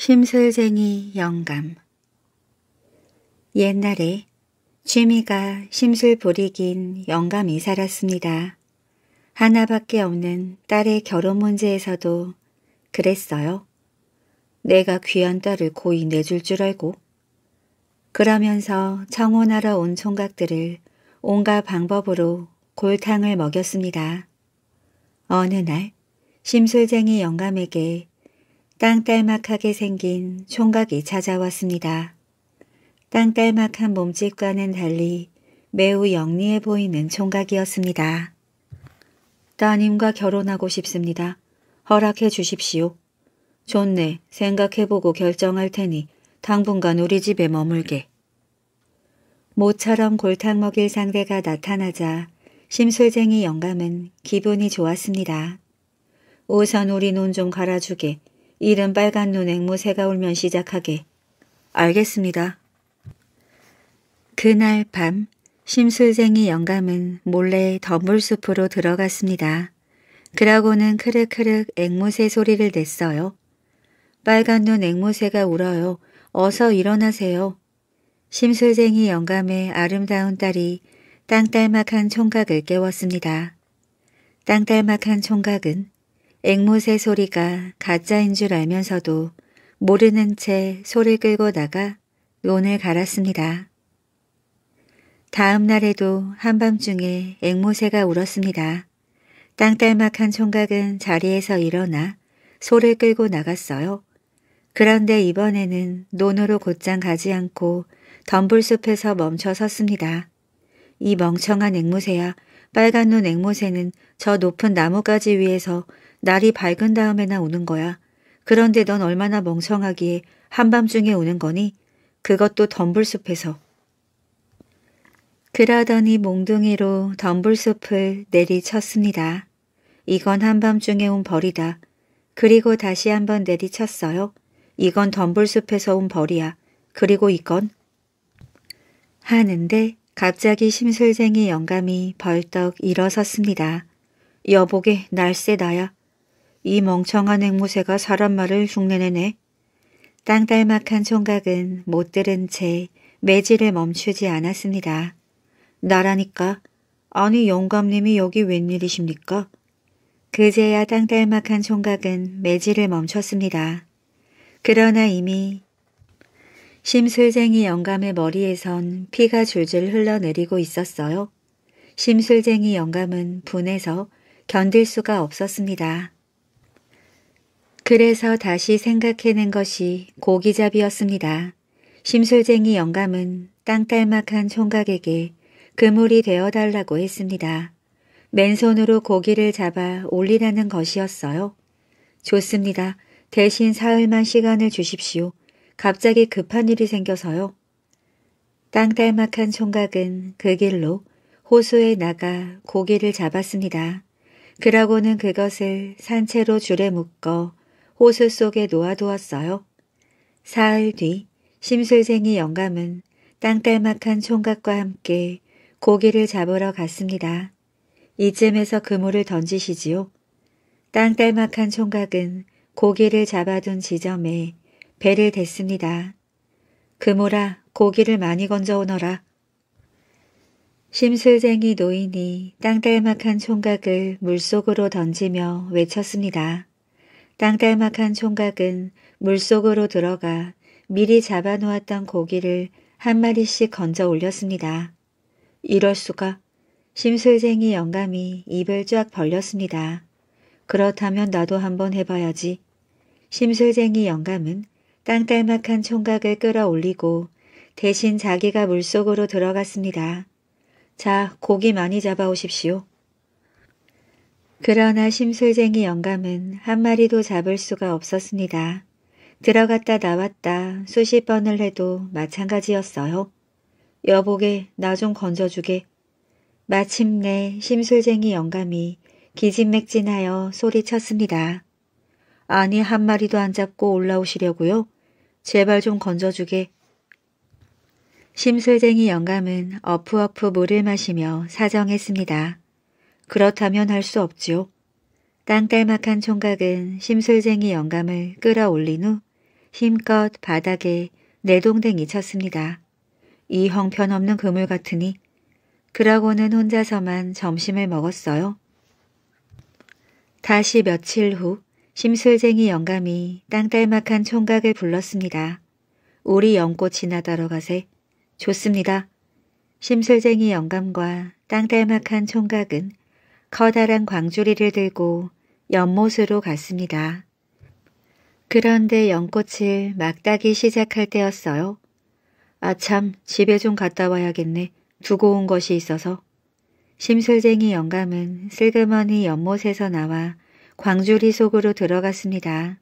심술쟁이 영감 옛날에 취미가 심술 부리긴 영감이 살았습니다. 하나밖에 없는 딸의 결혼 문제에서도 그랬어요. 내가 귀한 딸을 고이 내줄 줄 알고 그러면서 청혼하러 온 총각들을 온갖 방법으로 골탕을 먹였습니다. 어느 날 심술쟁이 영감에게 땅딸막하게 생긴 총각이 찾아왔습니다. 땅딸막한 몸집과는 달리 매우 영리해 보이는 총각이었습니다. 따님과 결혼하고 싶습니다. 허락해 주십시오. 좋네. 생각해보고 결정할 테니 당분간 우리 집에 머물게. 모처럼 골탕 먹일 상대가 나타나자 심술쟁이 영감은 기분이 좋았습니다. 우선 우리 논 좀 갈아주게. 이른 빨간 눈 앵무새가 울면 시작하게. 알겠습니다. 그날 밤 심술쟁이 영감은 몰래 덤불숲으로 들어갔습니다. 그러고는 크륵크륵 앵무새 소리를 냈어요. 빨간 눈 앵무새가 울어요. 어서 일어나세요. 심술쟁이 영감의 아름다운 딸이 땅딸막한 총각을 깨웠습니다. 땅딸막한 총각은 앵무새 소리가 가짜인 줄 알면서도 모르는 채 소를 끌고 나가 논을 갈았습니다. 다음 날에도 한밤중에 앵무새가 울었습니다. 땅딸막한 총각은 자리에서 일어나 소를 끌고 나갔어요. 그런데 이번에는 논으로 곧장 가지 않고 덤불숲에서 멈춰 섰습니다. 이 멍청한 앵무새야 빨간 눈 앵무새는 저 높은 나뭇가지 위에서 날이 밝은 다음에나 우는 거야. 그런데 넌 얼마나 멍청하기에 한밤중에 우는 거니? 그것도 덤불숲에서. 그러더니 몽둥이로 덤불숲을 내리쳤습니다. 이건 한밤중에 온 벌이다. 그리고 다시 한번 내리쳤어요. 이건 덤불숲에서 온 벌이야. 그리고 이건 하는데 갑자기 심술쟁이 영감이 벌떡 일어섰습니다. 여보게 날세 나야. 이 멍청한 앵무새가 사람 말을 흉내내네. 땅딸막한 총각은 못 들은 채 매질을 멈추지 않았습니다. 나라니까. 아니 영감님이 여기 웬일이십니까? 그제야 땅딸막한 총각은 매질을 멈췄습니다. 그러나 이미 심술쟁이 영감의 머리에선 피가 줄줄 흘러내리고 있었어요. 심술쟁이 영감은 분해서 견딜 수가 없었습니다. 그래서 다시 생각해낸 것이 고기잡이였습니다. 심술쟁이 영감은 땅딸막한 총각에게 그물이 되어달라고 했습니다. 맨손으로 고기를 잡아 올리라는 것이었어요. 좋습니다. 대신 사흘만 시간을 주십시오. 갑자기 급한 일이 생겨서요. 땅딸막한 총각은 그 길로 호수에 나가 고기를 잡았습니다. 그러고는 그것을 산채로 줄에 묶어 호수 속에 놓아두었어요. 사흘 뒤 심술쟁이 영감은 땅딸막한 총각과 함께 고기를 잡으러 갔습니다. 이쯤에서 그물을 던지시지요. 땅딸막한 총각은 고기를 잡아둔 지점에 배를 댔습니다. 그모라 고기를 많이 건져오너라. 심술쟁이 노인이 땅딸막한 총각을 물속으로 던지며 외쳤습니다. 땅딸막한 총각은 물속으로 들어가 미리 잡아놓았던 고기를 한 마리씩 건져 올렸습니다. 이럴 수가. 심술쟁이 영감이 입을 쫙 벌렸습니다. 그렇다면 나도 한번 해봐야지. 심술쟁이 영감은 땅딸막한 총각을 끌어올리고 대신 자기가 물속으로 들어갔습니다. 자, 고기 많이 잡아오십시오. 그러나 심술쟁이 영감은 한 마리도 잡을 수가 없었습니다. 들어갔다 나왔다 수십 번을 해도 마찬가지였어요. 여보게 나 좀 건져주게. 마침내 심술쟁이 영감이 기진맥진하여 소리쳤습니다. 아니 한 마리도 안 잡고 올라오시려고요? 제발 좀 건져주게. 심술쟁이 영감은 어프어프 물을 마시며 사정했습니다. 그렇다면 할 수 없지요. 땅딸막한 총각은 심술쟁이 영감을 끌어올린 후 힘껏 바닥에 내동댕이 쳤습니다. 이 형편없는 그물 같으니 그러고는 혼자서만 점심을 먹었어요. 다시 며칠 후 심술쟁이 영감이 땅딸막한 총각을 불렀습니다. 우리 연꽃 이나다러 가세. 좋습니다. 심술쟁이 영감과 땅딸막한 총각은 커다란 광주리를 들고 연못으로 갔습니다. 그런데 연꽃을 막 따기 시작할 때였어요. 아참 집에 좀 갔다 와야겠네. 두고 온 것이 있어서. 심술쟁이 영감은 슬그머니 연못에서 나와 광주리 속으로 들어갔습니다.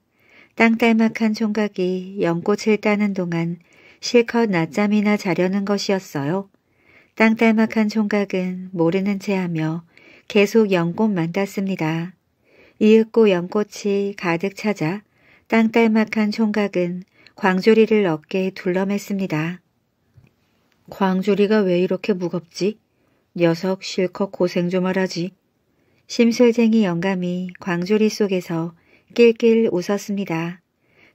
땅딸막한 총각이 연꽃을 따는 동안 실컷 낮잠이나 자려는 것이었어요. 땅딸막한 총각은 모르는 체 하며 계속 연꽃만 땄습니다. 이윽고 연꽃이 가득 찾아 땅딸막한 총각은 광조리를 어깨에 둘러맸습니다. 광조리가왜 이렇게 무겁지? 녀석 실컷 고생 좀 하라지. 심술쟁이 영감이 광조리 속에서 낄낄 웃었습니다.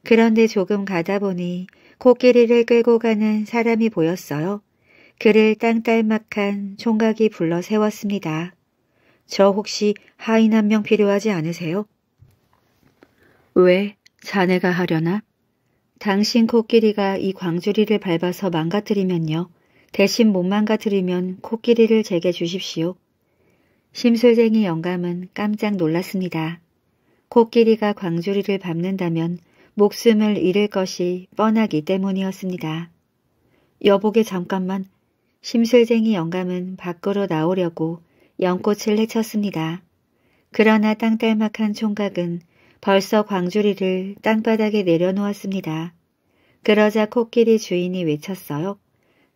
그런데 조금 가다 보니 코끼리를 끌고 가는 사람이 보였어요. 그를 땅딸막한 총각이 불러 세웠습니다. 저 혹시 하인 한 명 필요하지 않으세요? 왜 자네가 하려나? 당신 코끼리가 이 광주리를 밟아서 망가뜨리면요. 대신 못 망가뜨리면 코끼리를 제게 주십시오. 심술쟁이 영감은 깜짝 놀랐습니다. 코끼리가 광주리를 밟는다면 목숨을 잃을 것이 뻔하기 때문이었습니다. 여보게 잠깐만 심술쟁이 영감은 밖으로 나오려고 연꽃을 헤쳤습니다. 그러나 땅딸막한 총각은 벌써 광주리를 땅바닥에 내려놓았습니다. 그러자 코끼리 주인이 외쳤어요.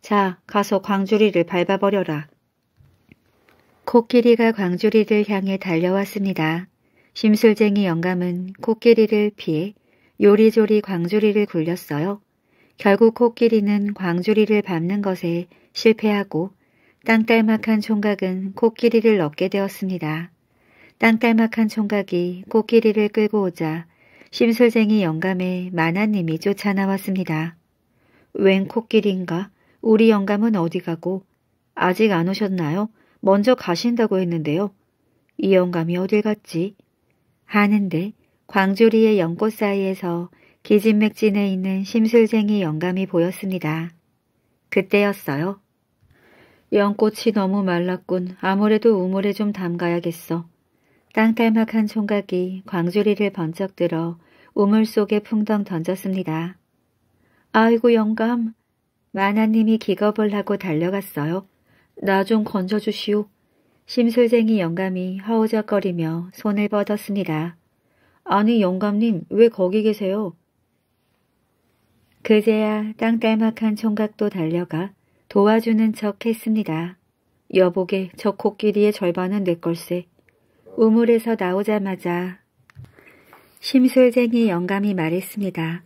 자, 가서 광주리를 밟아버려라. 코끼리가 광주리를 향해 달려왔습니다. 심술쟁이 영감은 코끼리를 피해 요리조리 광주리를 굴렸어요. 결국 코끼리는 광주리를 밟는 것에 실패하고 땅딸막한 총각은 코끼리를 얻게 되었습니다. 땅딸막한 총각이 코끼리를 끌고 오자 심술쟁이 영감의 마나님이 쫓아나왔습니다. 웬 코끼리인가? 우리 영감은 어디 가고? 아직 안 오셨나요? 먼저 가신다고 했는데요. 이 영감이 어딜 갔지? 하는데 광주리의 연꽃 사이에서 기진맥진에 있는 심술쟁이 영감이 보였습니다. 그때였어요. 연꽃이 너무 말랐군. 아무래도 우물에 좀 담가야겠어. 땅탈막한 총각이 광주리를 번쩍 들어 우물 속에 풍덩 던졌습니다. 아이고 영감, 마나님이 기겁을 하고 달려갔어요. 나좀 건져주시오. 심술쟁이 영감이 허우적거리며 손을 뻗었습니다. 아니 영감님 왜 거기 계세요? 그제야 땅딸막한 총각도 달려가 도와주는 척 했습니다. 여보게 저 코끼리의 절반은 내 걸세. 우물에서 나오자마자 심술쟁이 영감이 말했습니다.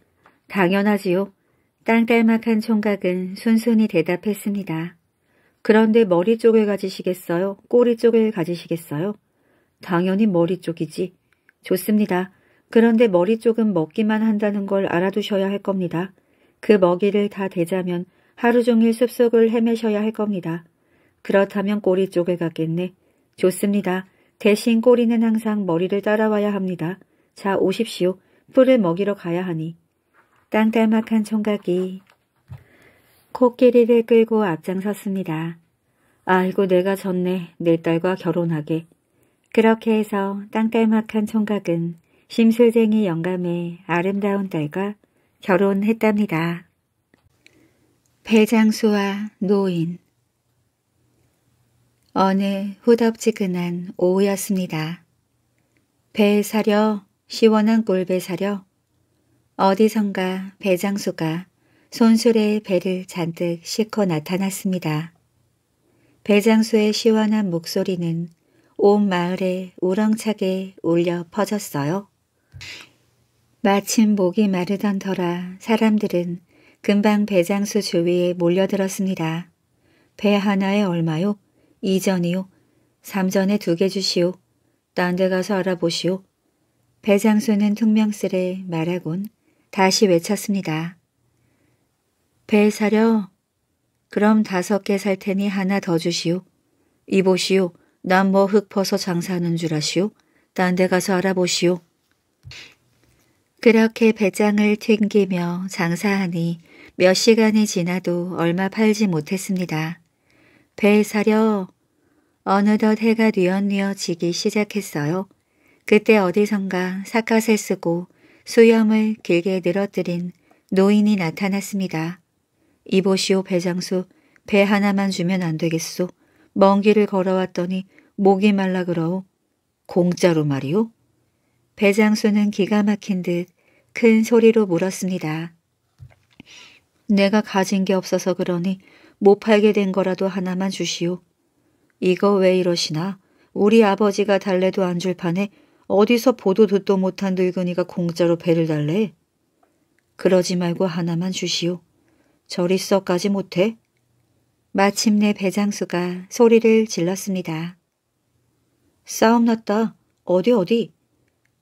당연하지요. 땅딸막한 총각은 순순히 대답했습니다. 그런데 머리 쪽을 가지시겠어요? 꼬리 쪽을 가지시겠어요? 당연히 머리 쪽이지. 좋습니다. 그런데 머리 쪽은 먹기만 한다는 걸 알아두셔야 할 겁니다. 그 먹이를 다 대자면 하루 종일 숲속을 헤매셔야 할 겁니다. 그렇다면 꼬리 쪽을 갖겠네. 좋습니다. 대신 꼬리는 항상 머리를 따라와야 합니다. 자, 오십시오. 풀을 먹이러 가야 하니. 땅딸막한 총각이 코끼리를 끌고 앞장섰습니다. 아이고 내가 졌네. 내 딸과 결혼하게. 그렇게 해서 땅딸막한 총각은 심술쟁이 영감의 아름다운 딸과 결혼했답니다. 배장수와 노인 어느 후덥지근한 오후였습니다. 배 사려 시원한 꿀배 사려 어디선가 배장수가 손수레에 배를 잔뜩 싣고 나타났습니다. 배장수의 시원한 목소리는 온 마을에 우렁차게 울려 퍼졌어요. 마침 목이 마르던 터라 사람들은 금방 배장수 주위에 몰려들었습니다. 배 하나에 얼마요? 이전이요? 삼전에 두 개 주시오. 딴 데 가서 알아보시오. 배장수는 퉁명스레 말하곤 다시 외쳤습니다. 배 사려? 그럼 다섯 개 살 테니 하나 더 주시오. 이보시오. 난 뭐 흙 퍼서 장사하는 줄 아시오. 딴 데 가서 알아보시오. 그렇게 배짱을 튕기며 장사하니 몇 시간이 지나도 얼마 팔지 못했습니다. 배 사려 어느덧 해가 뉘엿뉘엿지기 시작했어요. 그때 어디선가 사갓을 쓰고 수염을 길게 늘어뜨린 노인이 나타났습니다. 이보시오 배장수, 배 하나만 주면 안 되겠소. 먼 길을 걸어왔더니 목이 말라 그러오. 공짜로 말이오? 배장수는 기가 막힌 듯 큰 소리로 물었습니다. 내가 가진 게 없어서 그러니 못 팔게 된 거라도 하나만 주시오. 이거 왜 이러시나? 우리 아버지가 달래도 안 줄 판에 어디서 보도 듣도 못한 늙은이가 공짜로 배를 달래? 그러지 말고 하나만 주시오. 저리 써까지 못해? 마침내 배장수가 소리를 질렀습니다. 싸움 났다. 어디 어디?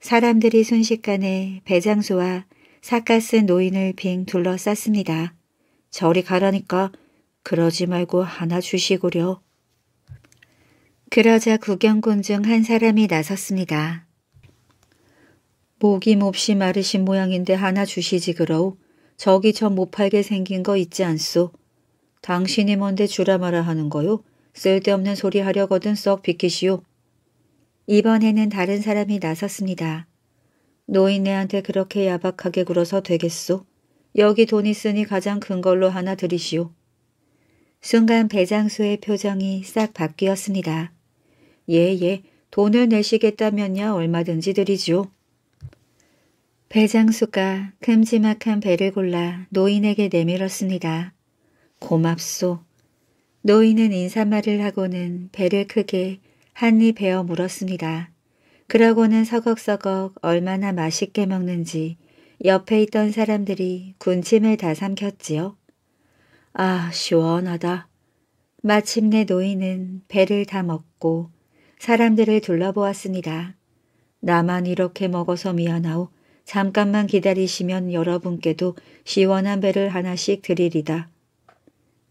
사람들이 순식간에 배장수와 사카스 노인을 빙 둘러쌌습니다. 저리 가라니까 그러지 말고 하나 주시구려. 그러자 구경꾼 중 한 사람이 나섰습니다. 목이 몹시 마르신 모양인데 하나 주시지 그러우. 저기 저못 팔게 생긴 거 있지 않소? 당신이 뭔데 주라 마라 하는 거요? 쓸데없는 소리 하려거든 썩 비키시오. 이번에는 다른 사람이 나섰습니다. 노인네한테 그렇게 야박하게 굴어서 되겠소? 여기 돈 있으니 가장 큰 걸로 하나 드리시오. 순간 배장수의 표정이 싹 바뀌었습니다. 예예, 예, 돈을 내시겠다면야 얼마든지 드리지요. 배장수가 큼지막한 배를 골라 노인에게 내밀었습니다. 고맙소. 노인은 인사말을 하고는 배를 크게 한입 베어 물었습니다. 그러고는 서걱서걱 얼마나 맛있게 먹는지 옆에 있던 사람들이 군침을 다 삼켰지요. 아 시원하다. 마침내 노인은 배를 다 먹고 사람들을 둘러보았습니다. 나만 이렇게 먹어서 미안하오. 잠깐만 기다리시면 여러분께도 시원한 배를 하나씩 드리리다.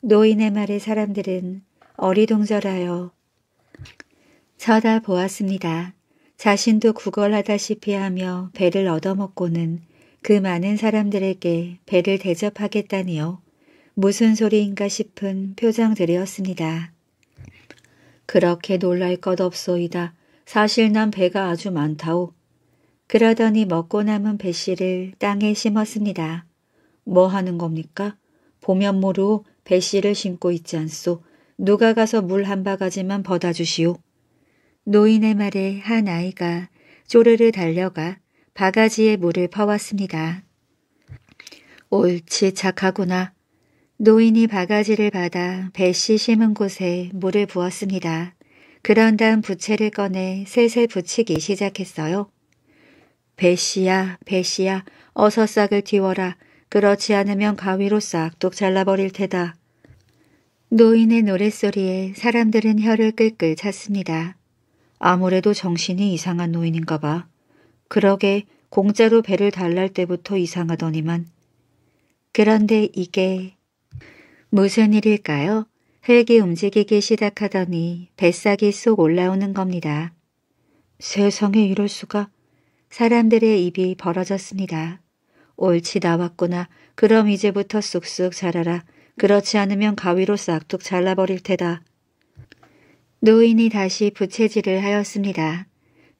노인의 말에 사람들은 어리둥절하여 쳐다보았습니다. 자신도 구걸하다시피 하며 배를 얻어먹고는 그 많은 사람들에게 배를 대접하겠다니요. 무슨 소리인가 싶은 표정들이었습니다. 그렇게 놀랄 것 없소이다. 사실 난 배가 아주 많다오. 그러더니 먹고 남은 배씨를 땅에 심었습니다. 뭐 하는 겁니까? 보면모로 배씨를 심고 있지 않소. 누가 가서 물 한 바가지만 벗어 주시오. 노인의 말에 한 아이가 쪼르르 달려가 바가지에 물을 퍼왔습니다. 옳지 착하구나. 노인이 바가지를 받아 배씨 심은 곳에 물을 부었습니다. 그런 다음 부채를 꺼내 셋에 붙이기 시작했어요. 배시야 배시야 어서 싹을 틔워라. 그렇지 않으면 가위로 싹둑 잘라버릴 테다. 노인의 노랫소리에 사람들은 혀를 끌끌 찼습니다. 아무래도 정신이 이상한 노인인가 봐. 그러게 공짜로 배를 달랄 때부터 이상하더니만. 그런데 이게 무슨 일일까요? 흙이 움직이기 시작하더니 뱃삭이 쏙 올라오는 겁니다. 세상에 이럴 수가 사람들의 입이 벌어졌습니다. 옳지 나왔구나. 그럼 이제부터 쑥쑥 자라라. 그렇지 않으면 가위로 싹둑 잘라버릴 테다. 노인이 다시 부채질을 하였습니다.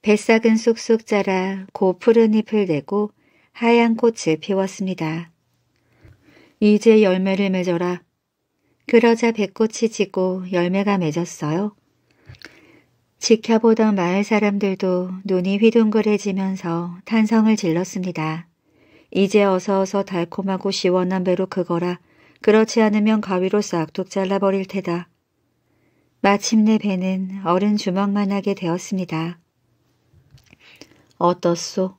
뱃삭은 쑥쑥 자라 고 푸른 잎을 내고 하얀 꽃을 피웠습니다. 이제 열매를 맺어라. 그러자 배꽃이 지고 열매가 맺었어요. 지켜보던 마을 사람들도 눈이 휘둥그레지면서 탄성을 질렀습니다. 이제 어서 어서 달콤하고 시원한 배로 그거라. 그렇지 않으면 가위로 싹둑 잘라버릴 테다. 마침내 배는 어른 주먹만하게 되었습니다. 어떻소?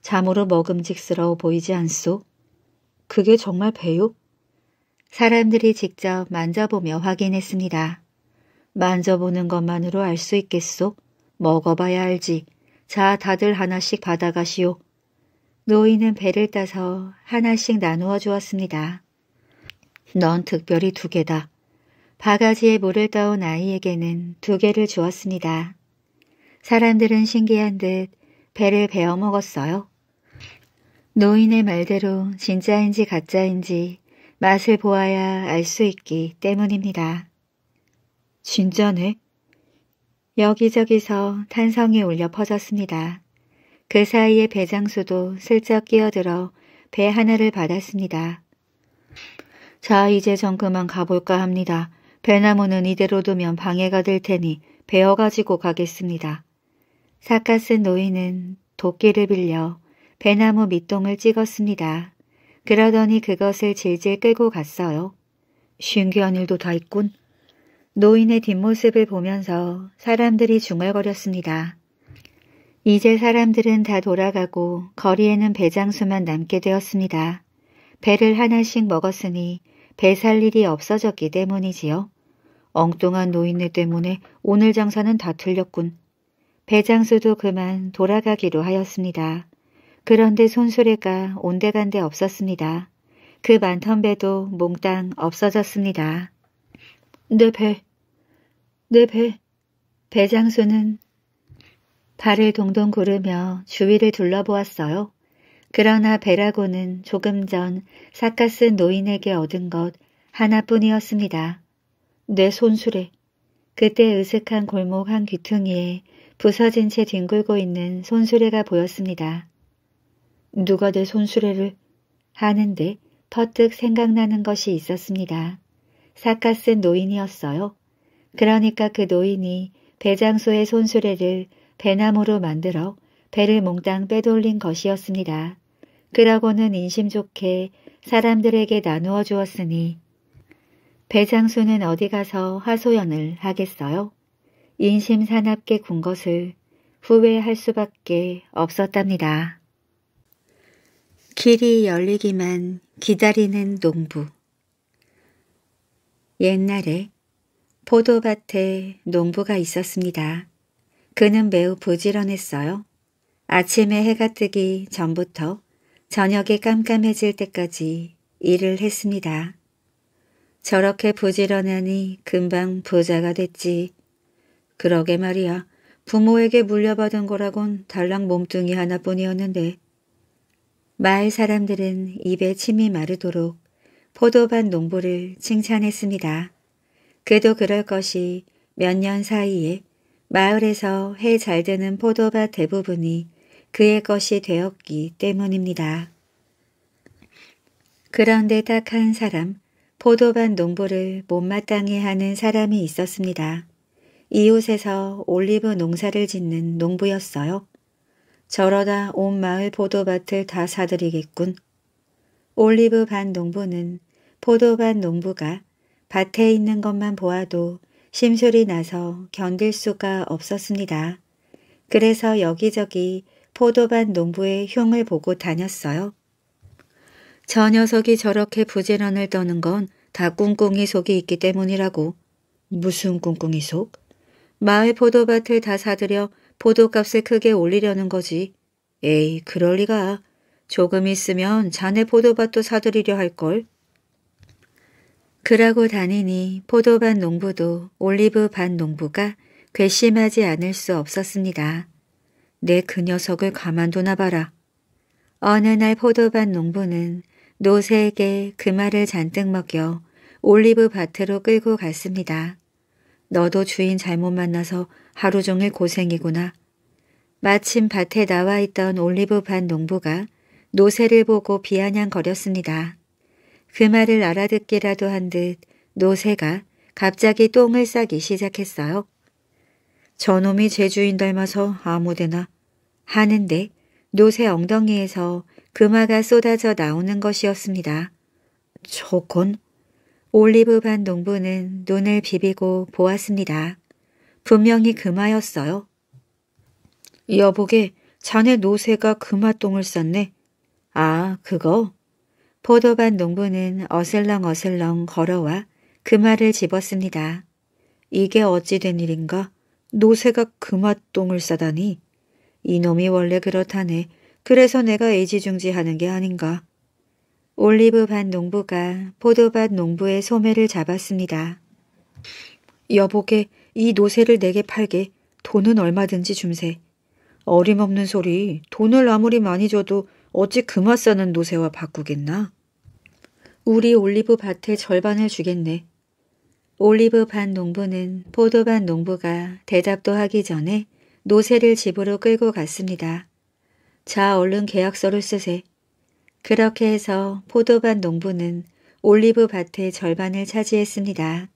잠으로 먹음직스러워 보이지 않소? 그게 정말 배요? 사람들이 직접 만져보며 확인했습니다. 만져보는 것만으로 알 수 있겠소? 먹어봐야 알지. 자, 다들 하나씩 받아가시오. 노인은 배를 따서 하나씩 나누어 주었습니다. 넌 특별히 두 개다. 바가지에 물을 떠온 아이에게는 두 개를 주었습니다. 사람들은 신기한 듯 배를 베어 먹었어요. 노인의 말대로 진짜인지 가짜인지 맛을 보아야 알 수 있기 때문입니다. 진짜네. 여기저기서 탄성이 울려 퍼졌습니다. 그 사이에 배장수도 슬쩍 끼어들어 배 하나를 받았습니다. 자, 이제 전 그만 가볼까 합니다. 배나무는 이대로 두면 방해가 될 테니 베어가지고 가겠습니다. 사카스 노인은 도끼를 빌려 배나무 밑동을 찍었습니다. 그러더니 그것을 질질 끌고 갔어요. 신기한 일도 다 있군. 노인의 뒷모습을 보면서 사람들이 중얼거렸습니다. 이제 사람들은 다 돌아가고 거리에는 배장수만 남게 되었습니다. 배를 하나씩 먹었으니 배 살 일이 없어졌기 때문이지요. 엉뚱한 노인네 때문에 오늘 장사는 다 틀렸군. 배장수도 그만 돌아가기로 하였습니다. 그런데 손수레가 온데간데 없었습니다. 그 많던 배도 몽땅 없어졌습니다. 내 배, 내 배. 배장수는 발을 동동 구르며 주위를 둘러보았어요. 그러나 배라고는 조금 전 사카스 노인에게 얻은 것 하나뿐이었습니다. 내 손수레. 그때 으슥한 골목 한 귀퉁이에 부서진 채 뒹굴고 있는 손수레가 보였습니다. 누가 내 손수레를 하는데 퍼뜩 생각나는 것이 있었습니다. 사카스 노인이었어요. 그러니까 그 노인이 배장소의 손수레를 배나무로 만들어 배를 몽땅 빼돌린 것이었습니다. 그러고는 인심 좋게 사람들에게 나누어 주었으니 배장수는 어디 가서 화소연을 하겠어요? 인심 사납게 군 것을 후회할 수밖에 없었답니다. 길이 열리기만 기다리는 농부 옛날에 포도밭에 농부가 있었습니다. 그는 매우 부지런했어요. 아침에 해가 뜨기 전부터 저녁에 깜깜해질 때까지 일을 했습니다. 저렇게 부지런하니 금방 부자가 됐지. 그러게 말이야. 부모에게 물려받은 거라곤 달랑 몸뚱이 하나뿐이었는데. 마을 사람들은 입에 침이 마르도록 포도밭 농부를 칭찬했습니다. 그도 그럴 것이 몇 년 사이에 마을에서 해 잘 드는 포도밭 대부분이 그의 것이 되었기 때문입니다. 그런데 딱 한 사람, 포도밭 농부를 못마땅해 하는 사람이 있었습니다. 이웃에서 올리브 농사를 짓는 농부였어요. 저러다 온 마을 포도밭을 다 사들이겠군. 올리브 반 농부는 포도 반 농부가 밭에 있는 것만 보아도 심술이 나서 견딜 수가 없었습니다. 그래서 여기저기 포도반 농부의 흉을 보고 다녔어요. 저 녀석이 저렇게 부지런을 떠는 건 다 꿍꿍이 속이 있기 때문이라고. 무슨 꿍꿍이 속? 마을 포도밭을 다 사들여 포도값을 크게 올리려는 거지. 에이 그럴 리가. 조금 있으면 자네 포도밭도 사들이려 할걸. 그러고 다니니 포도밭 농부도 올리브 밭 농부가 괘씸하지 않을 수 없었습니다. 내 그 녀석을 가만두나 봐라. 어느 날 포도밭 농부는 노새에게 그 말을 잔뜩 먹여 올리브 밭으로 끌고 갔습니다. 너도 주인 잘못 만나서 하루 종일 고생이구나. 마침 밭에 나와 있던 올리브 밭 농부가 노새를 보고 비아냥거렸습니다. 그 말을 알아듣기라도 한 듯 노새가 갑자기 똥을 싸기 시작했어요. 저놈이 제주인 닮아서 아무데나 하는데 노새 엉덩이에서 금화가 쏟아져 나오는 것이었습니다. 저건? 올리브 반 농부는 눈을 비비고 보았습니다. 분명히 금화였어요. 여보게, 자네 노새가 금화똥을 쌌네. 아, 그거? 포도밭 농부는 어슬렁어슬렁 걸어와 그 말을 집었습니다. 이게 어찌 된 일인가? 노새가 그 맛 똥을 싸다니. 이놈이 원래 그렇다네. 그래서 내가 애지중지하는 게 아닌가. 올리브 반 농부가 포도밭 농부의 소매를 잡았습니다. 여보게 이 노새를 내게 팔게 돈은 얼마든지 줌세. 어림없는 소리 돈을 아무리 많이 줘도 어찌 금화 싸는 노새와 바꾸겠나? 우리 올리브 밭의 절반을 주겠네. 올리브 반 농부는 포도반 농부가 대답도 하기 전에 노새를 집으로 끌고 갔습니다. 자 얼른 계약서를 쓰세. 그렇게 해서 포도반 농부는 올리브 밭의 절반을 차지했습니다.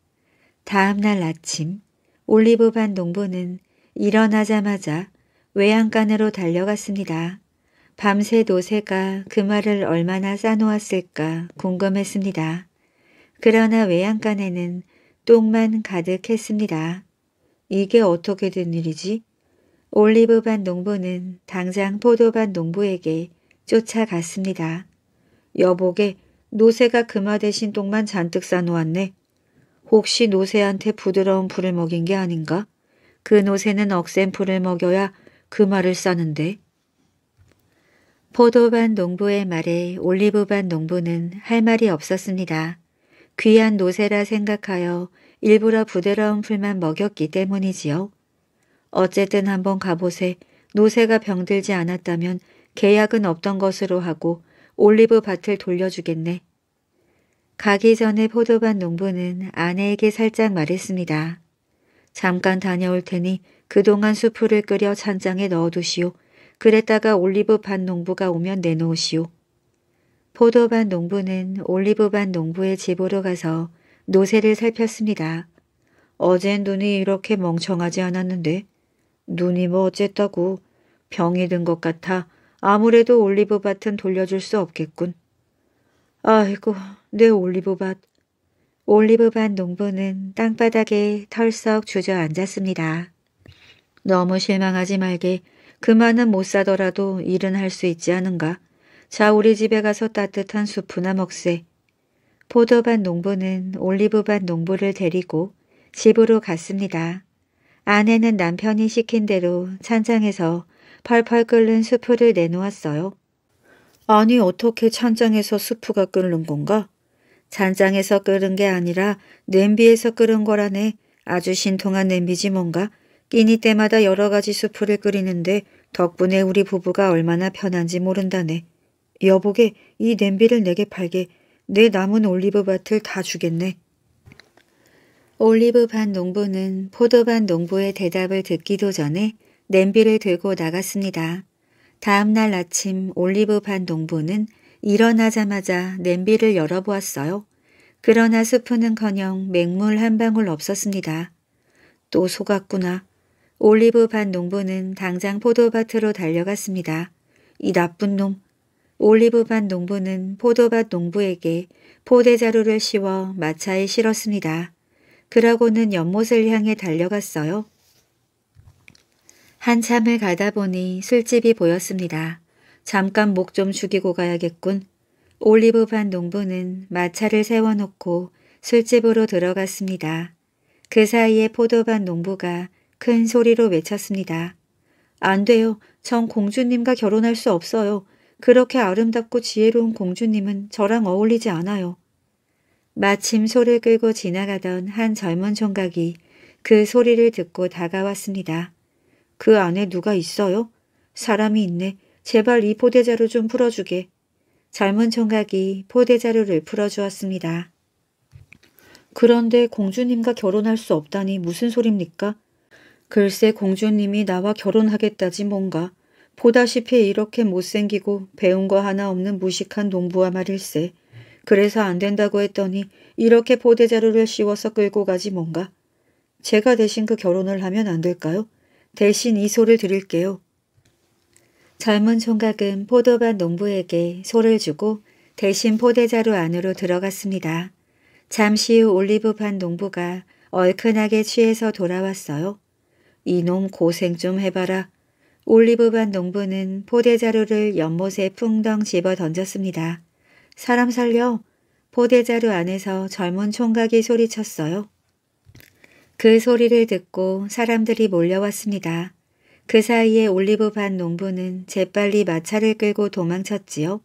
다음 날 아침 올리브 반 농부는 일어나자마자 외양간으로 달려갔습니다. 밤새 노새가 그 말을 얼마나 싸놓았을까 궁금했습니다. 그러나 외양간에는 똥만 가득했습니다. 이게 어떻게 된 일이지? 올리브반 농부는 당장 포도반 농부에게 쫓아갔습니다. 여보게 노새가 금화 대신 똥만 잔뜩 싸놓았네. 혹시 노새한테 부드러운 풀을 먹인 게 아닌가? 그 노새는 억센 풀을 먹여야 금화를 싸는데. 포도반 농부의 말에 올리브반 농부는 할 말이 없었습니다. 귀한 노새라 생각하여 일부러 부드러운 풀만 먹였기 때문이지요. 어쨌든 한번 가보세 노새가 병들지 않았다면 계약은 없던 것으로 하고 올리브 밭을 돌려주겠네. 가기 전에 포도반 농부는 아내에게 살짝 말했습니다. 잠깐 다녀올 테니 그동안 수풀을 끓여 찬장에 넣어두시오. 그랬다가 올리브반 농부가 오면 내놓으시오. 포도반 농부는 올리브반 농부의 집으로 가서 노새를 살폈습니다. 어젠 눈이 이렇게 멍청하지 않았는데 눈이 뭐 어쨌다고 병이 든 것 같아 아무래도 올리브밭은 돌려줄 수 없겠군. 아이고 내 올리브밭. 올리브반 농부는 땅바닥에 털썩 주저앉았습니다. 너무 실망하지 말게 그만은 못 사더라도 일은 할 수 있지 않은가. 자 우리 집에 가서 따뜻한 수프나 먹세. 포도밭 농부는 올리브밭 농부를 데리고 집으로 갔습니다. 아내는 남편이 시킨 대로 찬장에서 펄펄 끓는 수프를 내놓았어요. 아니 어떻게 찬장에서 수프가 끓는 건가? 찬장에서 끓은 게 아니라 냄비에서 끓은 거라네. 아주 신통한 냄비지 뭔가. 끼니 때마다 여러 가지 수프를 끓이는데 덕분에 우리 부부가 얼마나 편한지 모른다네. 여보게 이 냄비를 내게 팔게 내 남은 올리브밭을 다 주겠네. 올리브반 농부는 포도반 농부의 대답을 듣기도 전에 냄비를 들고 나갔습니다. 다음 날 아침 올리브반 농부는 일어나자마자 냄비를 열어보았어요. 그러나 스프는커녕 맹물 한 방울 없었습니다. 또 속았구나. 올리브 반 농부는 당장 포도밭으로 달려갔습니다. 이 나쁜 놈. 올리브 반 농부는 포도밭 농부에게 포대자루를 씌워 마차에 실었습니다. 그러고는 연못을 향해 달려갔어요. 한참을 가다 보니 술집이 보였습니다. 잠깐 목 좀 죽이고 가야겠군. 올리브 반 농부는 마차를 세워놓고 술집으로 들어갔습니다. 그 사이에 포도밭 농부가 큰 소리로 외쳤습니다. 안 돼요. 전 공주님과 결혼할 수 없어요. 그렇게 아름답고 지혜로운 공주님은 저랑 어울리지 않아요. 마침 소를 끌고 지나가던 한 젊은 총각이 그 소리를 듣고 다가왔습니다. 그 안에 누가 있어요? 사람이 있네. 제발 이 포대자루 좀 풀어주게. 젊은 총각이 포대자루를 풀어주었습니다. 그런데 공주님과 결혼할 수 없다니 무슨 소립니까? 글쎄 공주님이 나와 결혼하겠다지 뭔가. 보다시피 이렇게 못생기고 배운 거 하나 없는 무식한 농부와 말일세. 그래서 안 된다고 했더니 이렇게 보대자루를 씌워서 끌고 가지 뭔가. 제가 대신 그 결혼을 하면 안 될까요? 대신 이 소를 드릴게요. 젊은 총각은 포도밭 농부에게 소를 주고 대신 포대자루 안으로 들어갔습니다. 잠시 후 올리브판 농부가 얼큰하게 취해서 돌아왔어요. 이놈 고생 좀 해봐라. 올리브반 농부는 포대자루를 연못에 풍덩 집어 던졌습니다. 사람 살려! 포대자루 안에서 젊은 총각이 소리쳤어요. 그 소리를 듣고 사람들이 몰려왔습니다. 그 사이에 올리브반 농부는 재빨리 마차를 끌고 도망쳤지요.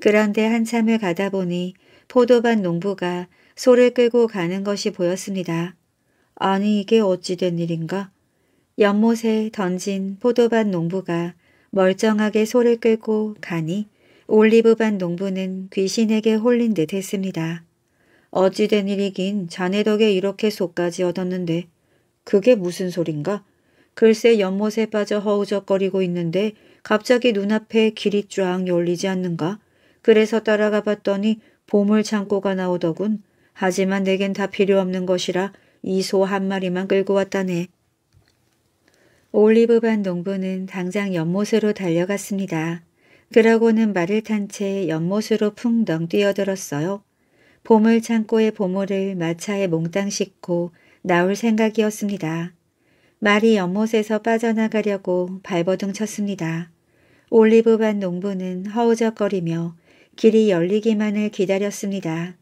그런데 한참을 가다 보니 포도반 농부가 소를 끌고 가는 것이 보였습니다. 아니 이게 어찌된 일인가? 연못에 던진 포도밭 농부가 멀쩡하게 소를 끌고 가니 올리브반 농부는 귀신에게 홀린 듯 했습니다. 어찌된 일이긴 자네 덕에 이렇게 속까지 얻었는데 그게 무슨 소린가? 글쎄 연못에 빠져 허우적거리고 있는데 갑자기 눈앞에 길이 쫙 열리지 않는가? 그래서 따라가 봤더니 보물 창고가 나오더군. 하지만 내겐 다 필요 없는 것이라 이 소 한 마리만 끌고 왔다네. 올리브반 농부는 당장 연못으로 달려갔습니다. 그러고는 말을 탄 채 연못으로 풍덩 뛰어들었어요. 보물 창고에 보물을 마차에 몽땅 싣고 나올 생각이었습니다. 말이 연못에서 빠져나가려고 발버둥 쳤습니다. 올리브반 농부는 허우적거리며 길이 열리기만을 기다렸습니다.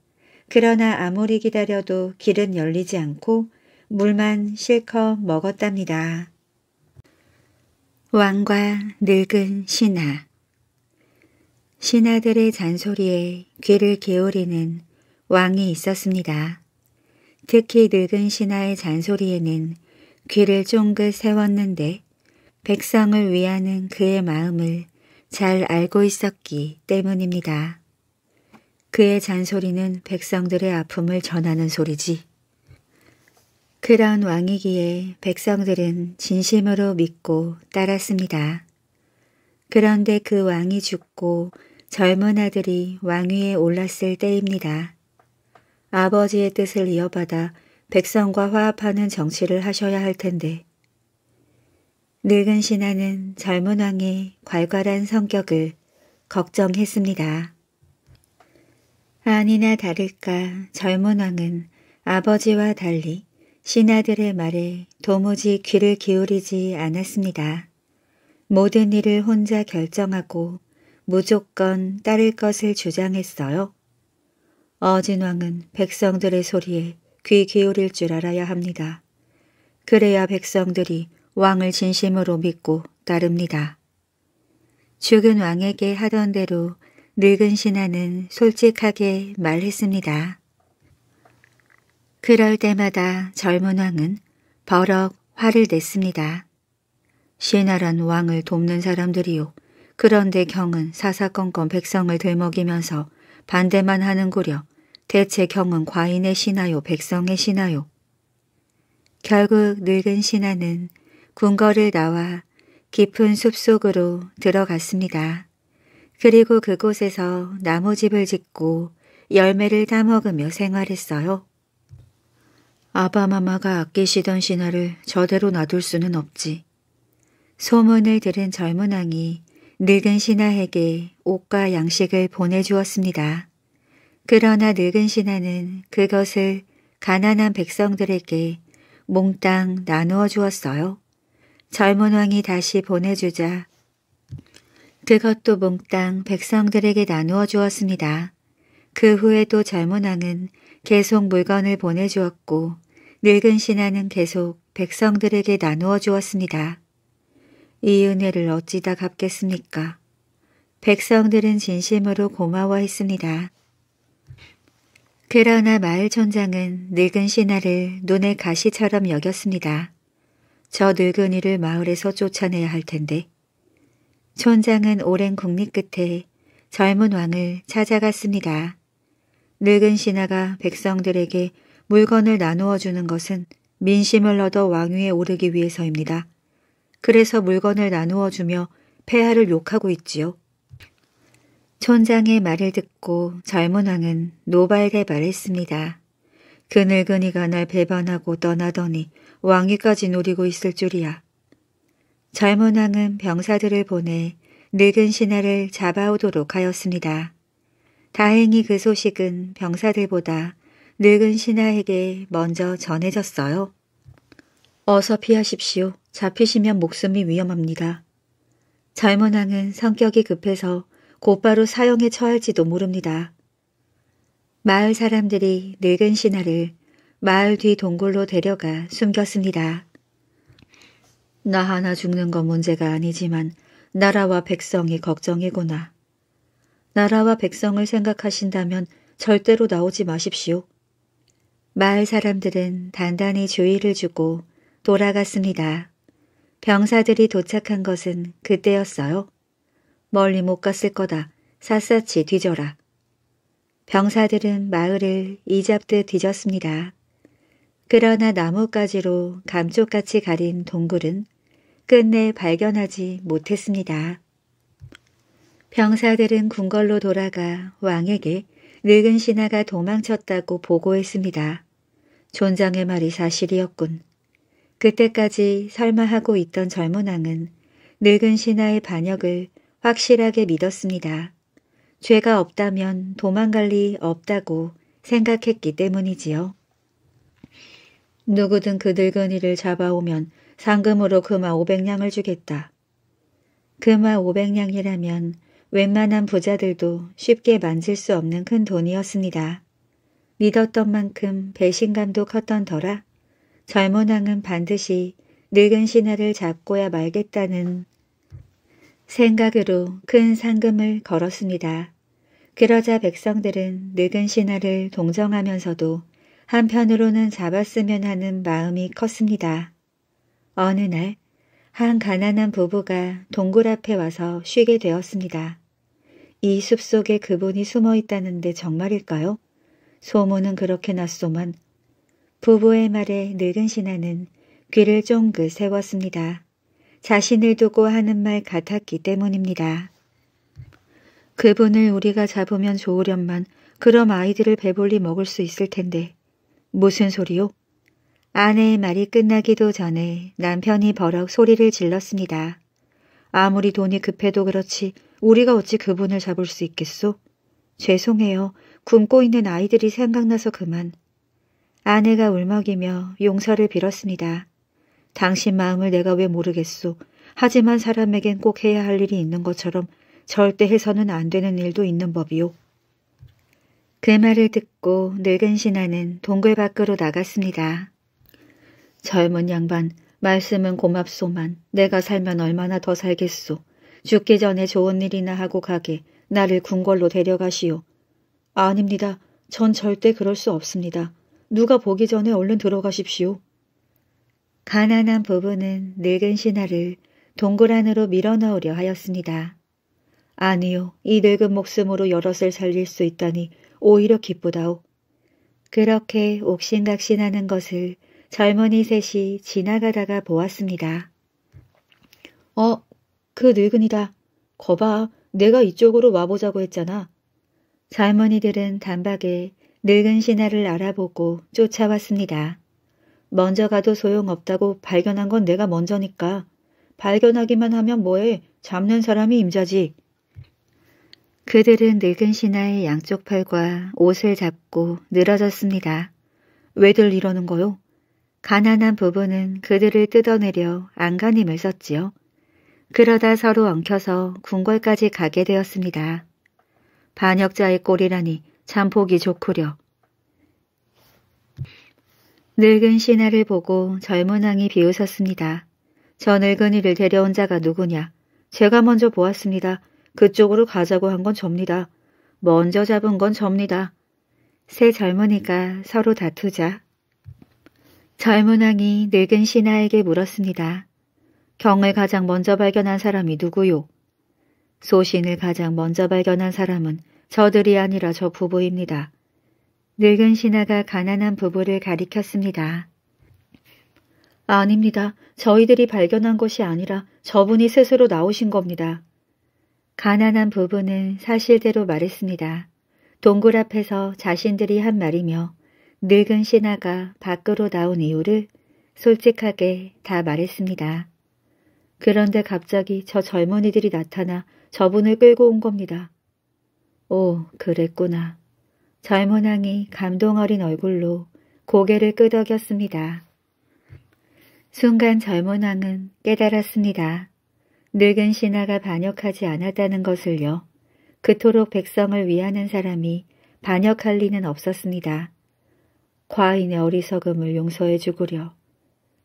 그러나 아무리 기다려도 길은 열리지 않고 물만 실컷 먹었답니다. 왕과 늙은 신하 신하들의 잔소리에 귀를 기울이는 왕이 있었습니다. 특히 늙은 신하의 잔소리에는 귀를 쫑긋 세웠는데 백성을 위하는 그의 마음을 잘 알고 있었기 때문입니다. 그의 잔소리는 백성들의 아픔을 전하는 소리지 그런 왕이기에 백성들은 진심으로 믿고 따랐습니다. 그런데 그 왕이 죽고 젊은 아들이 왕위에 올랐을 때입니다. 아버지의 뜻을 이어받아 백성과 화합하는 정치를 하셔야 할 텐데 늙은 신하는 젊은 왕의 괄괄한 성격을 걱정했습니다. 아니나 다를까 젊은 왕은 아버지와 달리 신하들의 말에 도무지 귀를 기울이지 않았습니다. 모든 일을 혼자 결정하고 무조건 따를 것을 주장했어요. 어진왕은 백성들의 소리에 귀 기울일 줄 알아야 합니다. 그래야 백성들이 왕을 진심으로 믿고 따릅니다. 죽은 왕에게 하던 대로 늙은 신하는 솔직하게 말했습니다. 그럴 때마다 젊은 왕은 버럭 화를 냈습니다. 시나란 왕을 돕는 사람들이요. 그런데 경은 사사건건 백성을 들먹이면서 반대만 하는구려. 대체 경은 과인의 신하요 백성의 신하요. 결국 늙은 신하는 궁궐을 나와 깊은 숲속으로 들어갔습니다. 그리고 그곳에서 나무집을 짓고 열매를 따먹으며 생활했어요. 아바마마가 아끼시던 신하를 저대로 놔둘 수는 없지. 소문을 들은 젊은 왕이 늙은 신하에게 옷과 양식을 보내주었습니다. 그러나 늙은 신하는 그것을 가난한 백성들에게 몽땅 나누어 주었어요. 젊은 왕이 다시 보내주자 그것도 몽땅 백성들에게 나누어 주었습니다. 그 후에도 젊은 왕은 계속 물건을 보내주었고 늙은 신하는 계속 백성들에게 나누어 주었습니다. 이 은혜를 어찌다 갚겠습니까? 백성들은 진심으로 고마워했습니다. 그러나 마을 촌장은 늙은 신하를 눈에 가시처럼 여겼습니다. 저 늙은이를 마을에서 쫓아내야 할 텐데. 촌장은 오랜 국립 끝에 젊은 왕을 찾아갔습니다. 늙은 신하가 백성들에게 물건을 나누어 주는 것은 민심을 얻어 왕위에 오르기 위해서입니다. 그래서 물건을 나누어 주며 폐하를 욕하고 있지요. 촌장의 말을 듣고 젊은 왕은 노발대 말했습니다. 그 늙은이가 날 배반하고 떠나더니 왕위까지 노리고 있을 줄이야. 젊은 왕은 병사들을 보내 늙은 신하를 잡아오도록 하였습니다. 다행히 그 소식은 병사들보다 늙은 신하에게 먼저 전해졌어요. 어서 피하십시오. 잡히시면 목숨이 위험합니다. 젊은 왕은 성격이 급해서 곧바로 사형에 처할지도 모릅니다. 마을 사람들이 늙은 신하를 마을 뒤 동굴로 데려가 숨겼습니다. 나 하나 죽는 건 문제가 아니지만 나라와 백성이 걱정이구나. 나라와 백성을 생각하신다면 절대로 나오지 마십시오. 마을 사람들은 단단히 주의를 주고 돌아갔습니다. 병사들이 도착한 것은 그때였어요. 멀리 못 갔을 거다. 샅샅이 뒤져라. 병사들은 마을을 이잡듯 뒤졌습니다. 그러나 나뭇가지로 감쪽같이 가린 동굴은 끝내 발견하지 못했습니다. 병사들은 궁궐로 돌아가 왕에게 늙은 신하가 도망쳤다고 보고했습니다. 존장의 말이 사실이었군. 그때까지 설마 하고 있던 젊은 왕은 늙은 신하의 반역을 확실하게 믿었습니다. 죄가 없다면 도망갈 리 없다고 생각했기 때문이지요. 누구든 그 늙은이를 잡아오면 상금으로 금화 500냥을 주겠다. 금화 500냥이라면 웬만한 부자들도 쉽게 만질 수 없는 큰 돈이었습니다. 믿었던 만큼 배신감도 컸던 터라 젊은 왕은 반드시 늙은 신하를 잡고야 말겠다는 생각으로 큰 상금을 걸었습니다. 그러자 백성들은 늙은 신하를 동정하면서도 한편으로는 잡았으면 하는 마음이 컸습니다. 어느 날 한 가난한 부부가 동굴 앞에 와서 쉬게 되었습니다. 이 숲속에 그분이 숨어 있다는데 정말일까요? 소문은 그렇게 났소만 부부의 말에 늙은 신하는 귀를 쫑긋 세웠습니다. 자신을 두고 하는 말 같았기 때문입니다. 그분을 우리가 잡으면 좋으련만 그럼 아이들을 배불리 먹을 수 있을 텐데. 무슨 소리요? 아내의 말이 끝나기도 전에 남편이 버럭 소리를 질렀습니다. 아무리 돈이 급해도 그렇지 우리가 어찌 그분을 잡을 수 있겠소? 죄송해요. 굶고 있는 아이들이 생각나서 그만. 아내가 울먹이며 용서를 빌었습니다. 당신 마음을 내가 왜 모르겠소. 하지만 사람에겐 꼭 해야 할 일이 있는 것처럼 절대 해서는 안 되는 일도 있는 법이요. 그 말을 듣고 늙은 신하는 동굴 밖으로 나갔습니다. 젊은 양반, 말씀은 고맙소만 내가 살면 얼마나 더 살겠소. 죽기 전에 좋은 일이나 하고 가게 나를 궁궐로 데려가시오. 아닙니다. 전 절대 그럴 수 없습니다. 누가 보기 전에 얼른 들어가십시오. 가난한 부부는 늙은 신하를 동굴 안으로 밀어넣으려 하였습니다. 아니요, 이 늙은 목숨으로 여럿을 살릴 수 있다니 오히려 기쁘다오. 그렇게 옥신각신하는 것을 젊은이 셋이 지나가다가 보았습니다. 어, 그 늙은이다. 거봐, 내가 이쪽으로 와보자고 했잖아. 젊은이들은 단박에 늙은 신하를 알아보고 쫓아왔습니다. 먼저 가도 소용없다고 발견한 건 내가 먼저니까. 발견하기만 하면 뭐해. 잡는 사람이 임자지. 그들은 늙은 신하의 양쪽 팔과 옷을 잡고 늘어졌습니다. 왜들 이러는 거요? 가난한 부부는 그들을 뜯어내려 안간힘을 썼지요. 그러다 서로 엉켜서 궁궐까지 가게 되었습니다. 반역자의 꼴이라니 참 보기 좋구려. 늙은 신하를 보고 젊은 왕이 비웃었습니다. 저 늙은이를 데려온 자가 누구냐. 제가 먼저 보았습니다. 그쪽으로 가자고 한 건 접니다. 먼저 잡은 건 접니다. 세 젊은이가 서로 다투자. 젊은 왕이 늙은 신하에게 물었습니다. 경을 가장 먼저 발견한 사람이 누구요? 소신을 가장 먼저 발견한 사람은 저들이 아니라 저 부부입니다. 늙은 신하가 가난한 부부를 가리켰습니다. 아닙니다. 저희들이 발견한 것이 아니라 저분이 스스로 나오신 겁니다. 가난한 부부는 사실대로 말했습니다. 동굴 앞에서 자신들이 한 말이며 늙은 신하가 밖으로 나온 이유를 솔직하게 다 말했습니다. 그런데 갑자기 저 젊은이들이 나타나 저분을 끌고 온 겁니다. 오, 그랬구나. 젊은왕이 감동 어린 얼굴로 고개를 끄덕였습니다. 순간 젊은왕은 깨달았습니다. 늙은 신하가 반역하지 않았다는 것을요. 그토록 백성을 위하는 사람이 반역할 리는 없었습니다. 과인의 어리석음을 용서해 주구려.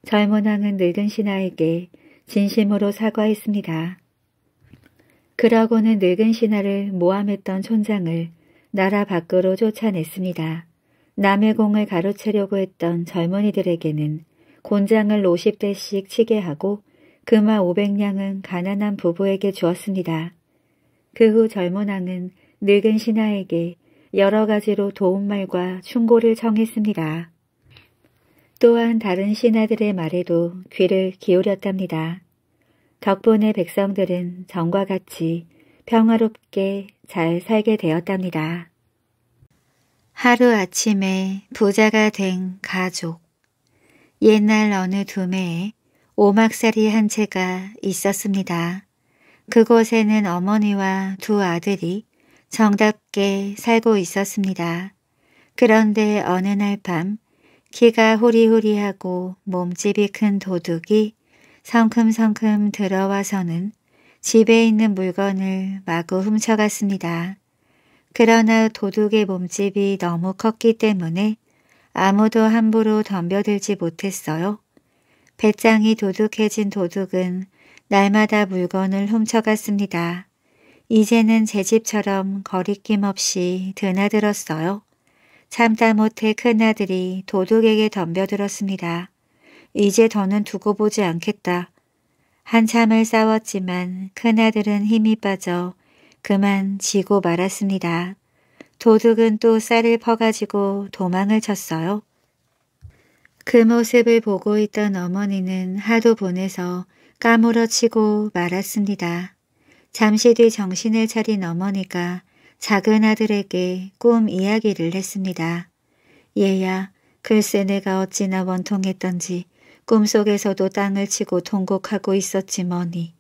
젊은왕은 늙은 신하에게 진심으로 사과했습니다. 그러고는 늙은 신하를 모함했던 촌장을 나라 밖으로 쫓아냈습니다. 남의 공을 가로채려고 했던 젊은이들에게는 곤장을 50대씩 치게 하고 금화 500냥은 가난한 부부에게 주었습니다. 그 후 젊은 왕은 늙은 신하에게 여러 가지로 도움말과 충고를 청했습니다. 또한 다른 신하들의 말에도 귀를 기울였답니다. 덕분에 백성들은 전과 같이 평화롭게 잘 살게 되었답니다. 하루아침에 부자가 된 가족 옛날 어느 두매에 오막살이 한 채가 있었습니다. 그곳에는 어머니와 두 아들이 정답게 살고 있었습니다. 그런데 어느 날밤 키가 호리호리하고 몸집이 큰 도둑이 성큼성큼 들어와서는 집에 있는 물건을 마구 훔쳐갔습니다. 그러나 도둑의 몸집이 너무 컸기 때문에 아무도 함부로 덤벼들지 못했어요. 배짱이 도둑해진 도둑은 날마다 물건을 훔쳐갔습니다. 이제는 제 집처럼 거리낌 없이 드나들었어요. 참다 못해 큰 아들이 도둑에게 덤벼들었습니다. 이제 더는 두고 보지 않겠다. 한참을 싸웠지만 큰아들은 힘이 빠져 그만 지고 말았습니다. 도둑은 또 쌀을 퍼가지고 도망을 쳤어요. 그 모습을 보고 있던 어머니는 하도 보내서 까무러치고 말았습니다. 잠시 뒤 정신을 차린 어머니가 작은 아들에게 꿈 이야기를 했습니다. 얘야, 글쎄 내가 어찌나 원통했던지 꿈속에서도 땅을 치고 통곡하고 있었지 뭐니.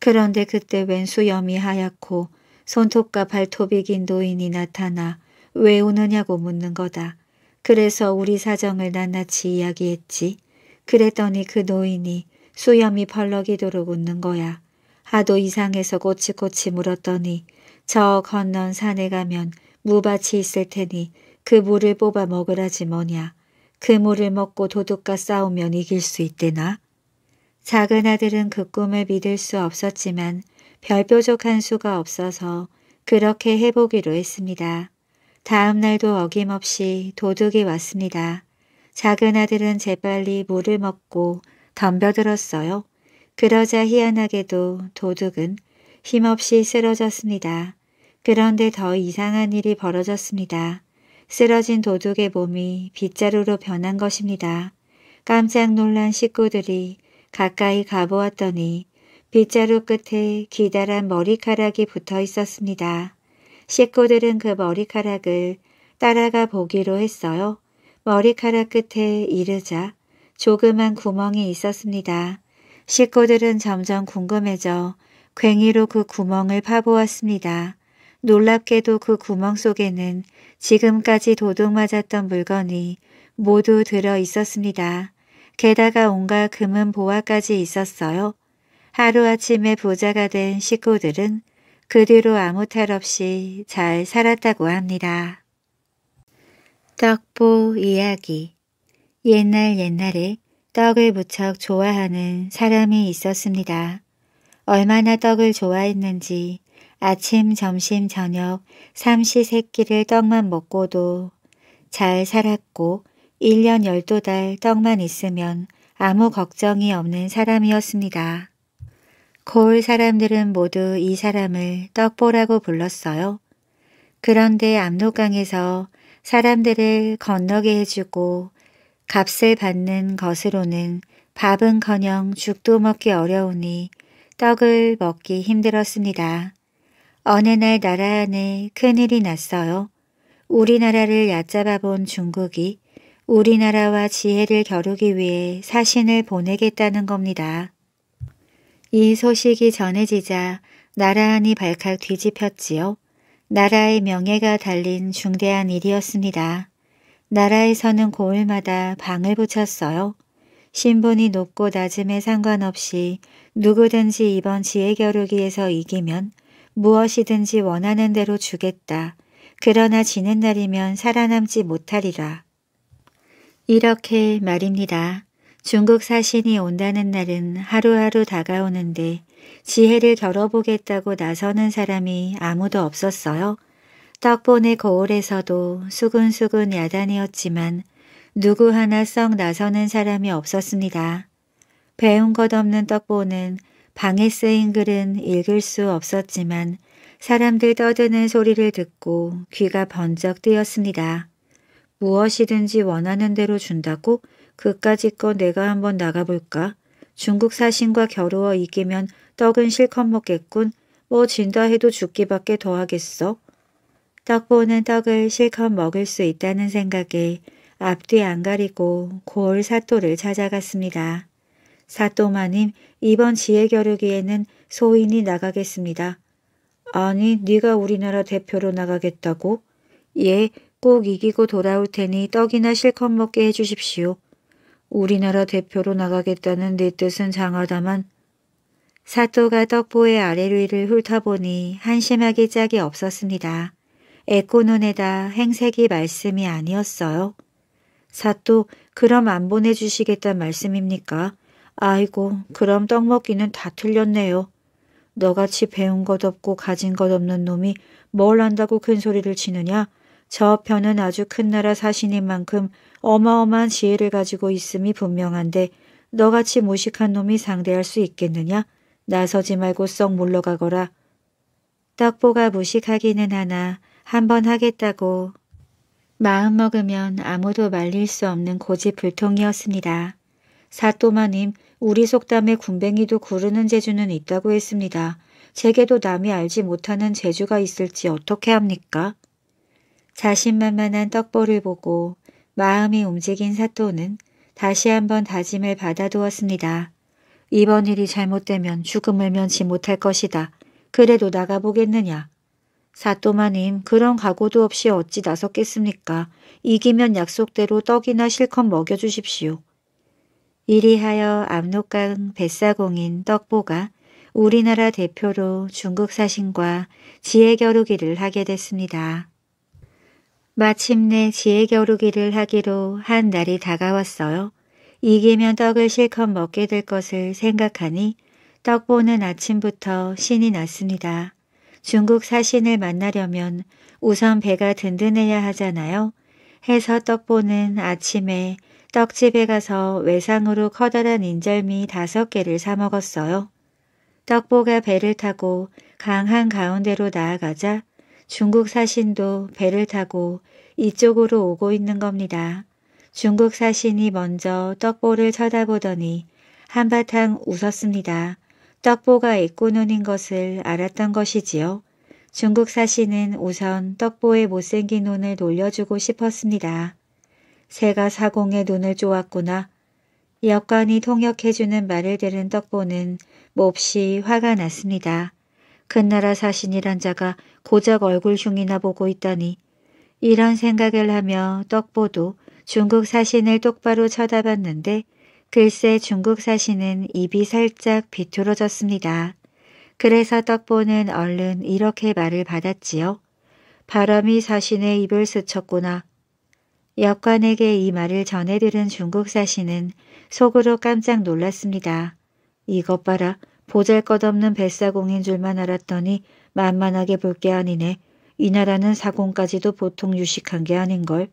그런데 그때 웬 수염이 하얗고 손톱과 발톱이 긴 노인이 나타나 왜 우느냐고 묻는 거다. 그래서 우리 사정을 낱낱이 이야기했지. 그랬더니 그 노인이 수염이 벌럭이도록 웃는 거야. 하도 이상해서 꼬치꼬치 물었더니 저 건넌 산에 가면 무밭이 있을 테니 그 물을 뽑아 먹으라지 뭐냐. 그 물을 먹고 도둑과 싸우면 이길 수 있대나. 작은 아들은 그 꿈을 믿을 수 없었지만 별 뾰족한 수가 없어서 그렇게 해보기로 했습니다. 다음 날도 어김없이 도둑이 왔습니다. 작은 아들은 재빨리 물을 먹고 덤벼들었어요. 그러자 희한하게도 도둑은 힘없이 쓰러졌습니다. 그런데 더 이상한 일이 벌어졌습니다. 쓰러진 도둑의 몸이 빗자루로 변한 것입니다. 깜짝 놀란 식구들이 가까이 가보았더니 빗자루 끝에 기다란 머리카락이 붙어 있었습니다. 식구들은 그 머리카락을 따라가 보기로 했어요. 머리카락 끝에 이르자 조그만 구멍이 있었습니다. 식구들은 점점 궁금해져 괭이로 그 구멍을 파보았습니다. 놀랍게도 그 구멍 속에는 지금까지 도둑 맞았던 물건이 모두 들어 있었습니다. 게다가 온갖 금은 보화까지 있었어요. 하루아침에 부자가 된 식구들은 그 뒤로 아무 탈 없이 잘 살았다고 합니다. 떡보 이야기 옛날 옛날에 떡을 무척 좋아하는 사람이 있었습니다. 얼마나 떡을 좋아했는지 아침, 점심, 저녁 삼시세끼를 떡만 먹고도 잘 살았고 1년 12달 떡만 있으면 아무 걱정이 없는 사람이었습니다. 고을 사람들은 모두 이 사람을 떡보라고 불렀어요. 그런데 압록강에서 사람들을 건너게 해주고 값을 받는 것으로는 밥은커녕 죽도 먹기 어려우니 떡을 먹기 힘들었습니다. 어느 날 나라 안에 큰일이 났어요. 우리나라를 얕잡아본 중국이 우리나라와 지혜를 겨루기 위해 사신을 보내겠다는 겁니다. 이 소식이 전해지자 나라 안이 발칵 뒤집혔지요. 나라의 명예가 달린 중대한 일이었습니다. 나라에서는 고을마다 방을 붙였어요. 신분이 높고 낮음에 상관없이 누구든지 이번 지혜 겨루기에서 이기면 무엇이든지 원하는 대로 주겠다. 그러나 지는 날이면 살아남지 못하리라. 이렇게 말입니다. 중국 사신이 온다는 날은 하루하루 다가오는데 지혜를 겨뤄보겠다고 나서는 사람이 아무도 없었어요. 떡보의 거울에서도 수근수근 야단이었지만 누구 하나 썩 나서는 사람이 없었습니다. 배운 것 없는 떡보는 방에 쓰인 글은 읽을 수 없었지만 사람들 떠드는 소리를 듣고 귀가 번쩍 뜨였습니다. 무엇이든지 원하는 대로 준다고 그까짓 거 내가 한번 나가볼까? 중국 사신과 겨루어 이기면 떡은 실컷 먹겠군. 뭐 진다 해도 죽기밖에 더 하겠어. 떡보는 떡을 실컷 먹을 수 있다는 생각에 앞뒤 안 가리고 고을 사또를 찾아갔습니다. 사또마님, 이번 지혜 겨루기에는 소인이 나가겠습니다. 아니, 네가 우리나라 대표로 나가겠다고? 예, 꼭 이기고 돌아올 테니 떡이나 실컷 먹게 해주십시오. 우리나라 대표로 나가겠다는 네 뜻은 장하다만 사또가 떡보의 아래 위를 훑어보니 한심하기 짝이 없었습니다. 애코눈에다 행색이 말씀이 아니었어요. 사또 그럼 안 보내주시겠단 말씀입니까? 아이고 그럼 떡 먹기는 다 틀렸네요. 너같이 배운 것 없고 가진 것 없는 놈이 뭘 안다고 큰 소리를 치느냐. 저 편은 아주 큰 나라 사신인 만큼 어마어마한 지혜를 가지고 있음이 분명한데 너같이 무식한 놈이 상대할 수 있겠느냐? 나서지 말고 썩 물러가거라. 떡보가 무식하기는 하나 한번 하겠다고 마음먹으면 아무도 말릴 수 없는 고집불통이었습니다. 사또마님, 우리 속담에 군뱅이도 구르는 재주는 있다고 했습니다. 제게도 남이 알지 못하는 재주가 있을지 어떻게 합니까? 자신만만한 떡벌을 보고 마음이 움직인 사또는 다시 한번 다짐을 받아두었습니다. 이번 일이 잘못되면 죽음을 면치 못할 것이다. 그래도 나가보겠느냐. 사또마님 그런 각오도 없이 어찌 나섰겠습니까? 이기면 약속대로 떡이나 실컷 먹여주십시오. 이리하여 압록강 뱃사공인 떡보가 우리나라 대표로 중국 사신과 지혜 겨루기를 하게 됐습니다. 마침내 지혜 겨루기를 하기로 한 날이 다가왔어요. 이기면 떡을 실컷 먹게 될 것을 생각하니 떡보는 아침부터 신이 났습니다. 중국 사신을 만나려면 우선 배가 든든해야 하잖아요. 해서 떡보는 아침에 떡집에 가서 외상으로 커다란 인절미 다섯 개를 사 먹었어요. 떡보가 배를 타고 강한 가운데로 나아가자 중국 사신도 배를 타고 이쪽으로 오고 있는 겁니다. 중국 사신이 먼저 떡보를 쳐다보더니 한바탕 웃었습니다. 떡보가 입고눈인 것을 알았던 것이지요. 중국 사신은 우선 떡보의 못생긴 눈을 돌려주고 싶었습니다. 새가 사공의 눈을 쪼았구나. 역관이 통역해주는 말을 들은 떡보는 몹시 화가 났습니다. 큰나라 사신이란 자가 고작 얼굴 흉이나 보고 있다니 이런 생각을 하며 떡보도 중국 사신을 똑바로 쳐다봤는데 글쎄 중국 사신은 입이 살짝 비뚤어졌습니다. 그래서 떡보는 얼른 이렇게 말을 받았지요. 바람이 사신의 입을 스쳤구나. 역관에게 이 말을 전해 들은 중국 사신은 속으로 깜짝 놀랐습니다. 이것 봐라 보잘것없는 뱃사공인 줄만 알았더니 만만하게 볼 게 아니네. 이 나라는 사공까지도 보통 유식한 게 아닌걸.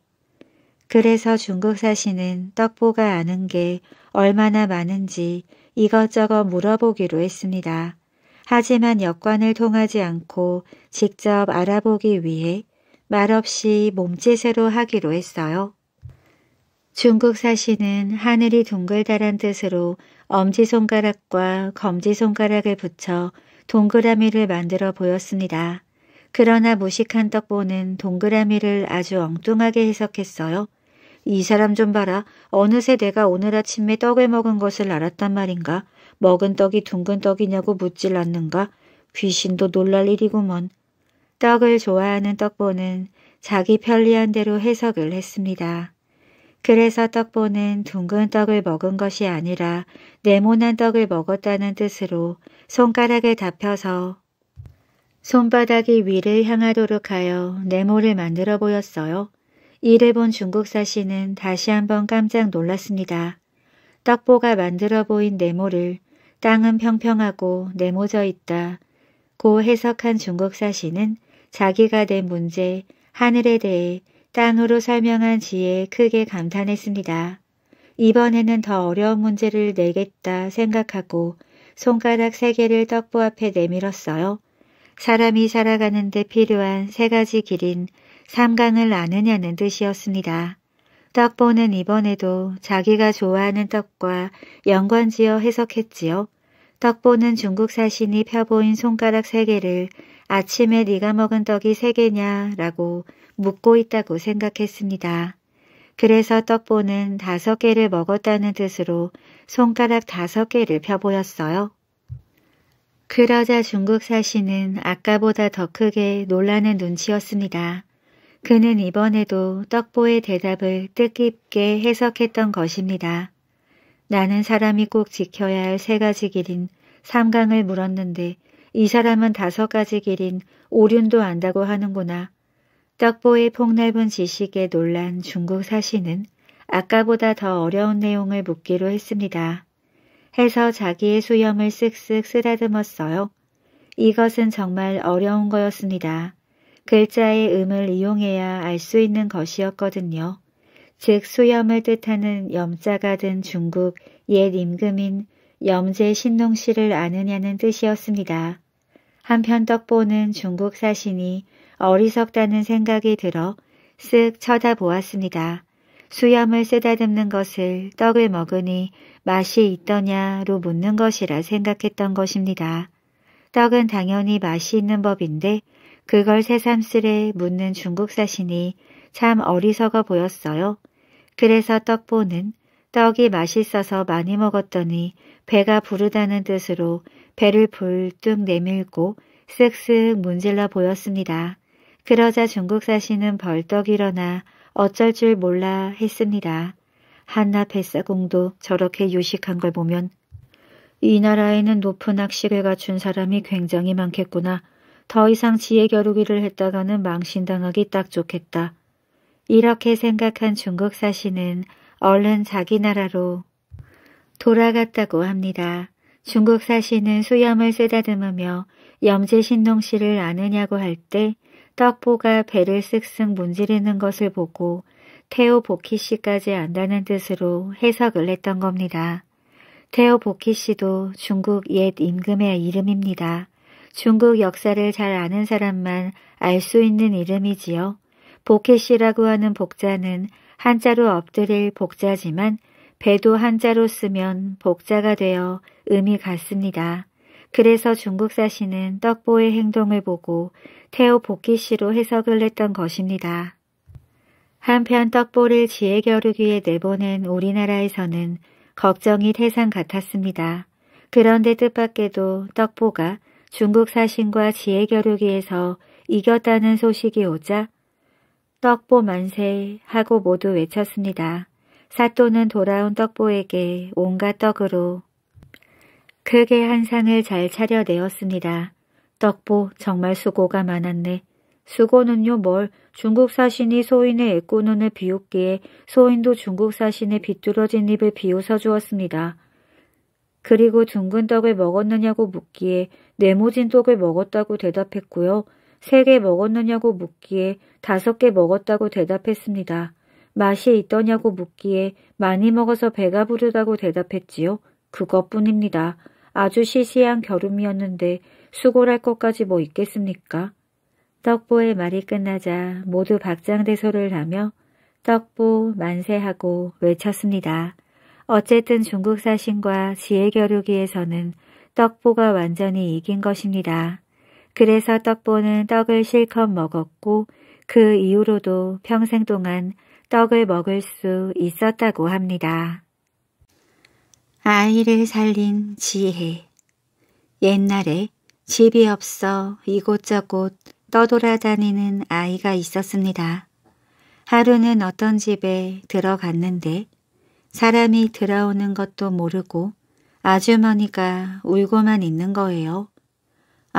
그래서 중국 사신은 떡보가 아는 게 얼마나 많은지 이것저것 물어보기로 했습니다. 하지만 역관을 통하지 않고 직접 알아보기 위해 말없이 몸짓으로 하기로 했어요. 중국 사시는 하늘이 둥글다란 뜻으로 엄지손가락과 검지손가락을 붙여 동그라미를 만들어 보였습니다. 그러나 무식한 떡보는 동그라미를 아주 엉뚱하게 해석했어요. 이 사람 좀 봐라. 어느새 내가 오늘 아침에 떡을 먹은 것을 알았단 말인가. 먹은 떡이 둥근 떡이냐고 묻질 않는가. 귀신도 놀랄 일이구먼. 떡을 좋아하는 떡보는 자기 편리한 대로 해석을 했습니다. 그래서 떡보는 둥근 떡을 먹은 것이 아니라 네모난 떡을 먹었다는 뜻으로 손가락에 잡혀서 손바닥이 위를 향하도록 하여 네모를 만들어 보였어요. 이를 본 중국사 시는 다시 한번 깜짝 놀랐습니다. 떡보가 만들어 보인 네모를 땅은 평평하고 네모져 있다. 고 해석한 중국사 시는 자기가 된 문제, 하늘에 대해 땅으로 설명한 지에 크게 감탄했습니다. 이번에는 더 어려운 문제를 내겠다 생각하고 손가락 세 개를 떡부 앞에 내밀었어요. 사람이 살아가는 데 필요한 세 가지 길인 삼강을 아느냐는 뜻이었습니다. 떡보는 이번에도 자기가 좋아하는 떡과 연관지어 해석했지요. 떡보는 중국 사신이 펴보인 손가락 세 개를 아침에 네가 먹은 떡이 세 개냐라고 묻고 있다고 생각했습니다. 그래서 떡보는 다섯 개를 먹었다는 뜻으로 손가락 다섯 개를 펴보였어요. 그러자 중국 사시는 아까보다 더 크게 놀라는 눈치였습니다. 그는 이번에도 떡보의 대답을 뜻깊게 해석했던 것입니다. 나는 사람이 꼭 지켜야 할 세 가지 길인 삼강을 물었는데 이 사람은 다섯 가지 길인 오륜도 안다고 하는구나. 떡보의 폭넓은 지식에 놀란 중국 사시는 아까보다 더 어려운 내용을 묻기로 했습니다. 해서 자기의 수염을 쓱쓱 쓰다듬었어요. 이것은 정말 어려운 거였습니다. 글자의 음을 이용해야 알 수 있는 것이었거든요. 즉 수염을 뜻하는 염자가 든 중국 옛 임금인 염제 신농 씨를 아느냐는 뜻이었습니다. 한편 떡보는 중국 사신이 어리석다는 생각이 들어 쓱 쳐다보았습니다. 수염을 쓰다듬는 것을 떡을 먹으니 맛이 있더냐로 묻는 것이라 생각했던 것입니다. 떡은 당연히 맛이 있는 법인데 그걸 새삼스레 묻는 중국 사신이 참 어리석어 보였어요. 그래서 떡보는 떡이 맛있어서 많이 먹었더니 배가 부르다는 뜻으로 배를 불뚝 내밀고 쓱쓱 문질러 보였습니다. 그러자 중국 사시는 벌떡 일어나 어쩔 줄 몰라 했습니다. 한나 뱃사공도 저렇게 유식한 걸 보면 이 나라에는 높은 학식을 갖춘 사람이 굉장히 많겠구나. 더 이상 지혜 겨루기를 했다가는 망신당하기 딱 좋겠다. 이렇게 생각한 중국 사시는 얼른 자기 나라로 돌아갔다고 합니다. 중국 사시는 수염을 쓰다듬으며 염제신동 씨를 아느냐고 할 때 떡보가 배를 쓱쓱 문지르는 것을 보고 태오 보키 씨까지 안다는 뜻으로 해석을 했던 겁니다. 태오 보키 씨도 중국 옛 임금의 이름입니다. 중국 역사를 잘 아는 사람만 알 수 있는 이름이지요. 보키 씨라고 하는 복자는 한자로 엎드릴 복자지만 배도 한자로 쓰면 복자가 되어 음이 같습니다. 그래서 중국 사시는 떡보의 행동을 보고 태호 복귀시로 해석을 했던 것입니다. 한편 떡보를 지혜 겨루기에 내보낸 우리나라에서는 걱정이 태산 같았습니다. 그런데 뜻밖에도 떡보가 중국 사신과 지혜 겨루기에서 이겼다는 소식이 오자 떡보 만세 하고 모두 외쳤습니다. 사또는 돌아온 떡보에게 온갖 떡으로 크게 한 상을 잘 차려내었습니다. 떡보 정말 수고가 많았네. 수고는요 뭘 중국 사신이 소인의 애꾸눈을 비웃기에 소인도 중국 사신의 비뚤어진 입을 비웃어 주었습니다. 그리고 둥근 떡을 먹었느냐고 묻기에 네모진 떡을 먹었다고 대답했고요. 세개 먹었느냐고 묻기에 다섯 개 먹었다고 대답했습니다. 맛이 있더냐고 묻기에 많이 먹어서 배가 부르다고 대답했지요. 그것뿐입니다. 아주 시시한 겨름이었는데 수고할 것까지 뭐 있겠습니까? 떡보의 말이 끝나자 모두 박장대소를 하며 떡보 만세하고 외쳤습니다. 어쨌든 중국 사신과 지혜겨루기에서는 떡보가 완전히 이긴 것입니다. 그래서 떡보는 떡을 실컷 먹었고 그 이후로도 평생 동안 떡을 먹을 수 있었다고 합니다. 아이를 살린 지혜 옛날에 집이 없어 이곳저곳 떠돌아다니는 아이가 있었습니다. 하루는 어떤 집에 들어갔는데 사람이 들어오는 것도 모르고 아주머니가 울고만 있는 거예요.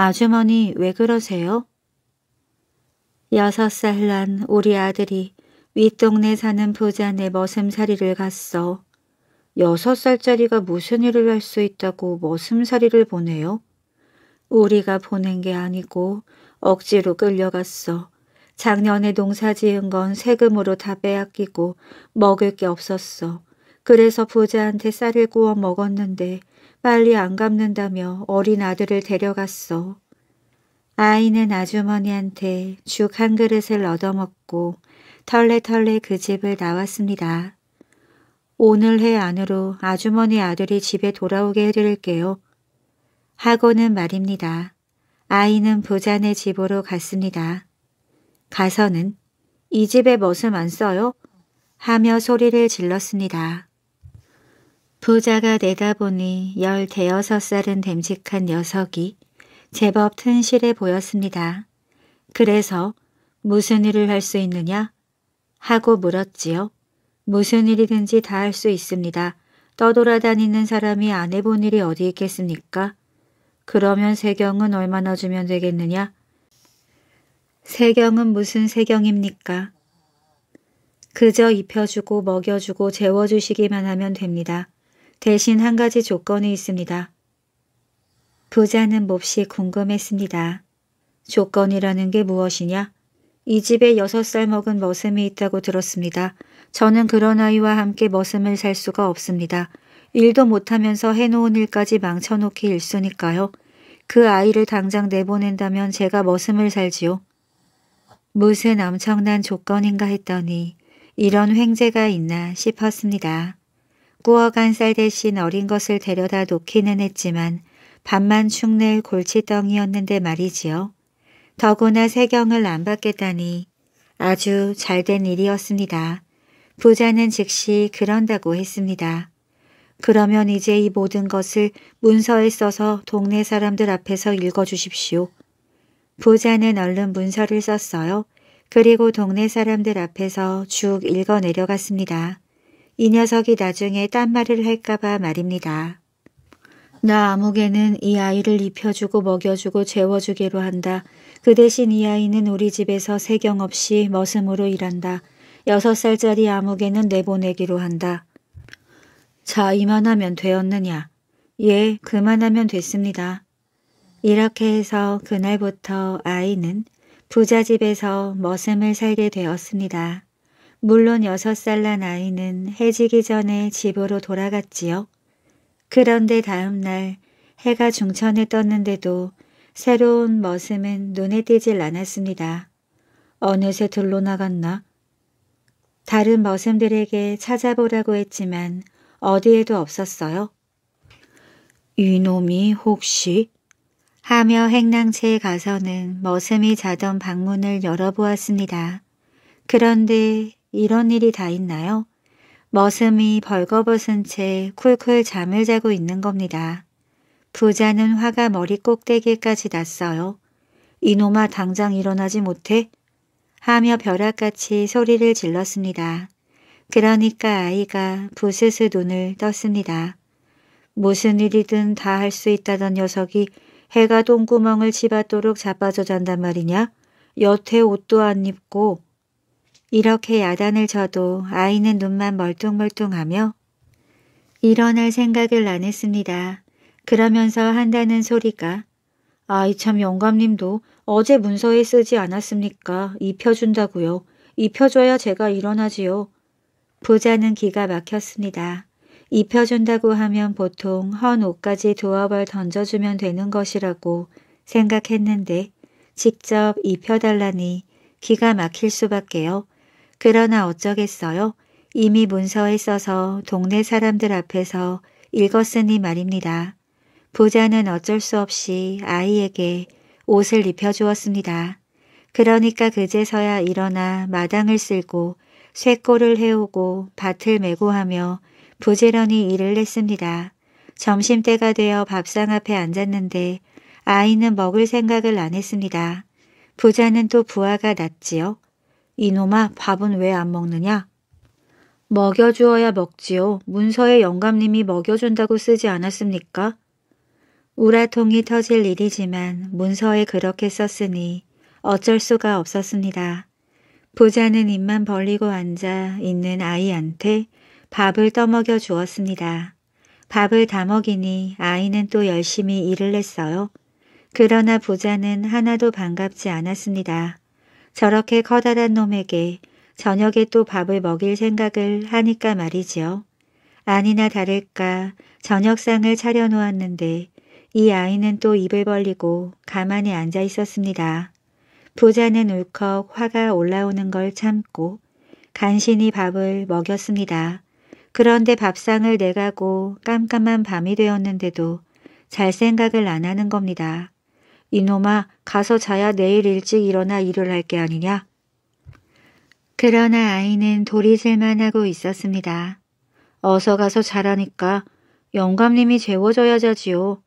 아주머니 왜 그러세요? 여섯 살 난 우리 아들이 윗동네 사는 부자네 머슴살이를 갔어. 여섯 살짜리가 무슨 일을 할 수 있다고 머슴살이를 보내요? 우리가 보낸 게 아니고 억지로 끌려갔어. 작년에 농사 지은 건 세금으로 다 빼앗기고 먹을 게 없었어. 그래서 부자한테 쌀을 구워 먹었는데 빨리 안 갚는다며 어린 아들을 데려갔어. 아이는 아주머니한테 죽 한 그릇을 얻어먹고 털레털레 그 집을 나왔습니다. 오늘 해 안으로 아주머니 아들이 집에 돌아오게 해드릴게요. 하고는 말입니다. 아이는 부자네 집으로 갔습니다. 가서는 이 집에 멋을안 써요? 하며 소리를 질렀습니다. 부자가 되다 보니 열 대여섯 살은 됨직한 녀석이 제법 튼실해 보였습니다. 그래서 무슨 일을 할 수 있느냐? 하고 물었지요. 무슨 일이든지 다 할 수 있습니다. 떠돌아다니는 사람이 안 해본 일이 어디 있겠습니까? 그러면 세경은 얼마나 주면 되겠느냐? 세경은 무슨 세경입니까? 그저 입혀주고 먹여주고 재워주시기만 하면 됩니다. 대신 한 가지 조건이 있습니다. 부자는 몹시 궁금했습니다. 조건이라는 게 무엇이냐? 이 집에 여섯 살 먹은 머슴이 있다고 들었습니다. 저는 그런 아이와 함께 머슴을 살 수가 없습니다. 일도 못하면서 해놓은 일까지 망쳐놓기 일쑤니까요. 그 아이를 당장 내보낸다면 제가 머슴을 살지요. 무슨 엄청난 조건인가 했더니 이런 횡재가 있나 싶었습니다. 구어 간쌀 대신 어린 것을 데려다 놓기는 했지만 반만 축낼 골칫덩이였는데 말이지요. 더구나 세경을 안 받겠다니 아주 잘된 일이었습니다. 부자는 즉시 그런다고 했습니다. 그러면 이제 이 모든 것을 문서에 써서 동네 사람들 앞에서 읽어주십시오. 부자는 얼른 문서를 썼어요. 그리고 동네 사람들 앞에서 쭉 읽어내려갔습니다. 이 녀석이 나중에 딴 말을 할까봐 말입니다. 나 아무개는 이 아이를 입혀주고 먹여주고 재워주기로 한다. 그 대신 이 아이는 우리 집에서 세경 없이 머슴으로 일한다. 여섯 살짜리 아무개는 내보내기로 한다. 자, 이만하면 되었느냐? 예, 그만하면 됐습니다. 이렇게 해서 그날부터 아이는 부자집에서 머슴을 살게 되었습니다. 물론 여섯 살 난 아이는 해지기 전에 집으로 돌아갔지요. 그런데 다음 날 해가 중천에 떴는데도 새로운 머슴은 눈에 띄질 않았습니다. 어느새 둘로 나갔나? 다른 머슴들에게 찾아보라고 했지만 어디에도 없었어요. 이놈이 혹시? 하며 행랑채에 가서는 머슴이 자던 방문을 열어보았습니다. 그런데 이런 일이 다 있나요? 머슴이 벌거벗은 채 쿨쿨 잠을 자고 있는 겁니다. 부자는 화가 머리 꼭대기까지 났어요. 이놈아 당장 일어나지 못해? 하며 벼락같이 소리를 질렀습니다. 그러니까 아이가 부스스 눈을 떴습니다. 무슨 일이든 다 할 수 있다던 녀석이 해가 똥구멍을 집받도록 자빠져 잔단 말이냐? 여태 옷도 안 입고 이렇게 야단을 쳐도 아이는 눈만 멀뚱멀뚱하며 일어날 생각을 안 했습니다. 그러면서 한다는 소리가 아이 참 영감님도 어제 문서에 쓰지 않았습니까? 입혀준다고요. 입혀줘야 제가 일어나지요. 부자는 기가 막혔습니다. 입혀준다고 하면 보통 헌 옷까지 두어 벌 던져주면 되는 것이라고 생각했는데 직접 입혀달라니 기가 막힐 수밖에요. 그러나 어쩌겠어요? 이미 문서에 써서 동네 사람들 앞에서 읽었으니 말입니다. 부자는 어쩔 수 없이 아이에게 옷을 입혀주었습니다. 그러니까 그제서야 일어나 마당을 쓸고 쇠골을 해오고 밭을 메고 하며 부지런히 일을 했습니다. 점심때가 되어 밥상 앞에 앉았는데 아이는 먹을 생각을 안 했습니다. 부자는 또 부하가 났지요. 이놈아 밥은 왜 안 먹느냐? 먹여주어야 먹지요. 문서에 영감님이 먹여준다고 쓰지 않았습니까? 우라통이 터질 일이지만 문서에 그렇게 썼으니 어쩔 수가 없었습니다. 부자는 입만 벌리고 앉아 있는 아이한테 밥을 떠먹여 주었습니다. 밥을 다 먹이니 아이는 또 열심히 일을 했어요. 그러나 부자는 하나도 반갑지 않았습니다. 저렇게 커다란 놈에게 저녁에 또 밥을 먹일 생각을 하니까 말이지요. 아니나 다를까 저녁상을 차려놓았는데 이 아이는 또 입을 벌리고 가만히 앉아 있었습니다. 부자는 울컥 화가 올라오는 걸 참고 간신히 밥을 먹였습니다. 그런데 밥상을 내가고 깜깜한 밤이 되었는데도 잘 생각을 안 하는 겁니다. 이놈아 가서 자야 내일 일찍 일어나 일을 할 게 아니냐. 그러나 아이는 돌이질만 하고 있었습니다. 어서 가서 자라니까 영감님이 재워줘야 자지요.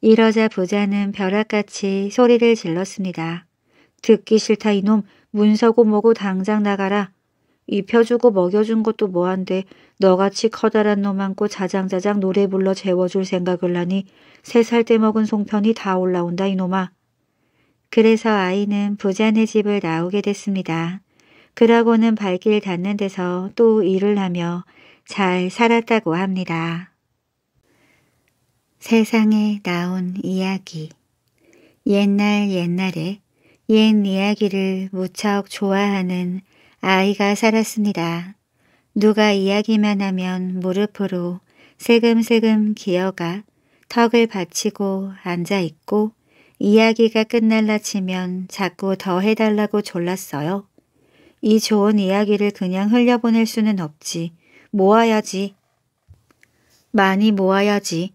이러자 부자는 벼락같이 소리를 질렀습니다. 듣기 싫다 이놈 문서고 뭐고 당장 나가라. 입혀주고 먹여준 것도 뭐한데 너같이 커다란 놈 안고 자장자장 노래 불러 재워줄 생각을 하니 세 살 때 먹은 송편이 다 올라온다 이놈아. 그래서 아이는 부자네 집을 나오게 됐습니다. 그러고는 발길 닿는 데서 또 일을 하며 잘 살았다고 합니다. 세상에 나온 이야기 옛날 옛날에 옛 이야기를 무척 좋아하는 아이가 살았습니다. 누가 이야기만 하면 무릎으로 세금세금 기어가 턱을 받치고 앉아있고 이야기가 끝날라 치면 자꾸 더 해달라고 졸랐어요. 이 좋은 이야기를 그냥 흘려보낼 수는 없지. 모아야지. 많이 모아야지.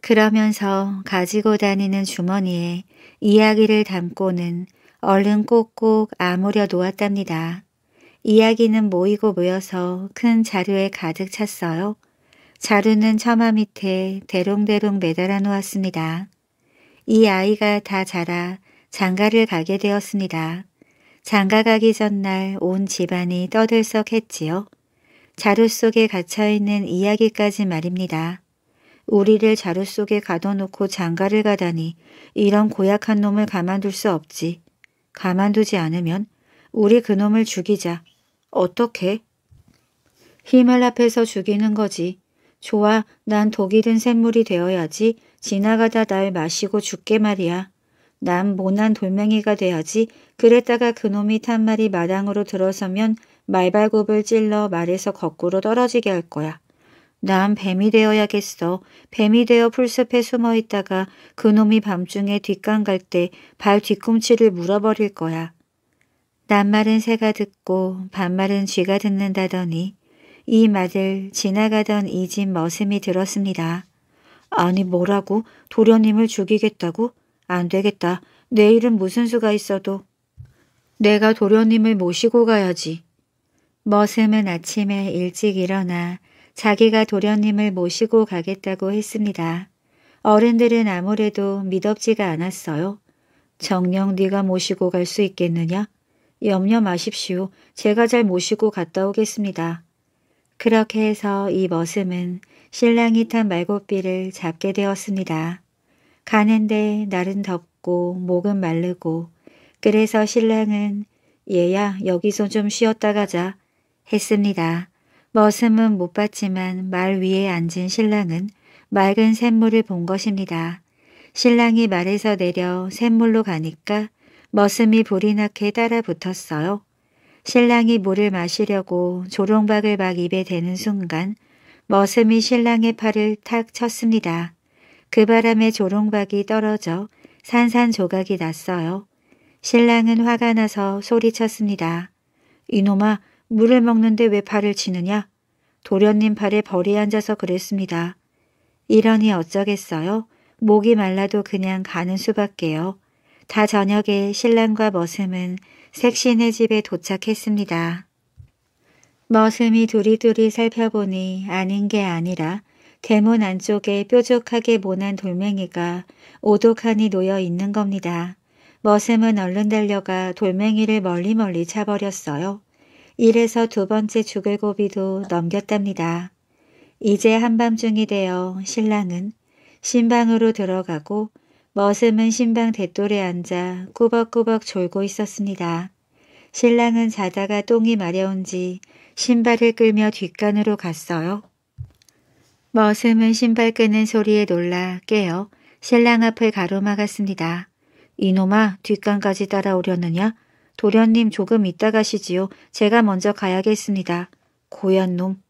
그러면서 가지고 다니는 주머니에 이야기를 담고는 얼른 꼭꼭 아무려 놓았답니다. 이야기는 모이고 모여서 큰 자루에 가득 찼어요. 자루는 처마 밑에 대롱대롱 매달아 놓았습니다. 이 아이가 다 자라 장가를 가게 되었습니다. 장가 가기 전날 온 집안이 떠들썩했지요. 자루 속에 갇혀있는 이야기까지 말입니다. 우리를 자루 속에 가둬놓고 장가를 가다니 이런 고약한 놈을 가만둘 수 없지. 가만두지 않으면 우리 그놈을 죽이자 어떻게? 힘을 앞에서 죽이는 거지. 좋아, 난 독이 든 샘물이 되어야지 지나가다 날 마시고 죽게 말이야. 난 모난 돌멩이가 돼야지 그랬다가 그놈이 탄 말이 마당으로 들어서면 말발굽을 찔러 말에서 거꾸로 떨어지게 할 거야. 난 뱀이 되어야겠어. 뱀이 되어 풀숲에 숨어 있다가 그놈이 밤중에 뒷강 갈 때 발 뒤꿈치를 물어버릴 거야. 낱말은 새가 듣고 반말은 쥐가 듣는다더니 이 말을 지나가던 이 집 머슴이 들었습니다. 아니 뭐라고 도련님을 죽이겠다고? 안 되겠다. 내일은 무슨 수가 있어도. 내가 도련님을 모시고 가야지. 머슴은 아침에 일찍 일어나 자기가 도련님을 모시고 가겠다고 했습니다. 어른들은 아무래도 믿없지가 않았어요. 정녕 네가 모시고 갈 수 있겠느냐? 염려 마십시오. 제가 잘 모시고 갔다 오겠습니다. 그렇게 해서 이 머슴은 신랑이 탄 말고삐를 잡게 되었습니다. 가는데 날은 덥고 목은 마르고 그래서 신랑은 얘야 여기서 좀 쉬었다 가자 했습니다. 머슴은 못 봤지만 말 위에 앉은 신랑은 맑은 샘물을 본 것입니다. 신랑이 말에서 내려 샘물로 가니까 머슴이 불이 나게 따라붙었어요. 신랑이 물을 마시려고 조롱박을 막 입에 대는 순간 머슴이 신랑의 팔을 탁 쳤습니다. 그 바람에 조롱박이 떨어져 산산조각이 났어요. 신랑은 화가 나서 소리쳤습니다. 이놈아 물을 먹는데 왜 팔을 치느냐? 도련님 팔에 벌이 앉아서 그랬습니다. 이러니 어쩌겠어요? 목이 말라도 그냥 가는 수밖에요. 다 저녁에 신랑과 머슴은 색신의 집에 도착했습니다. 머슴이 두리두리 살펴보니 아닌 게 아니라 대문 안쪽에 뾰족하게 모난 돌멩이가 오독하니 놓여 있는 겁니다. 머슴은 얼른 달려가 돌멩이를 멀리멀리 차버렸어요. 이래서 두 번째 죽을 고비도 넘겼답니다. 이제 한밤중이 되어 신랑은 신방으로 들어가고 머슴은 신방 대돌에 앉아 꾸벅꾸벅 졸고 있었습니다. 신랑은 자다가 똥이 마려운지 신발을 끌며 뒷간으로 갔어요. 머슴은 신발 끄는 소리에 놀라 깨어 신랑 앞을 가로막았습니다. 이놈아 뒷간까지 따라오려느냐? 도련님 조금 이따 가시지요. 제가 먼저 가야겠습니다. 고얀 놈.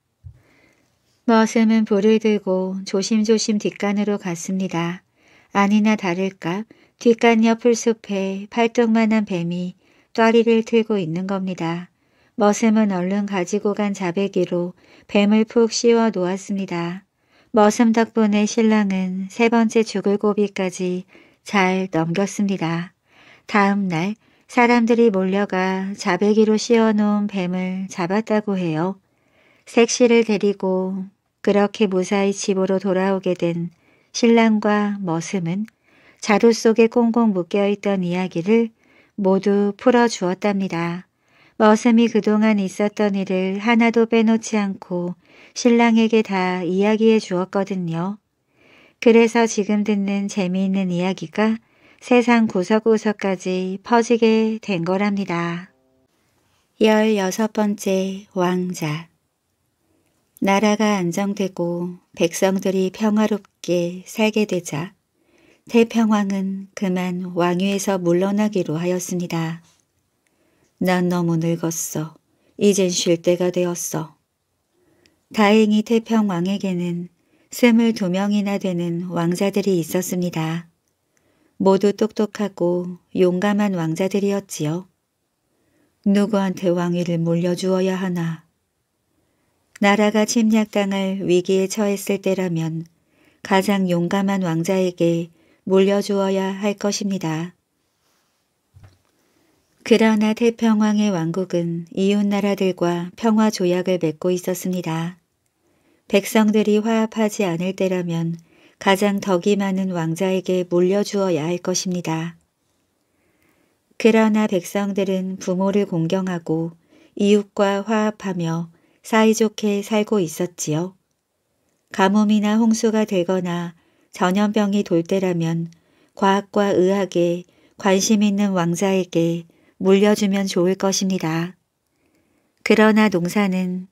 머슴은 불을 들고 조심조심 뒷간으로 갔습니다. 아니나 다를까 뒷간 옆을 숲에 팔뚝만한 뱀이 떠리를 틀고 있는 겁니다. 머슴은 얼른 가지고 간 자배기로 뱀을 푹 씌워 놓았습니다. 머슴 덕분에 신랑은 세 번째 죽을 고비까지 잘 넘겼습니다. 다음 날 사람들이 몰려가 자배기로 씌워놓은 뱀을 잡았다고 해요. 색시를 데리고 그렇게 무사히 집으로 돌아오게 된 신랑과 머슴은 자루 속에 꽁꽁 묶여있던 이야기를 모두 풀어주었답니다. 머슴이 그동안 있었던 일을 하나도 빼놓지 않고 신랑에게 다 이야기해 주었거든요. 그래서 지금 듣는 재미있는 이야기가 세상 구석구석까지 퍼지게 된 거랍니다. 16번째 왕자 나라가 안정되고 백성들이 평화롭게 살게 되자 태평왕은 그만 왕위에서 물러나기로 하였습니다. 난 너무 늙었어. 이젠 쉴 때가 되었어. 다행히 태평왕에게는 22명이나 되는 왕자들이 있었습니다. 모두 똑똑하고 용감한 왕자들이었지요. 누구한테 왕위를 물려주어야 하나 나라가 침략당할 위기에 처했을 때라면 가장 용감한 왕자에게 물려주어야 할 것입니다. 그러나 태평왕의 왕국은 이웃나라들과 평화조약을 맺고 있었습니다. 백성들이 화합하지 않을 때라면 가장 덕이 많은 왕자에게 물려주어야 할 것입니다. 그러나 백성들은 부모를 공경하고 이웃과 화합하며 사이좋게 살고 있었지요. 가뭄이나 홍수가 되거나 전염병이 돌 때라면 과학과 의학에 관심 있는 왕자에게 물려주면 좋을 것입니다. 그러나 농사는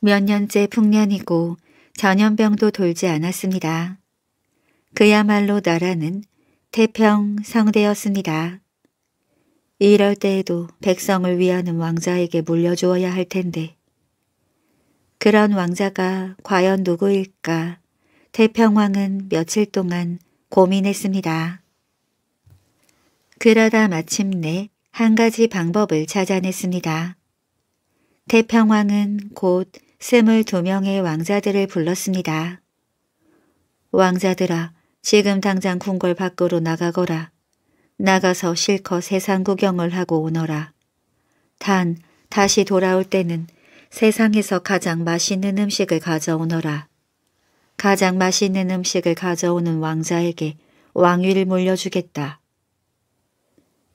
몇 년째 풍년이고 전염병도 돌지 않았습니다. 그야말로 나라는 태평성대였습니다. 이럴 때에도 백성을 위하는 왕자에게 물려주어야 할 텐데 그런 왕자가 과연 누구일까 태평왕은 며칠 동안 고민했습니다. 그러다 마침내 한 가지 방법을 찾아냈습니다. 태평왕은 곧 22명의 왕자들을 불렀습니다. 왕자들아 지금 당장 궁궐 밖으로 나가거라. 나가서 실컷 세상 구경을 하고 오너라. 단 다시 돌아올 때는 세상에서 가장 맛있는 음식을 가져오너라. 가장 맛있는 음식을 가져오는 왕자에게 왕위를 물려주겠다.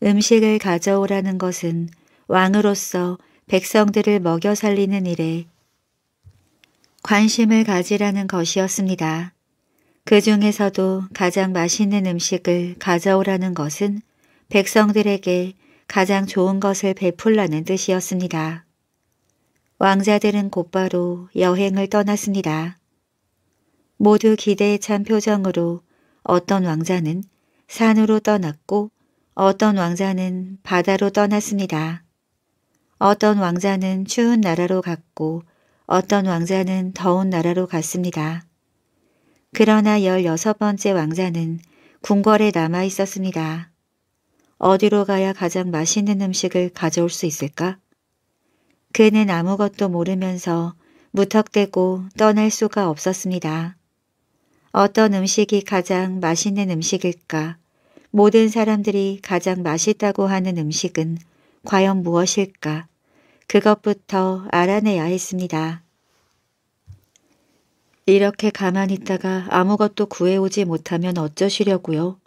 음식을 가져오라는 것은 왕으로서 백성들을 먹여 살리는 일에 관심을 가지라는 것이었습니다. 그 중에서도 가장 맛있는 음식을 가져오라는 것은 백성들에게 가장 좋은 것을 베풀라는 뜻이었습니다. 왕자들은 곧바로 여행을 떠났습니다. 모두 기대에 찬 표정으로 어떤 왕자는 산으로 떠났고 어떤 왕자는 바다로 떠났습니다. 어떤 왕자는 추운 나라로 갔고 어떤 왕자는 더운 나라로 갔습니다. 그러나 열여섯 번째 왕자는 궁궐에 남아 있었습니다. 어디로 가야 가장 맛있는 음식을 가져올 수 있을까? 그는 아무것도 모르면서 무턱대고 떠날 수가 없었습니다. 어떤 음식이 가장 맛있는 음식일까? 모든 사람들이 가장 맛있다고 하는 음식은 과연 무엇일까? 그것부터 알아내야 했습니다. 이렇게 가만히 있다가 아무것도 구해오지 못하면 어쩌시려고요?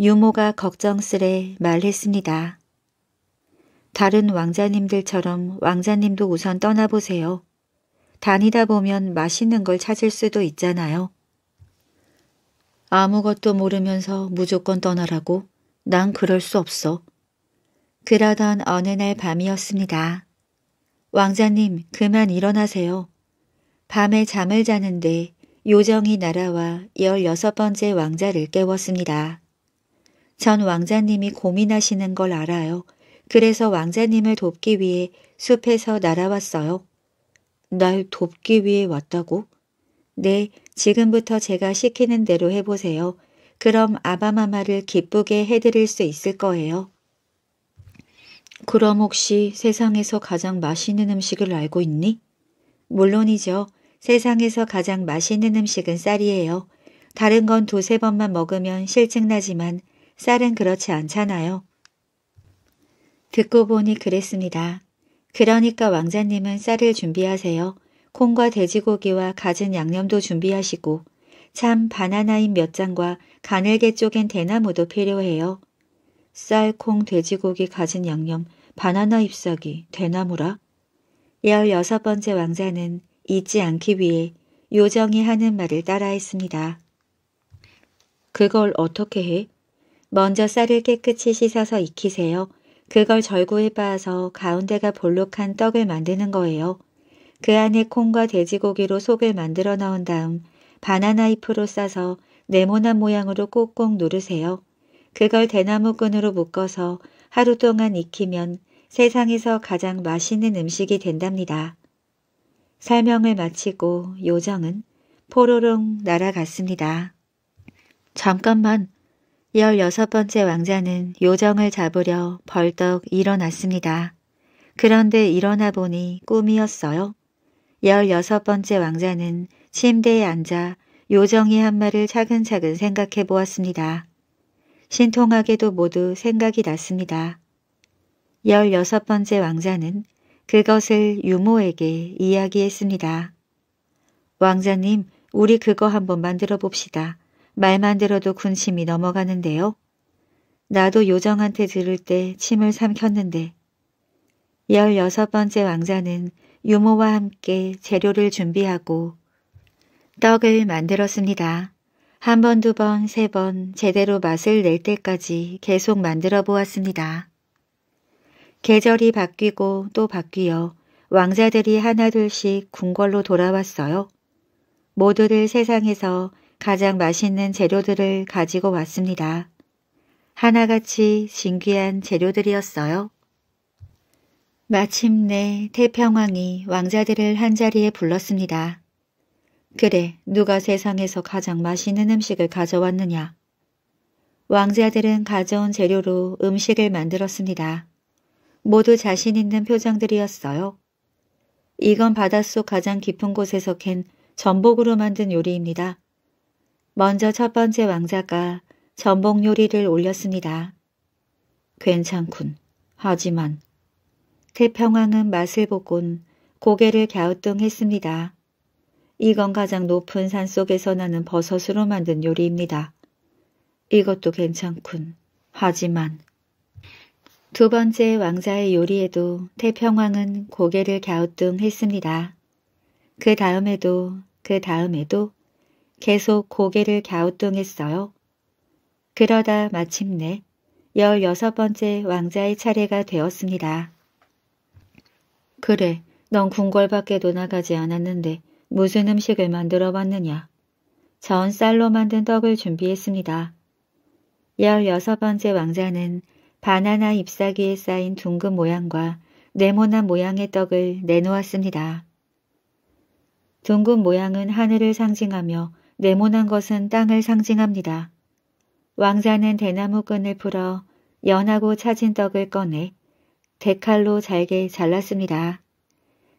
유모가 걱정스레 말했습니다. 다른 왕자님들처럼 왕자님도 우선 떠나보세요. 다니다 보면 맛있는 걸 찾을 수도 있잖아요. 아무것도 모르면서 무조건 떠나라고? 난 그럴 수 없어. 그러던 어느 날 밤이었습니다. 왕자님 그만 일어나세요. 밤에 잠을 자는데 요정이 날아와 열여섯 번째 왕자를 깨웠습니다. 전 왕자님이 고민하시는 걸 알아요. 그래서 왕자님을 돕기 위해 숲에서 날아왔어요. 날 돕기 위해 왔다고? 네, 지금부터 제가 시키는 대로 해보세요. 그럼 아바마마를 기쁘게 해드릴 수 있을 거예요. 그럼 혹시 세상에서 가장 맛있는 음식을 알고 있니? 물론이죠. 세상에서 가장 맛있는 음식은 쌀이에요. 다른 건 두세 번만 먹으면 실증나지만 쌀은 그렇지 않잖아요. 듣고 보니 그랬습니다. 그러니까 왕자님은 쌀을 준비하세요. 콩과 돼지고기와 갖은 양념도 준비하시고 참바나나인몇 장과 가늘게 쪼갠 대나무도 필요해요. 쌀, 콩, 돼지고기, 가진 양념, 바나나 잎사귀, 대나무라. 열여섯 번째 왕자는 잊지 않기 위해 요정이 하는 말을 따라했습니다. 그걸 어떻게 해? 먼저 쌀을 깨끗이 씻어서 익히세요. 그걸 절구에 빻아서 가운데가 볼록한 떡을 만드는 거예요. 그 안에 콩과 돼지고기로 속을 만들어 넣은 다음 바나나 잎으로 싸서 네모난 모양으로 꼭꼭 누르세요. 그걸 대나무 끈으로 묶어서 하루 동안 익히면 세상에서 가장 맛있는 음식이 된답니다. 설명을 마치고 요정은 포로롱 날아갔습니다. 잠깐만 열여섯 번째 왕자는 요정을 잡으려 벌떡 일어났습니다. 그런데 일어나 보니 꿈이었어요. 열여섯 번째 왕자는 침대에 앉아 요정이 한 말을 차근차근 생각해 보았습니다. 신통하게도 모두 생각이 났습니다. 열여섯 번째 왕자는 그것을 유모에게 이야기했습니다. 왕자님, 우리 그거 한번 만들어 봅시다. 말만 들어도 군침이 넘어가는데요. 나도 요정한테 들을 때 침을 삼켰는데 16번째 왕자는 유모와 함께 재료를 준비하고 떡을 만들었습니다. 한 번, 두 번, 세 번 제대로 맛을 낼 때까지 계속 만들어 보았습니다. 계절이 바뀌고 또 바뀌어 왕자들이 하나둘씩 궁궐로 돌아왔어요. 모두들 세상에서 가장 맛있는 재료들을 가지고 왔습니다. 하나같이 신귀한 재료들이었어요. 마침내 태평왕이 왕자들을 한자리에 불렀습니다. 그래, 누가 세상에서 가장 맛있는 음식을 가져왔느냐? 왕자들은 가져온 재료로 음식을 만들었습니다. 모두 자신 있는 표정들이었어요. 이건 바닷속 가장 깊은 곳에서 캔 전복으로 만든 요리입니다. 먼저 첫 번째 왕자가 전복 요리를 올렸습니다. 괜찮군. 하지만 태평왕은 맛을 보곤 고개를 갸우뚱했습니다. 이건 가장 높은 산 속에서 나는 버섯으로 만든 요리입니다. 이것도 괜찮군. 하지만 두 번째 왕자의 요리에도 태평왕은 고개를 갸우뚱했습니다. 그 다음에도 그 다음에도 계속 고개를 갸우뚱했어요. 그러다 마침내 16번째 왕자의 차례가 되었습니다. 그래, 넌 궁궐 밖에도 나가지 않았는데 무슨 음식을 만들어 봤느냐? 전 쌀로 만든 떡을 준비했습니다. 16번째 왕자는 바나나 잎사귀에 쌓인 둥근 모양과 네모난 모양의 떡을 내놓았습니다. 둥근 모양은 하늘을 상징하며 네모난 것은 땅을 상징합니다. 왕자는 대나무 끈을 풀어 연하고 차진 떡을 꺼내 데칼로 잘게 잘랐습니다.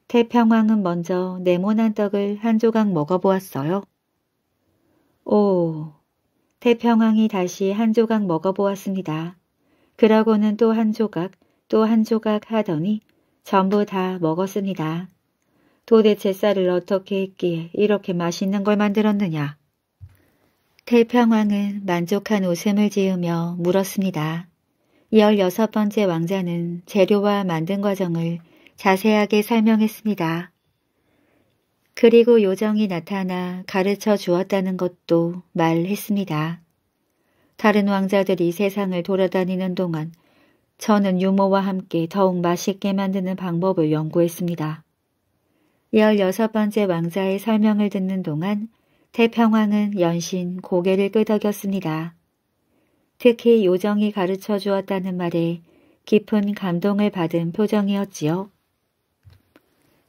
태평왕은 먼저 네모난 떡을 한 조각 먹어보았어요. 오, 태평왕이 다시 한 조각 먹어보았습니다. 그러고는 또 한 조각, 또 한 조각 하더니 전부 다 먹었습니다. 도대체 쌀을 어떻게 했기에 이렇게 맛있는 걸 만들었느냐? 태평왕은 만족한 웃음을 지으며 물었습니다. 16번째 왕자는 재료와 만든 과정을 자세하게 설명했습니다. 그리고 요정이 나타나 가르쳐 주었다는 것도 말했습니다. 다른 왕자들이 세상을 돌아다니는 동안 저는 유모와 함께 더욱 맛있게 만드는 방법을 연구했습니다. 열여섯 번째 왕자의 설명을 듣는 동안 태평왕은 연신 고개를 끄덕였습니다. 특히 요정이 가르쳐 주었다는 말에 깊은 감동을 받은 표정이었지요.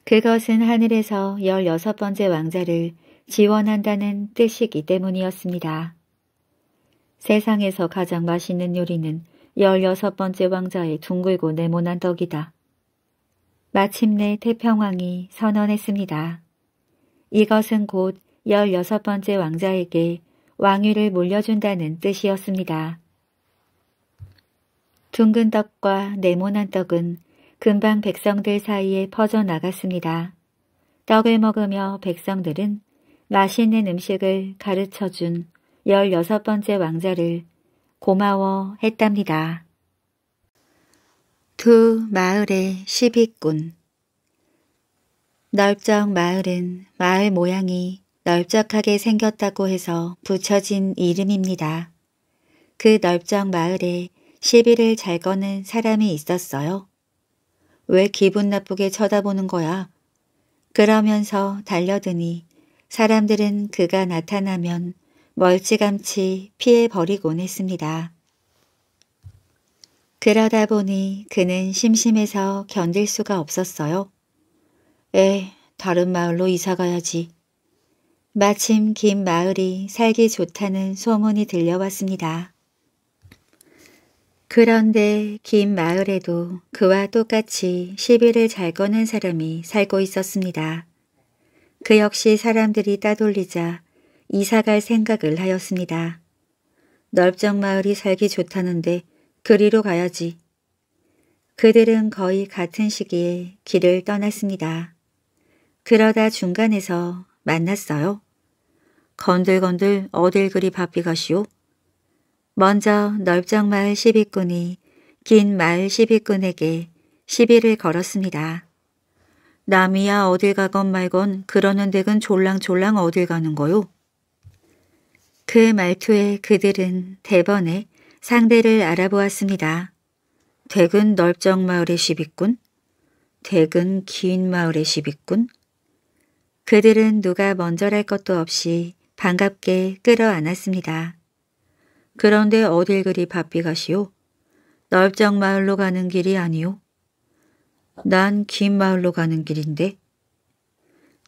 그것은 하늘에서 16번째 왕자를 지원한다는 뜻이기 때문이었습니다. 세상에서 가장 맛있는 요리는 16번째 왕자의 둥글고 네모난 떡이다. 마침내 태평왕이 선언했습니다. 이것은 곧 16번째 왕자에게 왕위를 물려준다는 뜻이었습니다. 둥근 떡과 네모난 떡은 금방 백성들 사이에 퍼져나갔습니다. 떡을 먹으며 백성들은 맛있는 음식을 가르쳐준 16번째 왕자를 고마워했답니다. 두 그 마을의 시비꾼 넓적 마을은 마을 모양이 넓적하게 생겼다고 해서 붙여진 이름입니다. 그 넓적 마을에 시비를 잘 거는 사람이 있었어요. 왜 기분 나쁘게 쳐다보는 거야? 그러면서 달려드니 사람들은 그가 나타나면 멀찌감치 피해버리곤 했습니다. 그러다 보니 그는 심심해서 견딜 수가 없었어요. 에, 다른 마을로 이사 가야지. 마침 긴 마을이 살기 좋다는 소문이 들려왔습니다. 그런데 긴 마을에도 그와 똑같이 시비를 잘 거는 사람이 살고 있었습니다. 그 역시 사람들이 따돌리자 이사갈 생각을 하였습니다. 넓적 마을이 살기 좋다는데 그리로 가야지. 그들은 거의 같은 시기에 길을 떠났습니다. 그러다 중간에서 만났어요. 건들건들 어딜 그리 바삐 가시오. 먼저 넓적 마을 시비꾼이 긴 마을 시비꾼에게 시비를 걸었습니다. 남이야 어딜 가건 말건 그러는 댁은 졸랑졸랑 어딜 가는 거요. 그 말투에 그들은 대번에 상대를 알아보았습니다. 대근 넓적 마을의 시비꾼, 대근긴 마을의 시비꾼. 그들은 누가 먼저랄 것도 없이 반갑게 끌어안았습니다. 그런데 어딜 그리 바삐 가시오? 넓적 마을로 가는 길이 아니오? 난 긴 마을로 가는 길인데.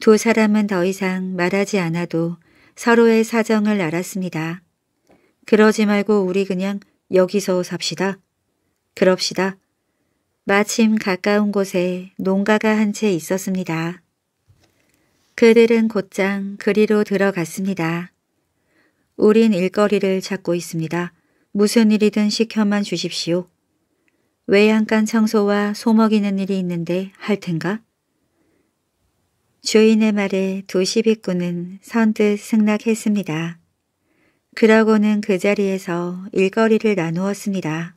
두 사람은 더 이상 말하지 않아도 서로의 사정을 알았습니다. 그러지 말고 우리 그냥 여기서 삽시다. 그럽시다. 마침 가까운 곳에 농가가 한 채 있었습니다. 그들은 곧장 그리로 들어갔습니다. 우린 일거리를 찾고 있습니다. 무슨 일이든 시켜만 주십시오. 외양간 청소와 소먹이는 일이 있는데 할 텐가? 주인의 말에 두 시비꾼은 선뜻 승낙했습니다. 그러고는 그 자리에서 일거리를 나누었습니다.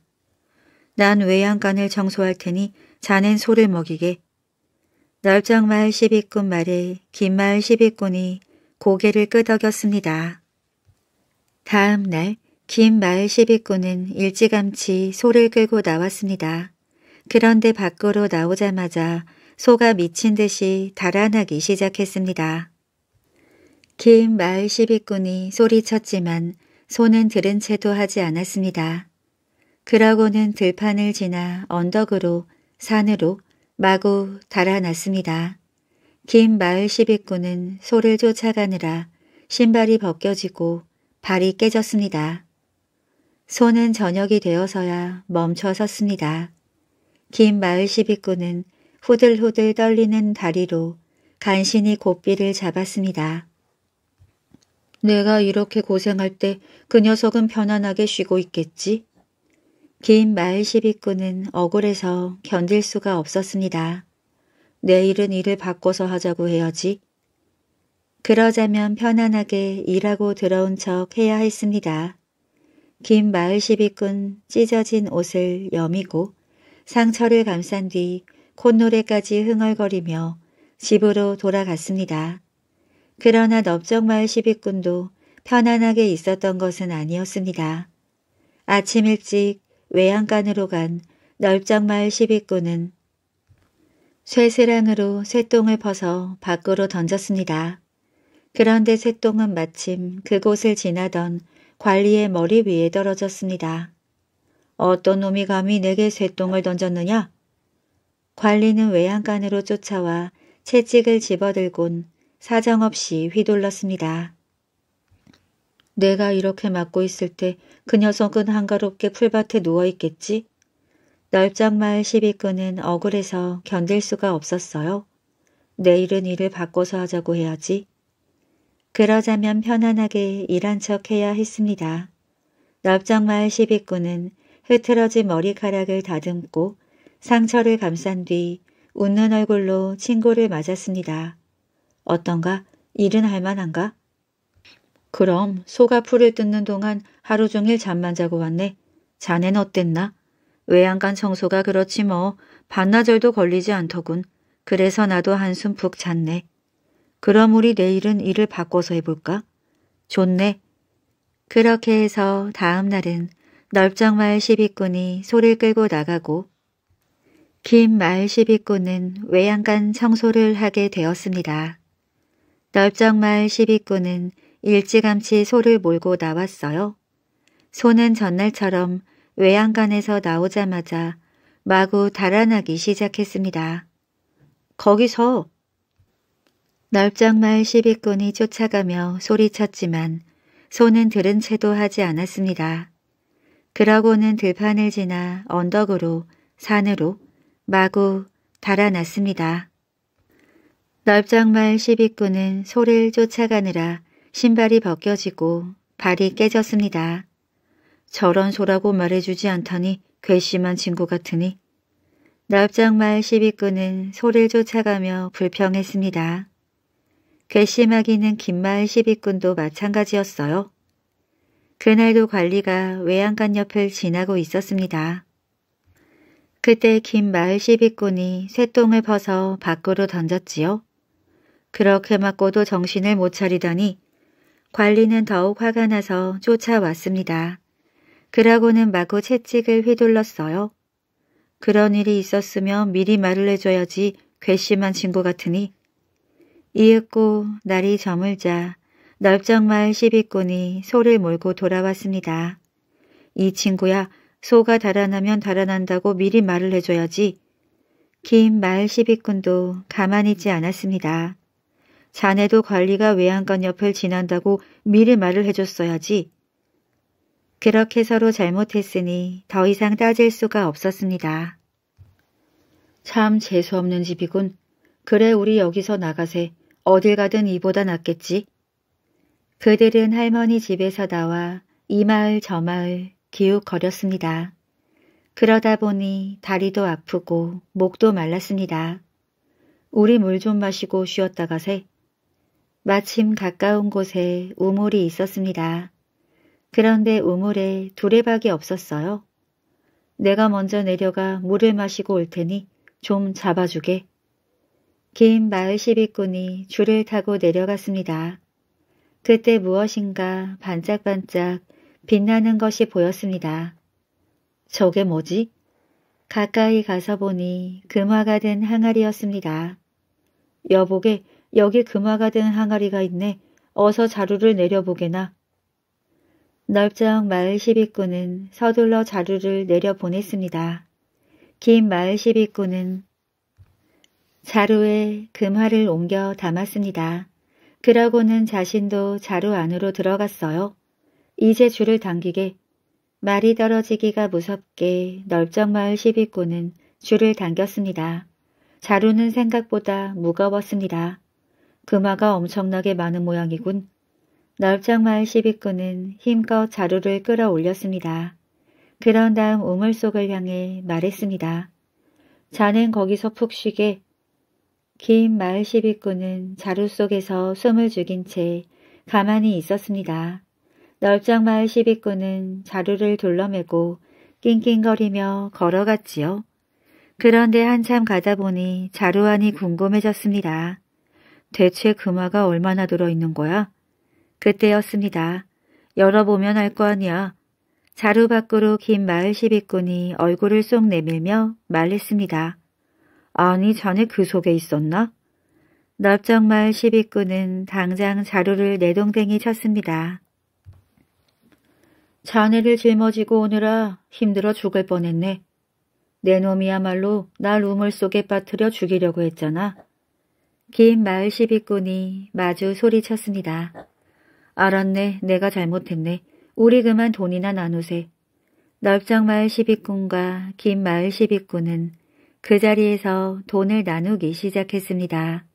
난 외양간을 청소할 테니 자넨 소를 먹이게. 넓적마을 시비꾼 말에 긴마을 시비꾼이 고개를 끄덕였습니다. 다음 날 긴마을 시비꾼은 일찌감치 소를 끌고 나왔습니다. 그런데 밖으로 나오자마자 소가 미친 듯이 달아나기 시작했습니다. 긴 마을 시비꾼이 소리쳤지만 손은 들은 채도 하지 않았습니다. 그러고는 들판을 지나 언덕으로 산으로 마구 달아났습니다. 긴 마을 시비꾼은 소를 쫓아가느라 신발이 벗겨지고 발이 깨졌습니다. 소는 저녁이 되어서야 멈춰 섰습니다. 긴 마을 시비꾼은 후들후들 떨리는 다리로 간신히 고삐를 잡았습니다. 내가 이렇게 고생할 때 그 녀석은 편안하게 쉬고 있겠지? 긴 마을 시비꾼은 억울해서 견딜 수가 없었습니다. 내일은 일을 바꿔서 하자고 해야지. 그러자면 편안하게 일하고 들어온 척 해야 했습니다. 긴 마을 시비꾼 찢어진 옷을 여미고 상처를 감싼 뒤 콧노래까지 흥얼거리며 집으로 돌아갔습니다. 그러나 넓적마을 시비꾼도 편안하게 있었던 것은 아니었습니다. 아침 일찍 외양간으로 간 넓적마을 시비꾼은 쇠세랑으로 쇠똥을 퍼서 밖으로 던졌습니다. 그런데 쇠똥은 마침 그곳을 지나던 관리의 머리 위에 떨어졌습니다. 어떤 놈이 감히 내게 쇠똥을 던졌느냐? 관리는 외양간으로 쫓아와 채찍을 집어들곤 사정없이 휘둘렀습니다. 내가 이렇게 맞고 있을 때 그 녀석은 한가롭게 풀밭에 누워있겠지? 넓장마을 시비꾼은 억울해서 견딜 수가 없었어요. 내일은 일을 바꿔서 하자고 해야지. 그러자면 편안하게 일한 척 해야 했습니다. 넓장마을 시비꾼은 흐트러진 머리카락을 다듬고 상처를 감싼 뒤 웃는 얼굴로 친구를 맞았습니다. 어떤가? 일은 할 만한가? 그럼 소가 풀을 뜯는 동안 하루 종일 잠만 자고 왔네. 자넨 어땠나? 외양간 청소가 그렇지 뭐 반나절도 걸리지 않더군. 그래서 나도 한숨 푹 잤네. 그럼 우리 내일은 일을 바꿔서 해볼까? 좋네. 그렇게 해서 다음 날은 넓적마을 시비꾼이 소를 끌고 나가고 긴 마을 시비꾼은 외양간 청소를 하게 되었습니다. 넓적마을 시비꾼은 일찌감치 소를 몰고 나왔어요. 소는 전날처럼 외양간에서 나오자마자 마구 달아나기 시작했습니다. 거기서! 넓적마을 시비꾼이 쫓아가며 소리쳤지만 소는 들은 채도 하지 않았습니다. 그러고는 들판을 지나 언덕으로 산으로 마구 달아났습니다. 넓장말 1 2꾼은 소를 쫓아가느라 신발이 벗겨지고 발이 깨졌습니다. 저런 소라고 말해주지 않더니 괘씸한 친구 같으니 넓장말 1 2꾼은 소를 쫓아가며 불평했습니다. 괘씸하기는 긴말 1 2꾼도 마찬가지였어요. 그날도 관리가 외양간 옆을 지나고 있었습니다. 그때 긴 마을 시비꾼이 쇠똥을 퍼서 밖으로 던졌지요. 그렇게 맞고도 정신을 못 차리더니 관리는 더욱 화가 나서 쫓아왔습니다. 그러고는 마구 채찍을 휘둘렀어요. 그런 일이 있었으면 미리 말을 해줘야지 괘씸한 친구 같으니 이윽고 날이 저물자 넓적마을 시비꾼이 소를 몰고 돌아왔습니다. 이 친구야 소가 달아나면 달아난다고 미리 말을 해줘야지 긴 마을 시비꾼도 가만히 있지 않았습니다. 자네도 관리가 외양간 옆을 지난다고 미리 말을 해줬어야지. 그렇게 서로 잘못했으니 더 이상 따질 수가 없었습니다. 참 재수없는 집이군. 그래 우리 여기서 나가세. 어딜 가든 이보다 낫겠지. 그들은 할머니 집에서 나와 이 마을 저 마을 기웃거렸습니다. 그러다 보니 다리도 아프고 목도 말랐습니다. 우리 물 좀 마시고 쉬었다 가세. 마침 가까운 곳에 우물이 있었습니다. 그런데 우물에 두레박이 없었어요. 내가 먼저 내려가 물을 마시고 올 테니 좀 잡아주게. 긴 마을 시비꾼이 줄을 타고 내려갔습니다. 그때 무엇인가 반짝반짝 빛나는 것이 보였습니다. 저게 뭐지? 가까이 가서 보니 금화가 된 항아리였습니다. 여보게 여기 금화가 된 항아리가 있네. 어서 자루를 내려보게나. 넓적 마을 시비꾼은 서둘러 자루를 내려보냈습니다. 긴 마을 시비꾼은 자루에 금화를 옮겨 담았습니다. 그러고는 자신도 자루 안으로 들어갔어요. 이제 줄을 당기게 말이 떨어지기가 무섭게 넓적 마을 시비꾼은 줄을 당겼습니다. 자루는 생각보다 무거웠습니다. 금화가 엄청나게 많은 모양이군. 넓장마을 시비꾼은 힘껏 자루를 끌어올렸습니다. 그런 다음 우물 속을 향해 말했습니다. 자는 거기서 푹 쉬게. 긴 마을 시비꾼은 자루 속에서 숨을 죽인 채 가만히 있었습니다. 넓장마을 시비꾼은 자루를 둘러매고 낑낑거리며 걸어갔지요. 그런데 한참 가다 보니 자루 안이 궁금해졌습니다. 대체 금화가 얼마나 들어있는 거야? 그때였습니다. 열어보면 알 거 아니야. 자루 밖으로 긴 마을 시비꾼이 얼굴을 쏙 내밀며 말했습니다. 아니 자네 그 속에 있었나? 넓적마을 시비꾼은 당장 자루를 내동댕이 쳤습니다. 자네를 짊어지고 오느라 힘들어 죽을 뻔했네. 내 놈이야말로 날 우물 속에 빠뜨려 죽이려고 했잖아. 긴 마을 시비꾼이 마주 소리쳤습니다. 알았네. 내가 잘못했네. 우리 그만 돈이나 나누세. 넓적 마을 시비꾼과 긴 마을 시비꾼은 그 자리에서 돈을 나누기 시작했습니다.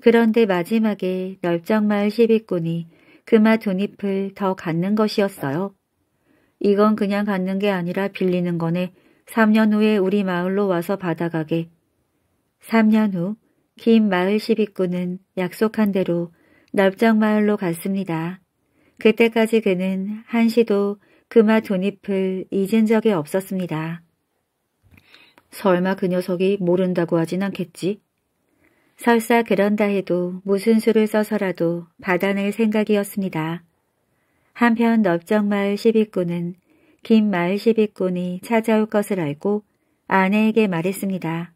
그런데 마지막에 넓적 마을 시비꾼이 그마 돈잎을 더 갖는 것이었어요. 이건 그냥 갖는 게 아니라 빌리는 거네. 3년 후에 우리 마을로 와서 받아가게. 3년 후긴 마을 시비꾼은 약속한 대로 넓적마을로 갔습니다. 그때까지 그는 한시도 그마 돈잎을 잊은 적이 없었습니다. 설마 그 녀석이 모른다고 하진 않겠지? 설사 그런다 해도 무슨 수를 써서라도 받아낼 생각이었습니다. 한편 넓적마을 시비꾼은 긴 마을 시비꾼이 찾아올 것을 알고 아내에게 말했습니다.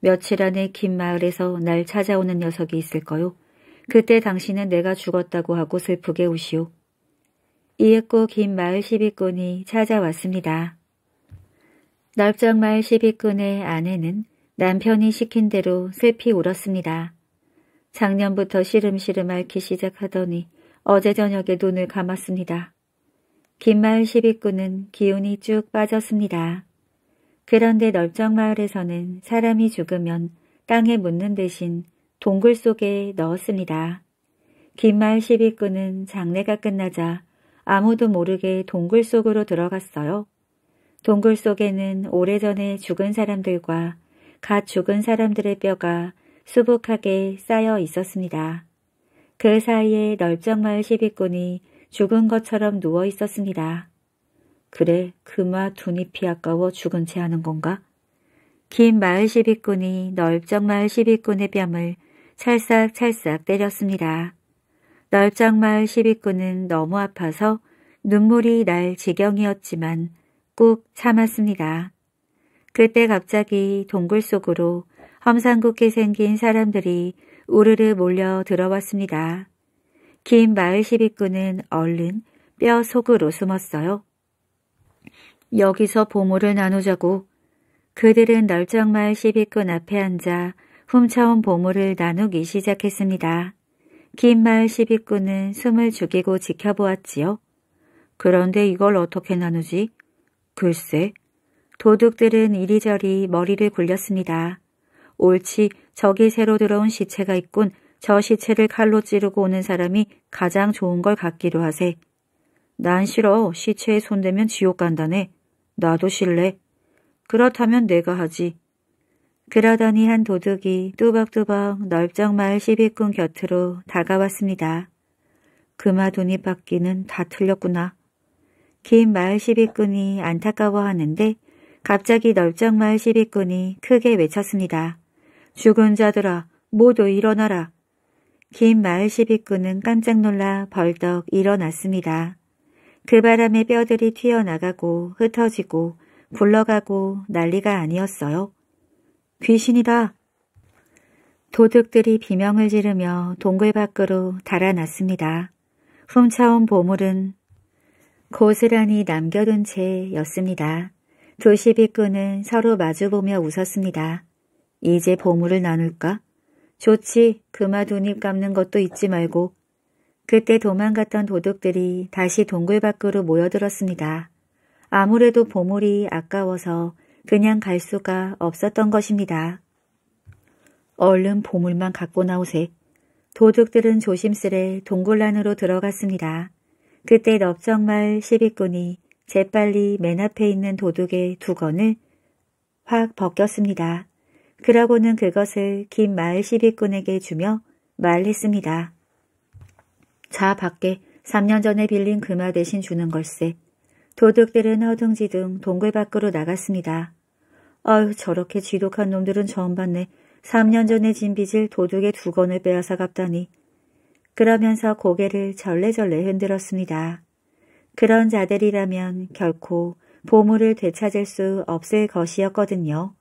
며칠 안에 긴 마을에서 날 찾아오는 녀석이 있을 거요. 그때 당신은 내가 죽었다고 하고 슬프게 우시오. 이윽고 긴 마을 시비꾼이 찾아왔습니다. 넓적 마을 시비꾼의 아내는 남편이 시킨 대로 슬피 울었습니다. 작년부터 시름시름 앓기 시작하더니 어제 저녁에 눈을 감았습니다. 긴 마을 시비꾼은 기운이 쭉 빠졌습니다. 그런데 널쩡 마을에서는 사람이 죽으면 땅에 묻는 대신 동굴 속에 넣었습니다. 긴말 시비꾼은 장례가 끝나자 아무도 모르게 동굴 속으로 들어갔어요. 동굴 속에는 오래전에 죽은 사람들과 갓 죽은 사람들의 뼈가 수북하게 쌓여 있었습니다. 그 사이에 널쩡 마을 시비꾼이 죽은 것처럼 누워 있었습니다. 그래 그마 두이 아까워 죽은 채 하는 건가? 긴 마을 시비꾼이 넓적 마을 시비꾼의 뺨을 찰싹찰싹 때렸습니다. 넓적 마을 시비꾼은 너무 아파서 눈물이 날 지경이었지만 꾹 참았습니다. 그때 갑자기 동굴 속으로 험상궂게 생긴 사람들이 우르르 몰려 들어왔습니다. 긴 마을 시비꾼은 얼른 뼈 속으로 숨었어요. 여기서 보물을 나누자고 그들은 널쩡마을 시비꾼 앞에 앉아 훔쳐온 보물을 나누기 시작했습니다. 긴 마을 시비꾼은 숨을 죽이고 지켜보았지요. 그런데 이걸 어떻게 나누지? 글쎄, 도둑들은 이리저리 머리를 굴렸습니다. 옳지, 저기 새로 들어온 시체가 있군. 저 시체를 칼로 찌르고 오는 사람이 가장 좋은 걸 갖기로 하세. 난 싫어. 시체에 손대면 지옥 간다네. 놔두실래? 그렇다면 내가 하지. 그러더니 한 도둑이 뚜벅뚜벅 넓적마을 시비꾼 곁으로 다가왔습니다. 그마돈이 받기는 다 틀렸구나. 긴 마을 시비꾼이 안타까워하는데 갑자기 넓적마을 시비꾼이 크게 외쳤습니다. 죽은 자들아 모두 일어나라. 긴 마을 시비꾼은 깜짝 놀라 벌떡 일어났습니다. 그 바람에 뼈들이 튀어나가고 흩어지고 굴러가고 난리가 아니었어요. 귀신이다. 도둑들이 비명을 지르며 동굴 밖으로 달아났습니다. 훔쳐온 보물은 고스란히 남겨둔 채였습니다. 두 시비꾼은 서로 마주보며 웃었습니다. 이제 보물을 나눌까? 좋지, 그마 두입 감는 것도 잊지 말고 그때 도망갔던 도둑들이 다시 동굴 밖으로 모여들었습니다. 아무래도 보물이 아까워서 그냥 갈 수가 없었던 것입니다. 얼른 보물만 갖고 나오세. 도둑들은 조심스레 동굴 안으로 들어갔습니다. 그때 넓적말 시비꾼이 재빨리 맨 앞에 있는 도둑의 두건을 확 벗겼습니다. 그러고는 그것을 긴 마을 시비꾼에게 주며 말했습니다. 자 밖에 3년 전에 빌린 금화 대신 주는 걸세. 도둑들은 허둥지둥 동굴 밖으로 나갔습니다. 아유 저렇게 지독한 놈들은 처음 봤네. 3년 전에 진 빚을 도둑의 두 건을 빼앗아 갚다니. 그러면서 고개를 절레절레 흔들었습니다. 그런 자들이라면 결코 보물을 되찾을 수 없을 것이었거든요.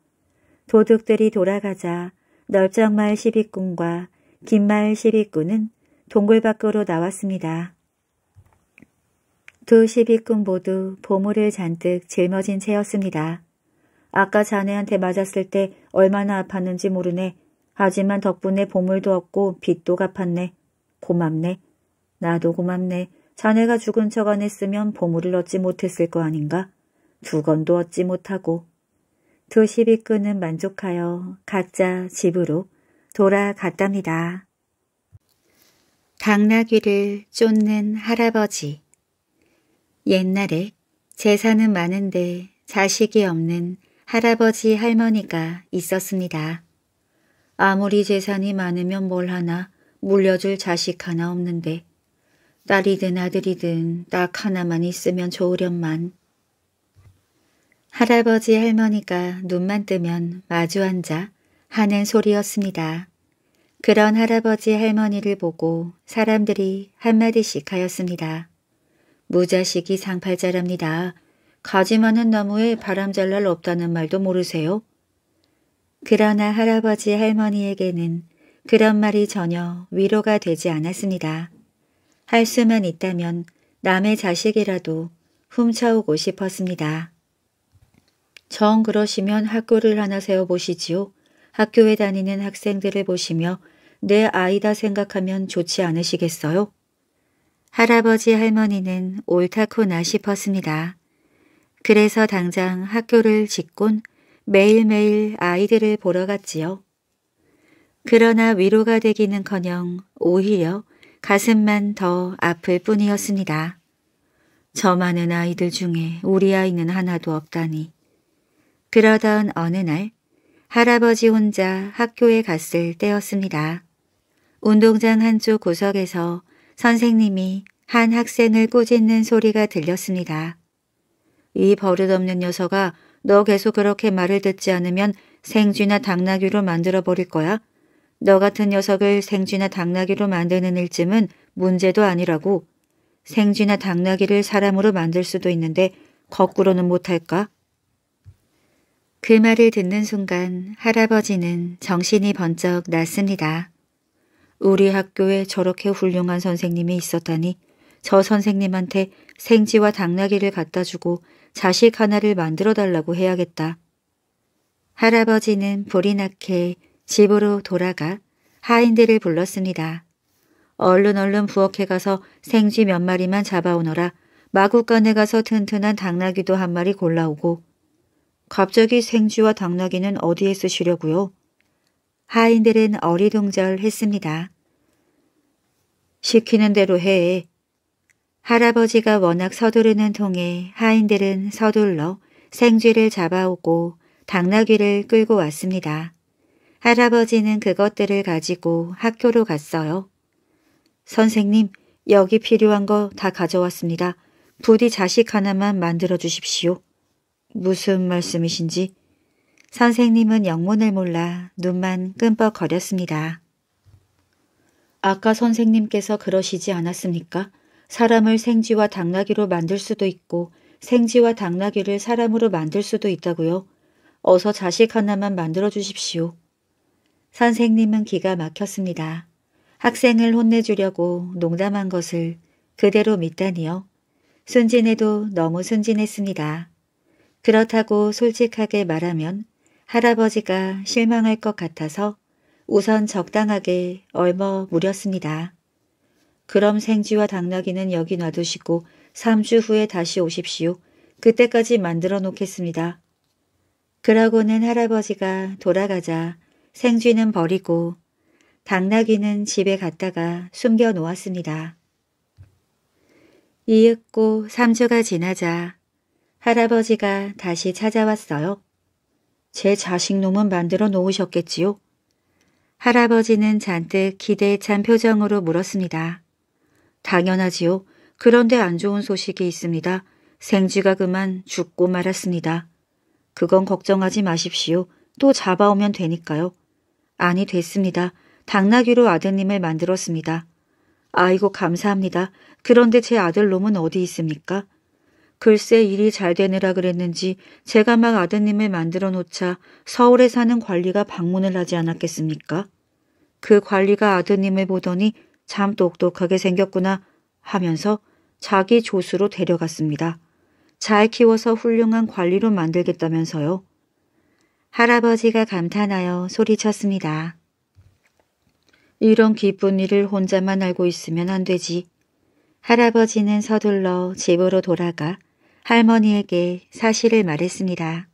도둑들이 돌아가자 널쩡마을 시비꾼과 긴마을 시비꾼은 동굴 밖으로 나왔습니다. 두 시비꾼 모두 보물을 잔뜩 짊어진 채였습니다. 아까 자네한테 맞았을 때 얼마나 아팠는지 모르네. 하지만 덕분에 보물도 없고 빚도 갚았네. 고맙네. 나도 고맙네. 자네가 죽은 척 안 했으면 보물을 얻지 못했을 거 아닌가? 두건도 얻지 못하고. 두 시비꾼은 만족하여 각자 집으로 돌아갔답니다. 당나귀를 쫓는 할아버지 옛날에 재산은 많은데 자식이 없는 할아버지 할머니가 있었습니다. 아무리 재산이 많으면 뭘 하나 물려줄 자식 하나 없는데 딸이든 아들이든 딱 하나만 있으면 좋으련만. 할아버지 할머니가 눈만 뜨면 마주 앉아 하는 소리였습니다. 그런 할아버지 할머니를 보고 사람들이 한마디씩 하였습니다. 무자식이 상팔자랍니다. 가지 많은 나무에 바람잘 날 없다는 말도 모르세요? 그러나 할아버지 할머니에게는 그런 말이 전혀 위로가 되지 않았습니다. 할 수만 있다면 남의 자식이라도 훔쳐오고 싶었습니다. 정 그러시면 학교를 하나 세워보시지요. 학교에 다니는 학생들을 보시며 내 아이다 생각하면 좋지 않으시겠어요? 할아버지 할머니는 옳다코나 싶었습니다. 그래서 당장 학교를 짓곤 매일매일 아이들을 보러 갔지요. 그러나 위로가 되기는커녕 오히려 가슴만 더 아플 뿐이었습니다. 저 많은 아이들 중에 우리 아이는 하나도 없다니. 그러던 어느 날 할아버지 혼자 학교에 갔을 때였습니다. 운동장 한쪽 구석에서 선생님이 한 학생을 꾸짖는 소리가 들렸습니다. 이 버릇없는 녀석아 너 계속 그렇게 말을 듣지 않으면 생쥐나 당나귀로 만들어버릴 거야. 너 같은 녀석을 생쥐나 당나귀로 만드는 일쯤은 문제도 아니라고. 생쥐나 당나귀를 사람으로 만들 수도 있는데 거꾸로는 못할까? 그 말을 듣는 순간 할아버지는 정신이 번쩍 났습니다. 우리 학교에 저렇게 훌륭한 선생님이 있었다니 저 선생님한테 생지와 당나귀를 갖다 주고 자식 하나를 만들어 달라고 해야겠다. 할아버지는 불이 나게 집으로 돌아가 하인들을 불렀습니다. 얼른 얼른 부엌에 가서 생쥐 몇 마리만 잡아오너라. 마구간에 가서 튼튼한 당나귀도 한 마리 골라오고 갑자기 생쥐와 당나귀는 어디에 쓰시려고요? 하인들은 어리둥절했습니다. 시키는 대로 해. 할아버지가 워낙 서두르는 통에 하인들은 서둘러 생쥐를 잡아오고 당나귀를 끌고 왔습니다. 할아버지는 그것들을 가지고 학교로 갔어요. 선생님, 여기 필요한 거 다 가져왔습니다. 부디 자식 하나만 만들어 주십시오. 무슨 말씀이신지 선생님은 영문을 몰라 눈만 끔뻑거렸습니다. 아까 선생님께서 그러시지 않았습니까? 사람을 생쥐와 당나귀로 만들 수도 있고 생쥐와 당나귀를 사람으로 만들 수도 있다고요. 어서 자식 하나만 만들어 주십시오. 선생님은 기가 막혔습니다. 학생을 혼내주려고 농담한 것을 그대로 믿다니요. 순진해도 너무 순진했습니다. 그렇다고 솔직하게 말하면 할아버지가 실망할 것 같아서 우선 적당하게 얼머 무렸습니다. 그럼 생쥐와 당나귀는 여기 놔두시고 3주 후에 다시 오십시오. 그때까지 만들어 놓겠습니다. 그러고는 할아버지가 돌아가자 생쥐는 버리고 당나귀는 집에 갔다가 숨겨 놓았습니다. 이윽고 3주가 지나자 할아버지가 다시 찾아왔어요. 제 자식 놈은 만들어 놓으셨겠지요? 할아버지는 잔뜩 기대에 찬 표정으로 물었습니다. 당연하지요. 그런데 안 좋은 소식이 있습니다. 생쥐가 그만 죽고 말았습니다. 그건 걱정하지 마십시오. 또 잡아오면 되니까요. 아니 됐습니다. 당나귀로 아드님을 만들었습니다. 아이고 감사합니다. 그런데 제 아들놈은 어디 있습니까? 글쎄 일이 잘 되느라 그랬는지 제가 막 아드님을 만들어 놓자 서울에 사는 관리가 방문을 하지 않았겠습니까? 그 관리가 아드님을 보더니 참 똑똑하게 생겼구나 하면서 자기 조수로 데려갔습니다. 잘 키워서 훌륭한 관리로 만들겠다면서요. 할아버지가 감탄하여 소리쳤습니다. 이런 기쁜 일을 혼자만 알고 있으면 안 되지. 할아버지는 서둘러 집으로 돌아가 할머니에게 사실을 말했습니다.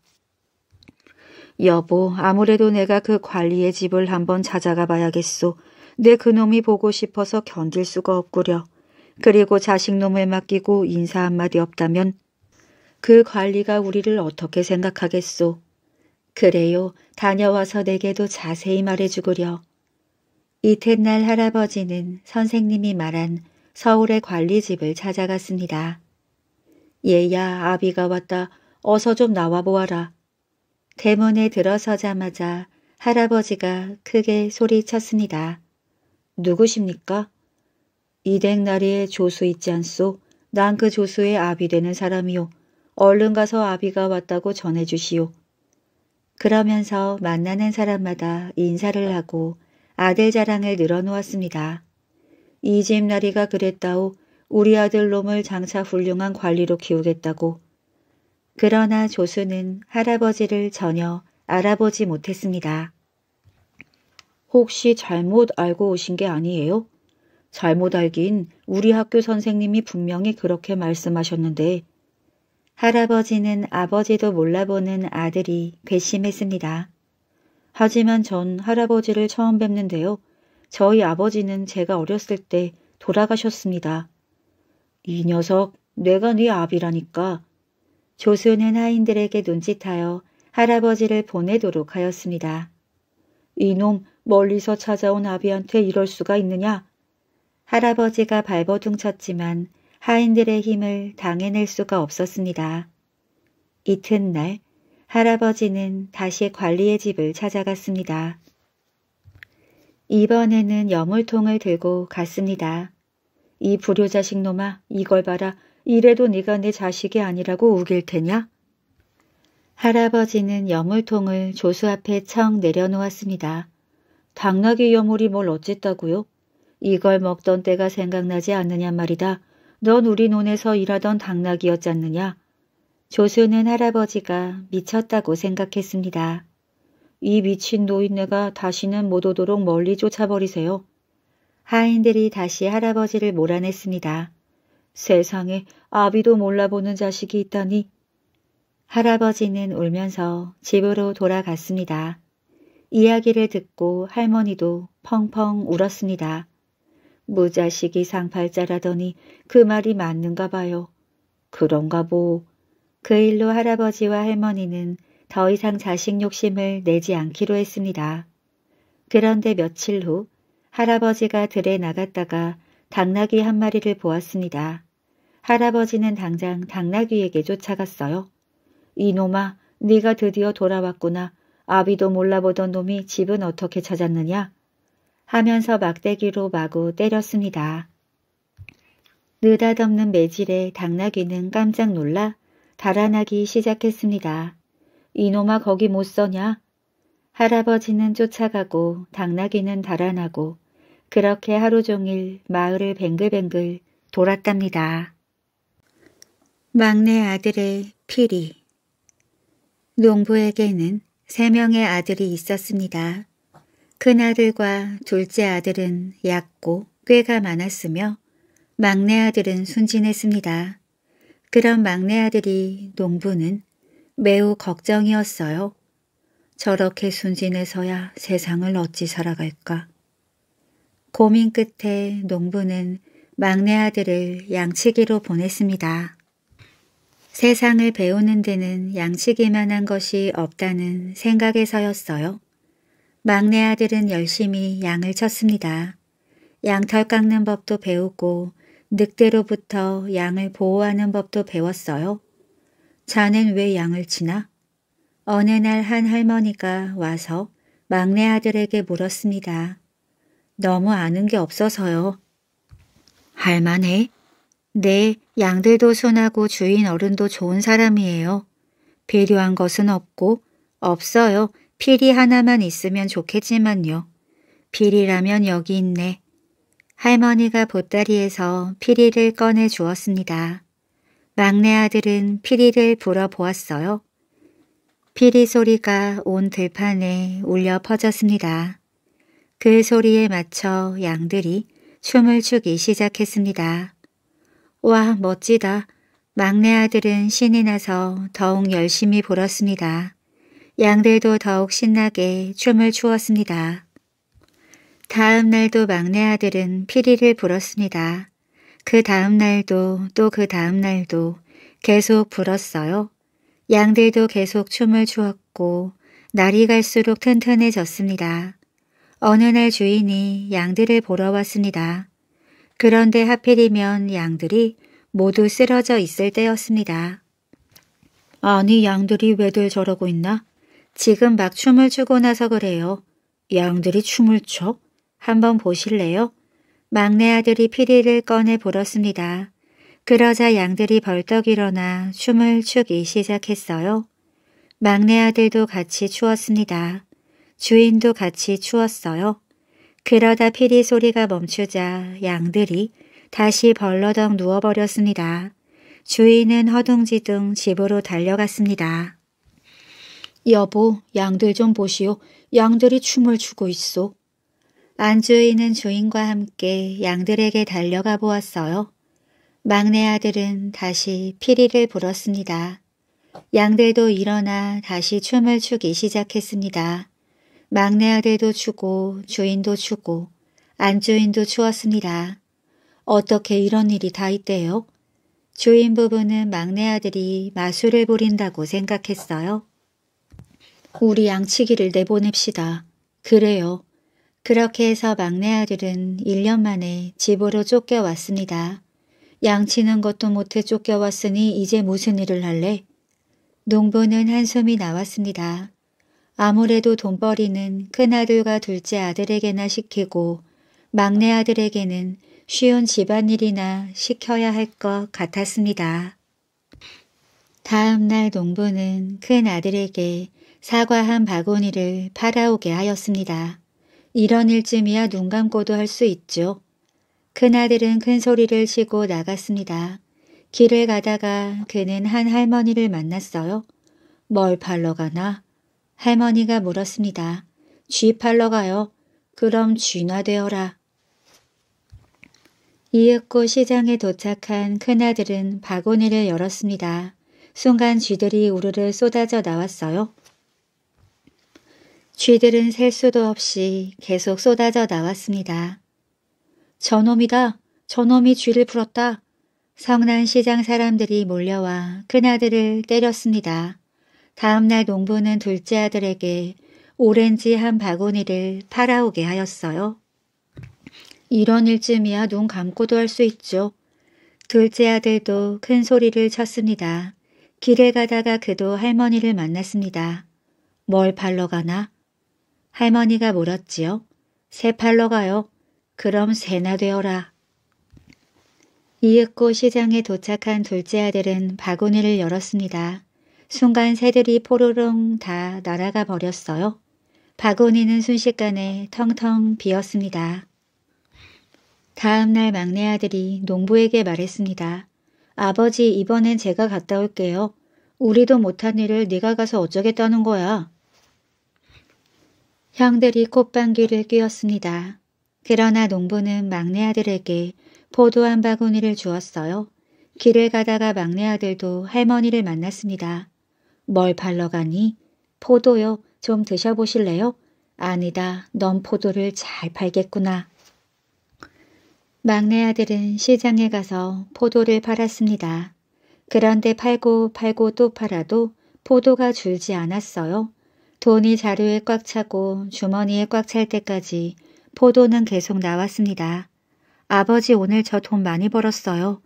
여보, 아무래도 내가 그 관리의 집을 한번 찾아가 봐야겠소. 내 그놈이 보고 싶어서 견딜 수가 없구려. 그리고 자식놈을 맡기고 인사 한마디 없다면 그 관리가 우리를 어떻게 생각하겠소. 그래요. 다녀와서 내게도 자세히 말해주구려. 이튿날 할아버지는 선생님이 말한 서울의 관리집을 찾아갔습니다. 얘야 아비가 왔다. 어서 좀 나와보아라. 대문에 들어서자마자 할아버지가 크게 소리쳤습니다. 누구십니까? 이 댁나리의 조수 있지 않소? 난 그 조수의 아비 되는 사람이요. 얼른 가서 아비가 왔다고 전해주시오. 그러면서 만나는 사람마다 인사를 하고 아들 자랑을 늘어놓았습니다. 이 집 나리가 그랬다오. 우리 아들 놈을 장차 훌륭한 관리로 키우겠다고. 그러나 조수는 할아버지를 전혀 알아보지 못했습니다. 혹시 잘못 알고 오신 게 아니에요? 잘못 알긴 우리 학교 선생님이 분명히 그렇게 말씀하셨는데 할아버지는 아버지도 몰라보는 아들이 괘씸했습니다. 하지만 전 할아버지를 처음 뵙는데요. 저희 아버지는 제가 어렸을 때 돌아가셨습니다. 이 녀석 뇌가네 아비라니까. 조수는 하인들에게 눈짓하여 할아버지를 보내도록 하였습니다. 이놈 멀리서 찾아온 아비한테 이럴 수가 있느냐? 할아버지가 발버둥 쳤지만 하인들의 힘을 당해낼 수가 없었습니다. 이튿날 할아버지는 다시 관리의 집을 찾아갔습니다. 이번에는 여물통을 들고 갔습니다. 이 불효자식 놈아 이걸 봐라. 이래도 네가 내 자식이 아니라고 우길 테냐? 할아버지는 여물통을 조수 앞에 청 내려놓았습니다. 당나귀 여물이 뭘 어쨌다고요? 이걸 먹던 때가 생각나지 않느냐 말이다. 넌 우리 논에서 일하던 당나귀였잖느냐. 조수는 할아버지가 미쳤다고 생각했습니다. 이 미친 노인네가 다시는 못 오도록 멀리 쫓아버리세요. 하인들이 다시 할아버지를 몰아냈습니다. 세상에 아비도 몰라보는 자식이 있다니. 할아버지는 울면서 집으로 돌아갔습니다. 이야기를 듣고 할머니도 펑펑 울었습니다. 무자식이 상팔자라더니 그 말이 맞는가 봐요. 그런가 보. 그 일로 할아버지와 할머니는 더 이상 자식 욕심을 내지 않기로 했습니다. 그런데 며칠 후 할아버지가 들에 나갔다가 당나귀 한 마리를 보았습니다. 할아버지는 당장 당나귀에게 쫓아갔어요. 이놈아, 네가 드디어 돌아왔구나. 아비도 몰라보던 놈이 집은 어떻게 찾았느냐? 하면서 막대기로 마구 때렸습니다. 느닷없는 매질에 당나귀는 깜짝 놀라 달아나기 시작했습니다. 이놈아 거기 못 서냐? 할아버지는 쫓아가고 당나귀는 달아나고 그렇게 하루 종일 마을을 뱅글뱅글 돌았답니다. 막내 아들의 피리 농부에게는 세 명의 아들이 있었습니다. 큰아들과 둘째 아들은 얕고 꾀가 많았으며 막내 아들은 순진했습니다. 그런 막내 아들이 농부는 매우 걱정이었어요. 저렇게 순진해서야 세상을 어찌 살아갈까. 고민 끝에 농부는 막내 아들을 양치기로 보냈습니다. 세상을 배우는 데는 양치기만 한 것이 없다는 생각에서였어요. 막내 아들은 열심히 양을 쳤습니다. 양털 깎는 법도 배우고 늑대로부터 양을 보호하는 법도 배웠어요. 자넨 왜 양을 치나? 어느 날 한 할머니가 와서 막내 아들에게 물었습니다. 너무 아는 게 없어서요. 할만해? 네, 양들도 순하고 주인 어른도 좋은 사람이에요. 필요한 것은 없고 없어요. 필이 하나만 있으면 좋겠지만요. 필이라면 여기 있네. 할머니가 보따리에서 피리를 꺼내 주었습니다. 막내 아들은 피리를 불어보았어요. 피리 소리가 온 들판에 울려 퍼졌습니다. 그 소리에 맞춰 양들이 춤을 추기 시작했습니다. 와 멋지다. 막내 아들은 신이 나서 더욱 열심히 불었습니다. 양들도 더욱 신나게 춤을 추었습니다. 다음 날도 막내 아들은 피리를 불었습니다. 그 다음 날도 또 그 다음 날도 계속 불었어요. 양들도 계속 춤을 추었고 날이 갈수록 튼튼해졌습니다. 어느 날 주인이 양들을 보러 왔습니다. 그런데 하필이면 양들이 모두 쓰러져 있을 때였습니다. 아니 양들이 왜들 저러고 있나? 지금 막 춤을 추고 나서 그래요. 양들이 춤을 춰? 한번 보실래요? 막내 아들이 피리를 꺼내 불었습니다. 그러자 양들이 벌떡 일어나 춤을 추기 시작했어요. 막내 아들도 같이 추었습니다. 주인도 같이 추웠어요. 그러다 피리 소리가 멈추자 양들이 다시 벌러덩 누워버렸습니다. 주인은 허둥지둥 집으로 달려갔습니다. 여보, 양들 좀 보시오. 양들이 춤을 추고 있어. 안주인은 주인과 함께 양들에게 달려가 보았어요. 막내 아들은 다시 피리를 불었습니다. 양들도 일어나 다시 춤을 추기 시작했습니다. 막내 아들도 주고 주인도 주고 안주인도 주었습니다. 어떻게 이런 일이 다 있대요? 주인 부부는 막내 아들이 마술을 부린다고 생각했어요. 우리 양치기를 내보냅시다. 그래요. 그렇게 해서 막내 아들은 1년 만에 집으로 쫓겨왔습니다. 양치는 것도 못해 쫓겨왔으니 이제 무슨 일을 할래? 농부는 한숨이 나왔습니다. 아무래도 돈벌이는 큰아들과 둘째 아들에게나 시키고 막내 아들에게는 쉬운 집안일이나 시켜야 할 것 같았습니다. 다음날 농부는 큰아들에게 사과 한 바구니를 팔아오게 하였습니다. 이런 일쯤이야 눈 감고도 할 수 있죠. 큰아들은 큰 소리를 치고 나갔습니다. 길을 가다가 그는 한 할머니를 만났어요. 뭘 팔러 가나? 할머니가 물었습니다. 쥐 팔러 가요. 그럼 쥐나 되어라. 이윽고 시장에 도착한 큰아들은 바구니를 열었습니다. 순간 쥐들이 우르르 쏟아져 나왔어요. 쥐들은 셀 수도 없이 계속 쏟아져 나왔습니다. 저놈이다. 저놈이 쥐를 풀었다. 성난 시장 사람들이 몰려와 큰아들을 때렸습니다. 다음날 농부는 둘째 아들에게 오렌지 한 바구니를 팔아오게 하였어요. 이런 일쯤이야 눈 감고도 할 수 있죠. 둘째 아들도 큰 소리를 쳤습니다. 길에 가다가 그도 할머니를 만났습니다. 뭘 팔러 가나? 할머니가 물었지요. 새 팔러 가요. 그럼 새나 되어라. 이윽고 시장에 도착한 둘째 아들은 바구니를 열었습니다. 순간 새들이 포로롱 다 날아가 버렸어요. 바구니는 순식간에 텅텅 비었습니다. 다음날 막내 아들이 농부에게 말했습니다. 아버지 이번엔 제가 갔다 올게요. 우리도 못한 일을 네가 가서 어쩌겠다는 거야. 형들이 콧방귀를 뀌었습니다. 그러나 농부는 막내 아들에게 포도 한 바구니를 주었어요. 길을 가다가 막내 아들도 할머니를 만났습니다. 뭘 발러 가니? 포도요. 좀 드셔보실래요? 아니다. 넌 포도를 잘 팔겠구나. 막내 아들은 시장에 가서 포도를 팔았습니다. 그런데 팔고 팔고 또 팔아도 포도가 줄지 않았어요. 돈이 자루에 꽉 차고 주머니에 꽉 찰 때까지 포도는 계속 나왔습니다. 아버지 오늘 저 돈 많이 벌었어요.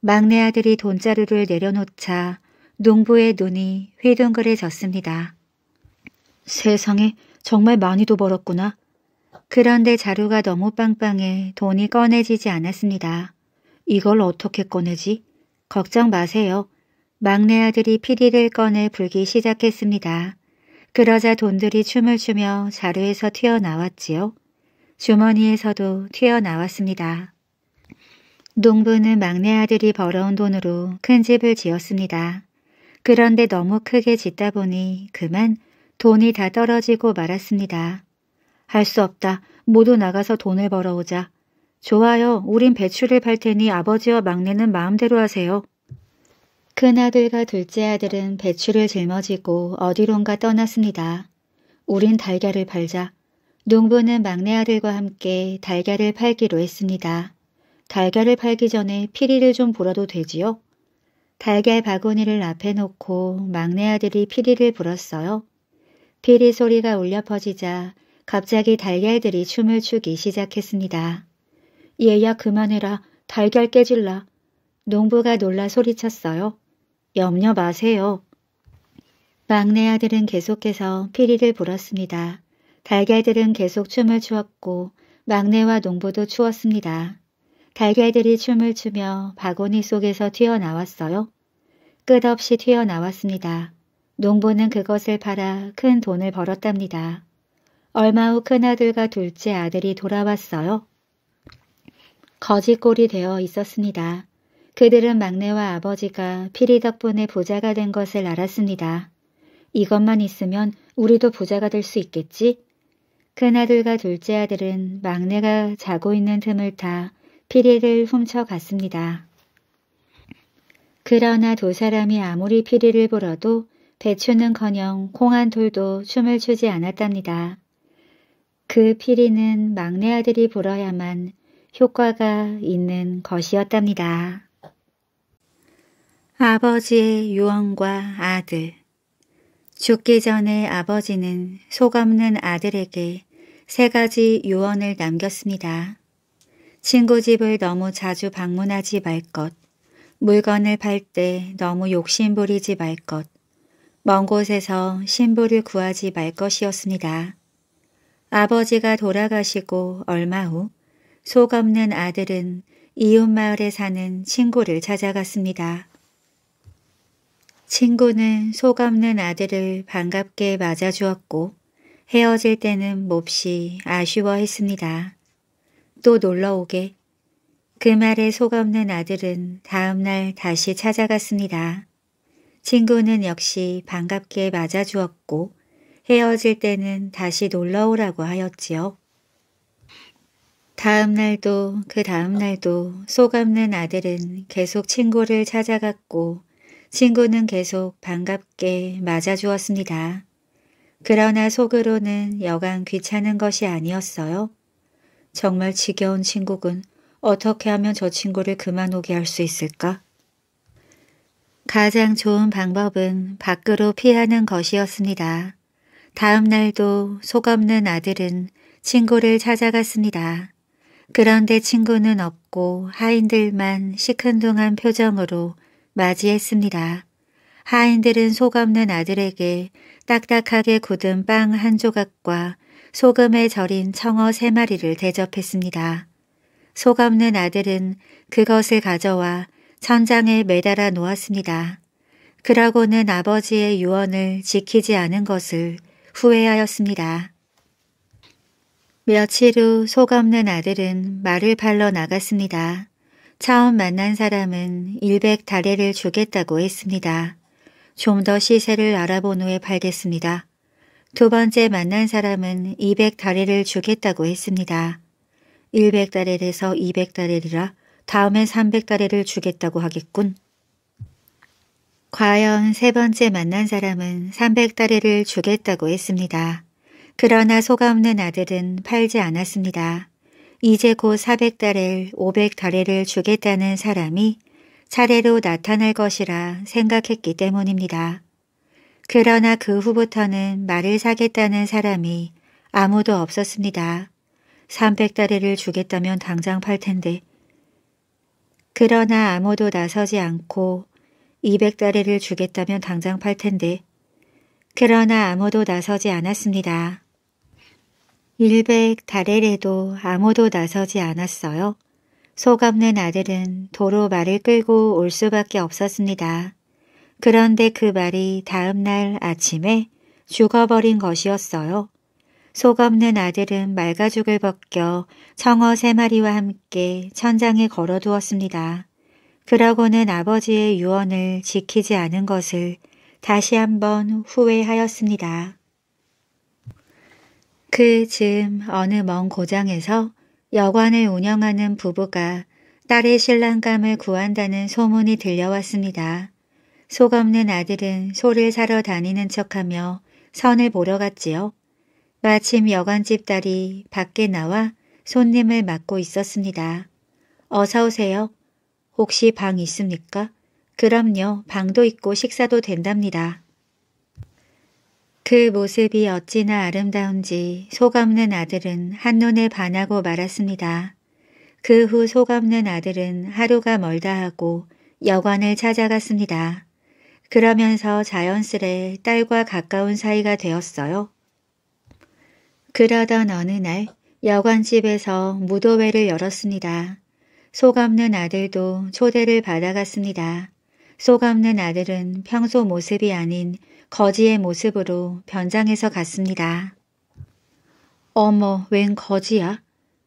막내 아들이 돈자루를 내려놓자 농부의 눈이 휘둥그레졌습니다. 세상에 정말 많이도 벌었구나. 그런데 자루가 너무 빵빵해 돈이 꺼내지지 않았습니다. 이걸 어떻게 꺼내지? 걱정 마세요. 막내 아들이 피리를 꺼내 불기 시작했습니다. 그러자 돈들이 춤을 추며 자루에서 튀어나왔지요. 주머니에서도 튀어나왔습니다. 농부는 막내 아들이 벌어온 돈으로 큰 집을 지었습니다. 그런데 너무 크게 짓다 보니 그만 돈이 다 떨어지고 말았습니다. 할 수 없다. 모두 나가서 돈을 벌어오자. 좋아요. 우린 배추를 팔 테니 아버지와 막내는 마음대로 하세요. 큰아들과 둘째 아들은 배추를 짊어지고 어디론가 떠났습니다. 우린 달걀을 팔자. 농부는 막내 아들과 함께 달걀을 팔기로 했습니다. 달걀을 팔기 전에 피리를 좀 보라도 되지요? 달걀 바구니를 앞에 놓고 막내 아들이 피리를 불었어요. 피리 소리가 울려 퍼지자 갑자기 달걀들이 춤을 추기 시작했습니다. 얘야 그만해라. 달걀 깨질라. 농부가 놀라 소리쳤어요. 염려 마세요. 막내 아들은 계속해서 피리를 불었습니다. 달걀들은 계속 춤을 추었고 막내와 농부도 추었습니다. 달걀들이 춤을 추며 바구니 속에서 튀어나왔어요. 끝없이 튀어나왔습니다. 농부는 그것을 팔아 큰 돈을 벌었답니다. 얼마 후 큰아들과 둘째 아들이 돌아왔어요. 거짓골이 되어 있었습니다. 그들은 막내와 아버지가 피리 덕분에 부자가 된 것을 알았습니다. 이것만 있으면 우리도 부자가 될 수 있겠지? 큰아들과 둘째 아들은 막내가 자고 있는 틈을 타 피리를 훔쳐갔습니다. 그러나 두 사람이 아무리 피리를 불어도 배추는커녕 콩한 돌도 춤을 추지 않았답니다. 그 피리는 막내 아들이 불어야만 효과가 있는 것이었답니다. 아버지의 유언과 아들 죽기 전에 아버지는 속없는 아들에게 세 가지 유언을 남겼습니다. 친구 집을 너무 자주 방문하지 말 것. 물건을 팔 때 너무 욕심부리지 말 것. 먼 곳에서 신부를 구하지 말 것이었습니다. 아버지가 돌아가시고 얼마 후 속없는 아들은 이웃마을에 사는 친구를 찾아갔습니다. 친구는 속없는 아들을 반갑게 맞아주었고 헤어질 때는 몹시 아쉬워했습니다. 또 놀러오게. 그 말에 속없는 아들은 다음날 다시 찾아갔습니다. 친구는 역시 반갑게 맞아주었고 헤어질 때는 다시 놀러오라고 하였지요. 다음날도 그 다음날도 속없는 아들은 계속 친구를 찾아갔고 친구는 계속 반갑게 맞아주었습니다. 그러나 속으로는 여간 귀찮은 것이 아니었어요. 정말 지겨운 친구군. 어떻게 하면 저 친구를 그만 오게 할 수 있을까? 가장 좋은 방법은 밖으로 피하는 것이었습니다. 다음 날도 속없는 아들은 친구를 찾아갔습니다. 그런데 친구는 없고 하인들만 시큰둥한 표정으로 맞이했습니다. 하인들은 속없는 아들에게 딱딱하게 굳은 빵 한 조각과 소금에 절인 청어 세 마리를 대접했습니다. 소감는 아들은 그것을 가져와 천장에 매달아 놓았습니다. 그러고는 아버지의 유언을 지키지 않은 것을 후회하였습니다. 며칠 후소감는 아들은 말을 팔러 나갔습니다. 처음 만난 사람은 100 다레를 주겠다고 했습니다. 좀 더 시세를 알아본 후에 팔겠습니다. 두 번째 만난 사람은 2 0 0다리를 주겠다고 했습니다. 100다레에서 200다레라 다음에3 0 0다리를 주겠다고 하겠군. 과연 세 번째 만난 사람은 3 0 0다리를 주겠다고 했습니다. 그러나 속없는 아들은 팔지 않았습니다. 이제 곧 400달에 5 0 0다리를 주겠다는 사람이 차례로 나타날 것이라 생각했기 때문입니다. 그러나 그 후부터는 말을 사겠다는 사람이 아무도 없었습니다. 300다리를 주겠다면 당장 팔 텐데. 그러나 아무도 나서지 않고 200다리를 주겠다면 당장 팔 텐데. 그러나 아무도 나서지 않았습니다. 100다리레도 아무도 나서지 않았어요. 속없는 아들은 도로 말을 끌고 올 수밖에 없었습니다. 그런데 그 말이 다음 날 아침에 죽어버린 것이었어요. 속없는 아들은 말가죽을 벗겨 청어 세 마리와 함께 천장에 걸어두었습니다. 그러고는 아버지의 유언을 지키지 않은 것을 다시 한번 후회하였습니다. 그 즈음 어느 먼 고장에서 여관을 운영하는 부부가 딸의 신랑감을 구한다는 소문이 들려왔습니다. 속없는 아들은 소를 사러 다니는 척하며 선을 보러 갔지요. 마침 여관집 딸이 밖에 나와 손님을 맞고 있었습니다. 어서 오세요. 혹시 방 있습니까? 그럼요. 방도 있고 식사도 된답니다. 그 모습이 어찌나 아름다운지 속없는 아들은 한눈에 반하고 말았습니다. 그 후 속없는 아들은 하루가 멀다 하고 여관을 찾아갔습니다. 그러면서 자연스레 딸과 가까운 사이가 되었어요. 그러던 어느 날 여관집에서 무도회를 열었습니다. 속없는 아들도 초대를 받아갔습니다. 속없는 아들은 평소 모습이 아닌 거지의 모습으로 변장해서 갔습니다. 어머, 웬 거지야?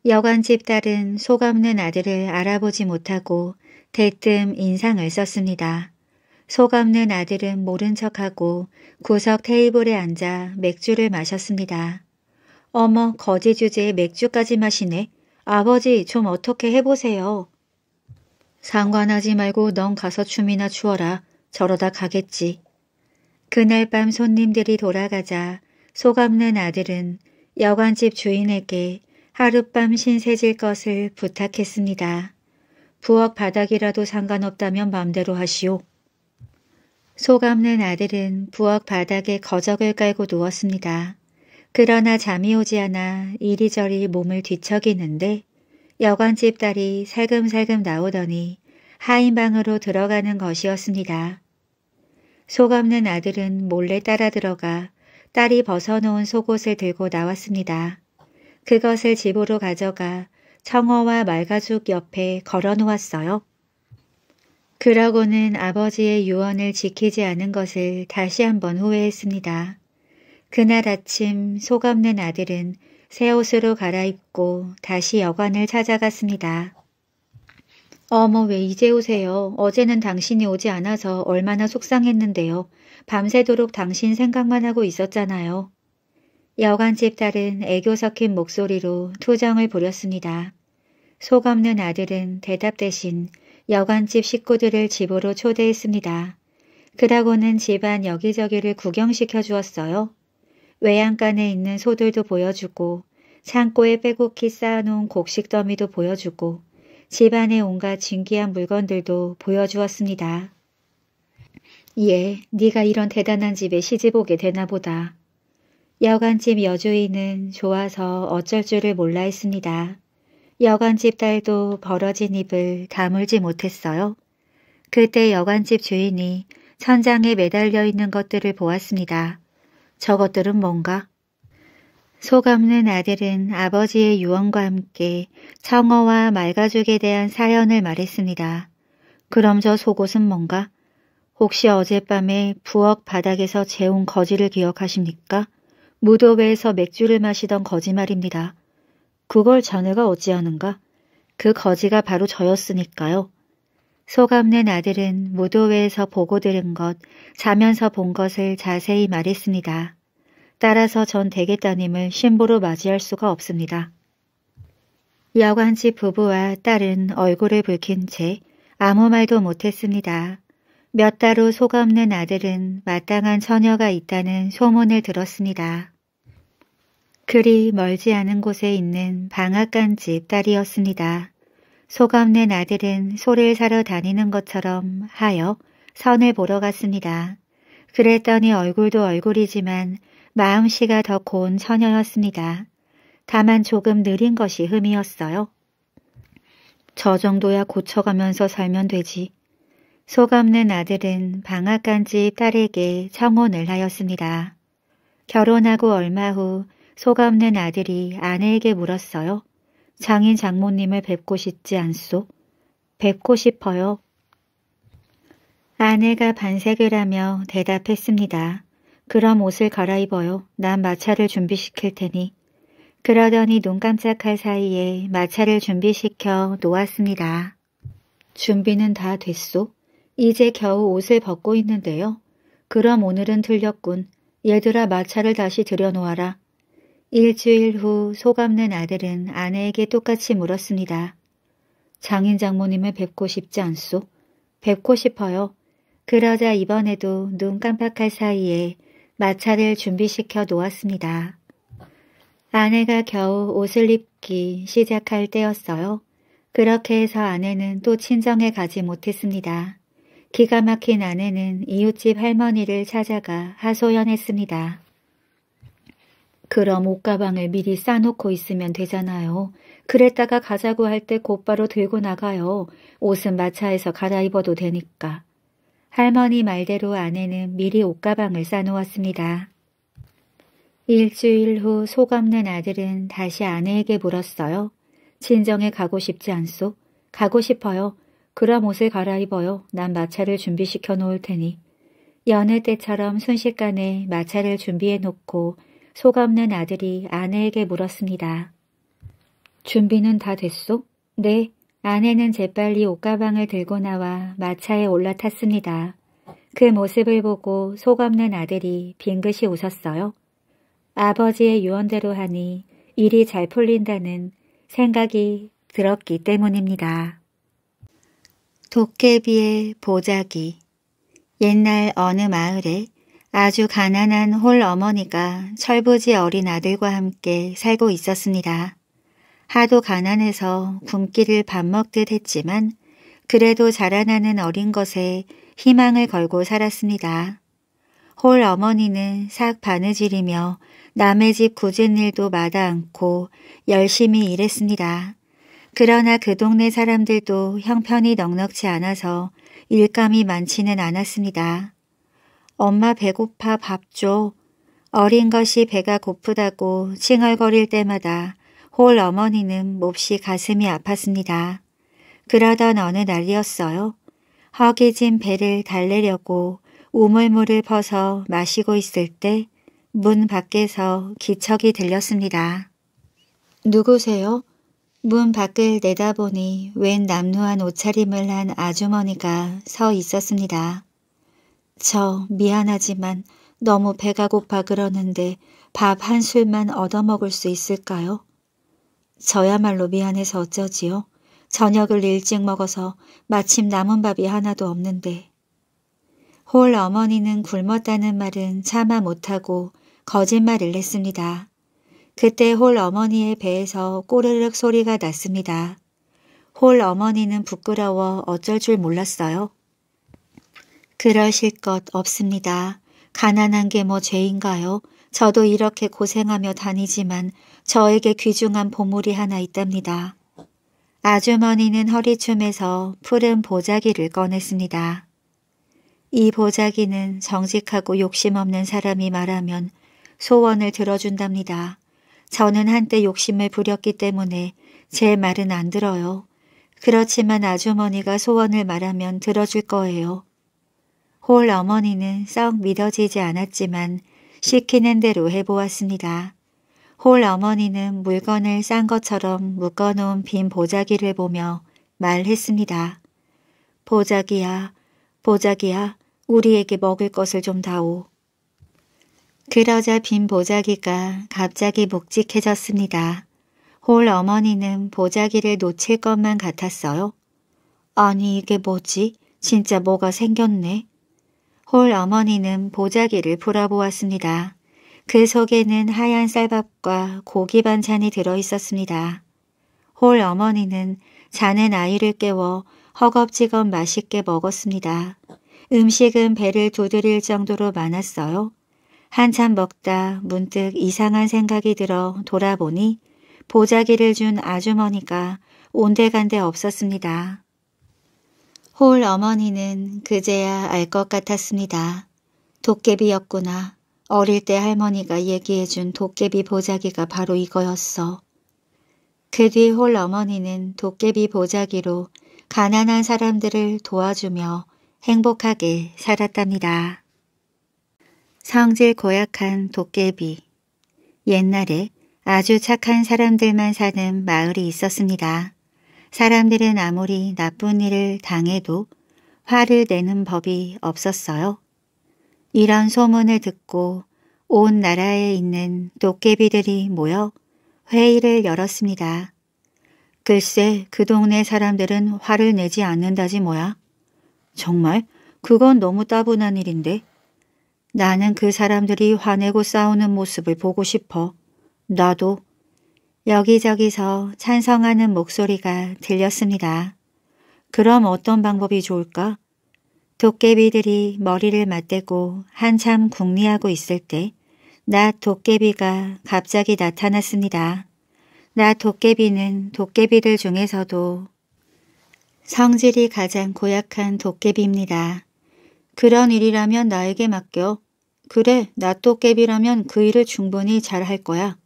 여관집 딸은 속없는 아들을 알아보지 못하고 대뜸 인상을 썼습니다. 속없는 아들은 모른 척하고 구석 테이블에 앉아 맥주를 마셨습니다. 어머 거지 주제에 맥주까지 마시네. 아버지 좀 어떻게 해보세요. 상관하지 말고 넌 가서 춤이나 추어라. 저러다 가겠지. 그날 밤 손님들이 돌아가자 속없는 아들은 여관집 주인에게 하룻밤 신세질 것을 부탁했습니다. 부엌 바닥이라도 상관없다면 맘대로 하시오. 속없는 아들은 부엌 바닥에 거적을 깔고 누웠습니다. 그러나 잠이 오지 않아 이리저리 몸을 뒤척이는데 여관집 딸이 살금살금 나오더니 하인방으로 들어가는 것이었습니다. 속없는 아들은 몰래 따라 들어가 딸이 벗어놓은 속옷을 들고 나왔습니다. 그것을 집으로 가져가 청어와 말가죽 옆에 걸어놓았어요. 그러고는 아버지의 유언을 지키지 않은 것을 다시 한번 후회했습니다. 그날 아침 속없는 아들은 새 옷으로 갈아입고 다시 여관을 찾아갔습니다. 어머 왜 이제 오세요? 어제는 당신이 오지 않아서 얼마나 속상했는데요. 밤새도록 당신 생각만 하고 있었잖아요. 여관집 딸은 애교 섞인 목소리로 투정을 부렸습니다. 속없는 아들은 대답 대신 여관집 식구들을 집으로 초대했습니다. 그러고는 집안 여기저기를 구경시켜 주었어요. 외양간에 있는 소들도 보여주고 창고에 빼곡히 쌓아놓은 곡식 더미도 보여주고 집안의 온갖 진귀한 물건들도 보여주었습니다. 예, 네가 이런 대단한 집에 시집오게 되나 보다. 여관집 여주인은 좋아서 어쩔 줄을 몰라 했습니다. 여관집 딸도 벌어진 입을 다물지 못했어요. 그때 여관집 주인이 천장에 매달려 있는 것들을 보았습니다. 저것들은 뭔가? 속없는 아들은 아버지의 유언과 함께 청어와 말가죽에 대한 사연을 말했습니다. 그럼 저 속옷은 뭔가? 혹시 어젯밤에 부엌 바닥에서 재운 거지를 기억하십니까? 무도회에서 맥주를 마시던 거짓말입니다. 그걸 자네가 어찌하는가? 그 거지가 바로 저였으니까요. 소감낸 아들은 무도회에서 보고 들은 것, 자면서 본 것을 자세히 말했습니다. 따라서 전 대개따님을 신부로 맞이할 수가 없습니다. 여관지 부부와 딸은 얼굴을 붉힌 채 아무 말도 못했습니다. 몇 달 후 소감낸 아들은 마땅한 처녀가 있다는 소문을 들었습니다. 그리 멀지 않은 곳에 있는 방앗간 집 딸이었습니다. 소감낸 아들은 소를 사러 다니는 것처럼 하여 선을 보러 갔습니다. 그랬더니 얼굴도 얼굴이지만 마음씨가 더 고운 처녀였습니다. 다만 조금 느린 것이 흠이었어요. 저 정도야 고쳐가면서 살면 되지. 소감 낸 아들은 방앗간 집 딸에게 청혼을 하였습니다. 결혼하고 얼마 후 소없는 아들이 아내에게 물었어요. 장인 장모님을 뵙고 싶지 않소? 뵙고 싶어요. 아내가 반색을 하며 대답했습니다. 그럼 옷을 갈아입어요. 난 마차를 준비시킬 테니. 그러더니 눈 깜짝할 사이에 마차를 준비시켜 놓았습니다. 준비는 다 됐소? 이제 겨우 옷을 벗고 있는데요. 그럼 오늘은 틀렸군. 얘들아 마차를 다시 들여놓아라. 일주일 후 속없는 아들은 아내에게 똑같이 물었습니다. 장인 장모님을 뵙고 싶지 않소? 뵙고 싶어요. 그러자 이번에도 눈 깜빡할 사이에 마차를 준비시켜 놓았습니다. 아내가 겨우 옷을 입기 시작할 때였어요. 그렇게 해서 아내는 또 친정에 가지 못했습니다. 기가 막힌 아내는 이웃집 할머니를 찾아가 하소연했습니다. 그럼 옷가방을 미리 싸놓고 있으면 되잖아요. 그랬다가 가자고 할 때 곧바로 들고 나가요. 옷은 마차에서 갈아입어도 되니까. 할머니 말대로 아내는 미리 옷가방을 싸놓았습니다. 일주일 후소감는 아들은 다시 아내에게 물었어요. 진정에 가고 싶지 않소? 가고 싶어요. 그럼 옷을 갈아입어요. 난 마차를 준비시켜 놓을 테니. 연애 때처럼 순식간에 마차를 준비해 놓고 속없는 아들이 아내에게 물었습니다. 준비는 다 됐소? 네, 아내는 재빨리 옷가방을 들고 나와 마차에 올라탔습니다. 그 모습을 보고 속없는 아들이 빙긋이 웃었어요. 아버지의 유언대로 하니 일이 잘 풀린다는 생각이 들었기 때문입니다. 도깨비의 보자기 옛날 어느 마을에 아주 가난한 홀 어머니가 철부지 어린 아들과 함께 살고 있었습니다. 하도 가난해서 굶기를 밥 먹듯 했지만 그래도 자라나는 어린 것에 희망을 걸고 살았습니다. 홀 어머니는 싹 바느질이며 남의 집 굳은 일도 마다 않고 열심히 일했습니다. 그러나 그 동네 사람들도 형편이 넉넉치 않아서 일감이 많지는 않았습니다. 엄마 배고파 밥 줘. 어린 것이 배가 고프다고 칭얼거릴 때마다 홀 어머니는 몹시 가슴이 아팠습니다. 그러던 어느 날이었어요. 허기진 배를 달래려고 우물물을 퍼서 마시고 있을 때 문 밖에서 기척이 들렸습니다. 누구세요? 문 밖을 내다보니 웬 남루한 옷차림을 한 아주머니가 서 있었습니다. 저 미안하지만 너무 배가 고파 그러는데 밥 한 술만 얻어먹을 수 있을까요? 저야말로 미안해서 어쩌지요. 저녁을 일찍 먹어서 마침 남은 밥이 하나도 없는데. 홀 어머니는 굶었다는 말은 참아 못하고 거짓말을 했습니다. 그때 홀 어머니의 배에서 꼬르륵 소리가 났습니다. 홀 어머니는 부끄러워 어쩔 줄 몰랐어요. 그러실 것 없습니다. 가난한 게 뭐 죄인가요? 저도 이렇게 고생하며 다니지만 저에게 귀중한 보물이 하나 있답니다. 아주머니는 허리춤에서 푸른 보자기를 꺼냈습니다. 이 보자기는 정직하고 욕심 없는 사람이 말하면 소원을 들어준답니다. 저는 한때 욕심을 부렸기 때문에 제 말은 안 들어요. 그렇지만 아주머니가 소원을 말하면 들어줄 거예요. 홀 어머니는 썩 믿어지지 않았지만 시키는 대로 해보았습니다. 홀 어머니는 물건을 싼 것처럼 묶어놓은 빈 보자기를 보며 말했습니다. 보자기야, 보자기야, 우리에게 먹을 것을 좀 다오. 그러자 빈 보자기가 갑자기 묵직해졌습니다. 홀 어머니는 보자기를 놓칠 것만 같았어요. 아니 이게 뭐지? 진짜 뭐가 생겼네. 홀 어머니는 보자기를 풀어보았습니다. 그 속에는 하얀 쌀밥과 고기 반찬이 들어있었습니다. 홀 어머니는 자는 아이를 깨워 허겁지겁 맛있게 먹었습니다. 음식은 배를 두드릴 정도로 많았어요. 한참 먹다 문득 이상한 생각이 들어 돌아보니 보자기를 준 아주머니가 온데간데 없었습니다. 홀 어머니는 그제야 알 것 같았습니다. 도깨비였구나. 어릴 때 할머니가 얘기해준 도깨비 보자기가 바로 이거였어. 그 뒤 홀 어머니는 도깨비 보자기로 가난한 사람들을 도와주며 행복하게 살았답니다. 성질 고약한 도깨비 옛날에 아주 착한 사람들만 사는 마을이 있었습니다. 사람들은 아무리 나쁜 일을 당해도 화를 내는 법이 없었어요. 이런 소문을 듣고 온 나라에 있는 도깨비들이 모여 회의를 열었습니다. 글쎄 그 동네 사람들은 화를 내지 않는다지 뭐야. 정말 그건 너무 따분한 일인데. 나는 그 사람들이 화내고 싸우는 모습을 보고 싶어. 나도 여기저기서 찬성하는 목소리가 들렸습니다. 그럼 어떤 방법이 좋을까? 도깨비들이 머리를 맞대고 한참 궁리하고 있을 때낮 도깨비가 갑자기 나타났습니다. 낮 도깨비는 도깨비들 중에서도 성질이 가장 고약한 도깨비입니다. 그런 일이라면 나에게 맡겨. 그래, 나 도깨비라면 그 일을 충분히 잘할 거야.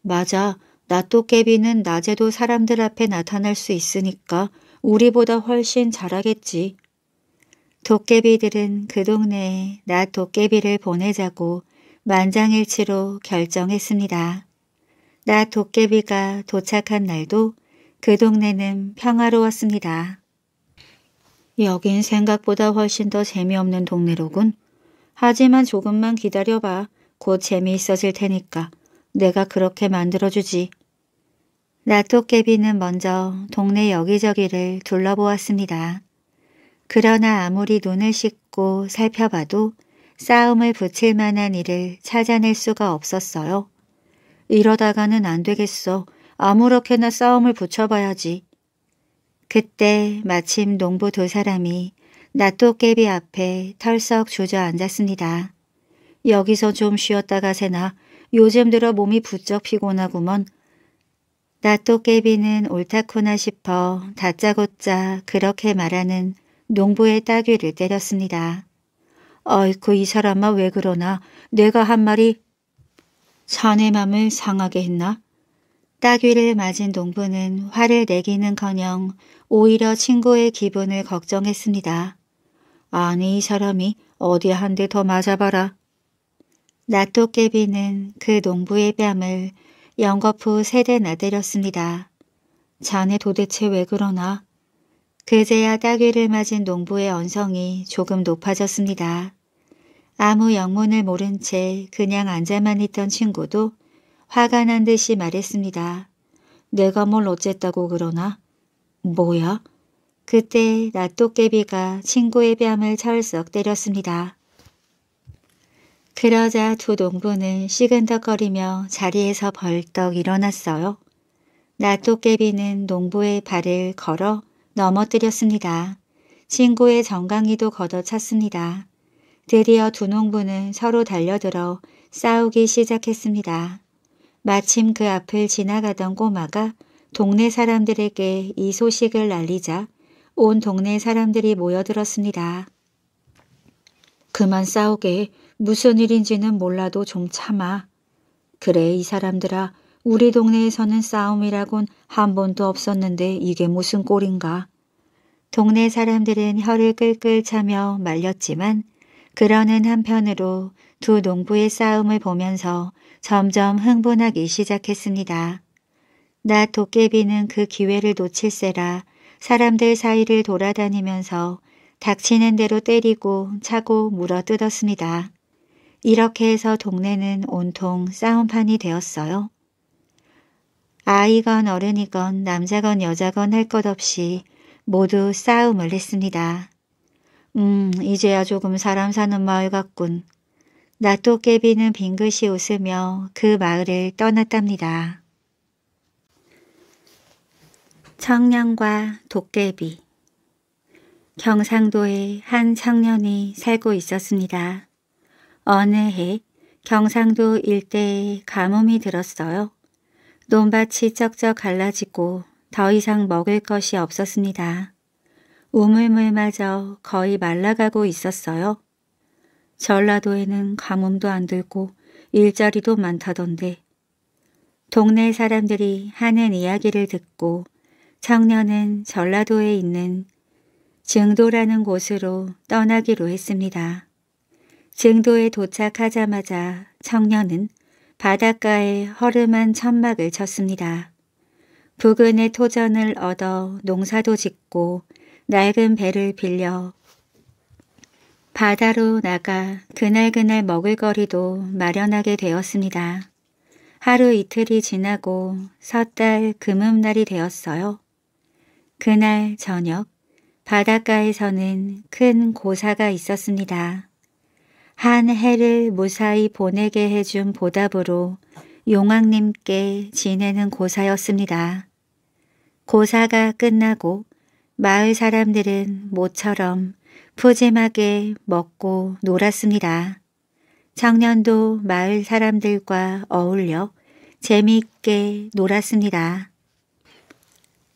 맞아, 나또깨비는 낮에도 사람들 앞에 나타날 수 있으니까 우리보다 훨씬 잘하겠지. 도깨비들은 그 동네에 나 도깨비를 보내자고 만장일치로 결정했습니다. 나 도깨비가 도착한 날도 그 동네는 평화로웠습니다. 여긴 생각보다 훨씬 더 재미없는 동네로군. 하지만 조금만 기다려봐. 곧 재미있어질 테니까. 내가 그렇게 만들어주지. 나토깨비는 먼저 동네 여기저기를 둘러보았습니다. 그러나 아무리 눈을 씻고 살펴봐도 싸움을 붙일 만한 일을 찾아낼 수가 없었어요. 이러다가는 안 되겠어. 아무렇게나 싸움을 붙여봐야지. 그때 마침 농부 두 사람이 나토깨비 앞에 털썩 주저앉았습니다. 여기서 좀 쉬었다가 새나 요즘 들어 몸이 부쩍 피곤하구먼 나또깨비는 옳다코나 싶어 다짜고짜 그렇게 말하는 농부의 따귀를 때렸습니다. 어이쿠 이 사람아 왜 그러나 내가 한 말이 자네 맘을 상하게 했나? 따귀를 맞은 농부는 화를 내기는커녕 오히려 친구의 기분을 걱정했습니다. 아니 이 사람이 어디 한 대 더 맞아봐라. 나또깨비는 그 농부의 뺨을 영거푸 세대 나대렸습니다. 자네 도대체 왜 그러나? 그제야 따귀를 맞은 농부의 언성이 조금 높아졌습니다. 아무 영문을 모른 채 그냥 앉아만 있던 친구도 화가 난 듯이 말했습니다. 내가 뭘 어쨌다고 그러나? 뭐야? 그때 낫도깨비가 친구의 뺨을 철썩 때렸습니다. 그러자 두 농부는 시근덕거리며 자리에서 벌떡 일어났어요. 나또깨비는 농부의 발을 걸어 넘어뜨렸습니다. 친구의 정강이도 걷어찼습니다. 드디어 두 농부는 서로 달려들어 싸우기 시작했습니다. 마침 그 앞을 지나가던 꼬마가 동네 사람들에게 이 소식을 날리자 온 동네 사람들이 모여들었습니다. 그만 싸우게 무슨 일인지는 몰라도 좀 참아. 그래 이 사람들아 우리 동네에서는 싸움이라곤 한 번도 없었는데 이게 무슨 꼴인가. 동네 사람들은 혀를 끌끌 차며 말렸지만 그러는 한편으로 두 농부의 싸움을 보면서 점점 흥분하기 시작했습니다. 나 도깨비는 그 기회를 놓칠세라 사람들 사이를 돌아다니면서 닥치는 대로 때리고 차고 물어 뜯었습니다. 이렇게 해서 동네는 온통 싸움판이 되었어요. 아이건 어른이건 남자건 여자건 할 것 없이 모두 싸움을 했습니다. 음, 이제야 조금 사람 사는 마을 같군. 나또깨비는 빙긋이 웃으며 그 마을을 떠났답니다. 청년과 도깨비 경상도에 한 청년이 살고 있었습니다. 어느 해 경상도 일대에 가뭄이 들었어요. 논밭이 쩍쩍 갈라지고 더 이상 먹을 것이 없었습니다. 우물물마저 거의 말라가고 있었어요. 전라도에는 가뭄도 안 들고 일자리도 많다던데. 동네 사람들이 하는 이야기를 듣고 청년은 전라도에 있는 증도라는 곳으로 떠나기로 했습니다. 증도에 도착하자마자 청년은 바닷가에 허름한 천막을 쳤습니다. 부근의 토전을 얻어 농사도 짓고 낡은 배를 빌려 바다로 나가 그날그날 먹을거리도 마련하게 되었습니다. 하루 이틀이 지나고 섣달 금음날이 되었어요. 그날 저녁 바닷가에서는 큰 고사가 있었습니다. 한 해를 무사히 보내게 해준 보답으로 용왕님께 지내는 고사였습니다. 고사가 끝나고 마을 사람들은 모처럼 푸짐하게 먹고 놀았습니다. 청년도 마을 사람들과 어울려 재미있게 놀았습니다.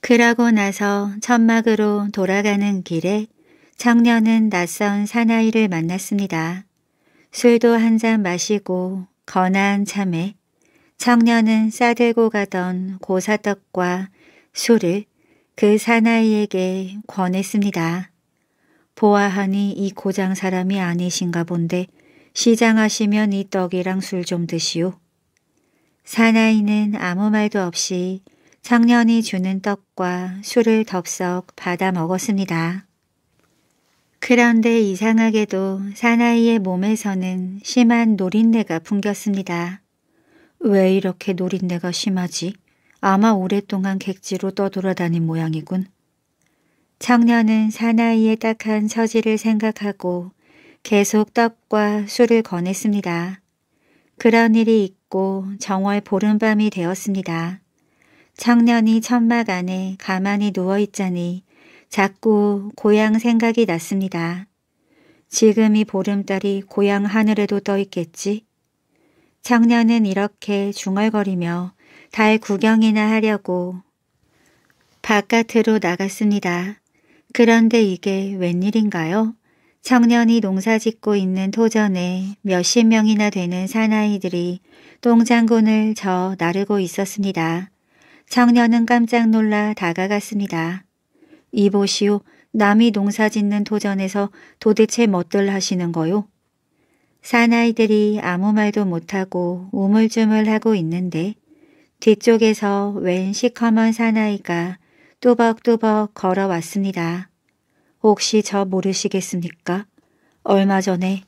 그러고 나서 천막으로 돌아가는 길에 청년은 낯선 사나이를 만났습니다. 술도 한 잔 마시고 건한 참에 청년은 싸들고 가던 고사떡과 술을 그 사나이에게 권했습니다. 보아하니 이 고장 사람이 아니신가 본데 시장하시면 이 떡이랑 술 좀 드시오. 사나이는 아무 말도 없이 청년이 주는 떡과 술을 덥석 받아 먹었습니다. 그런데 이상하게도 사나이의 몸에서는 심한 노린내가 풍겼습니다. 왜 이렇게 노린내가 심하지? 아마 오랫동안 객지로 떠돌아다닌 모양이군. 청년은 사나이의 딱한 처지를 생각하고 계속 떡과 술을 권했습니다. 그런 일이 있고 정월 보름밤이 되었습니다. 청년이 천막 안에 가만히 누워있자니 자꾸 고향 생각이 났습니다. 지금 이 보름달이 고향 하늘에도 떠 있겠지? 청년은 이렇게 중얼거리며 달 구경이나 하려고 바깥으로 나갔습니다. 그런데 이게 웬일인가요? 청년이 농사짓고 있는 토전에 몇십 명이나 되는 사나이들이 똥장군을 저 나르고 있었습니다. 청년은 깜짝 놀라 다가갔습니다. 이보시오. 남이 농사 짓는 도전에서 도대체 멋들 하시는 거요? 사나이들이 아무 말도 못하고 우물쭈물하고 있는데 뒤쪽에서 웬 시커먼 사나이가 뚜벅뚜벅 걸어왔습니다. 혹시 저 모르시겠습니까? 얼마 전에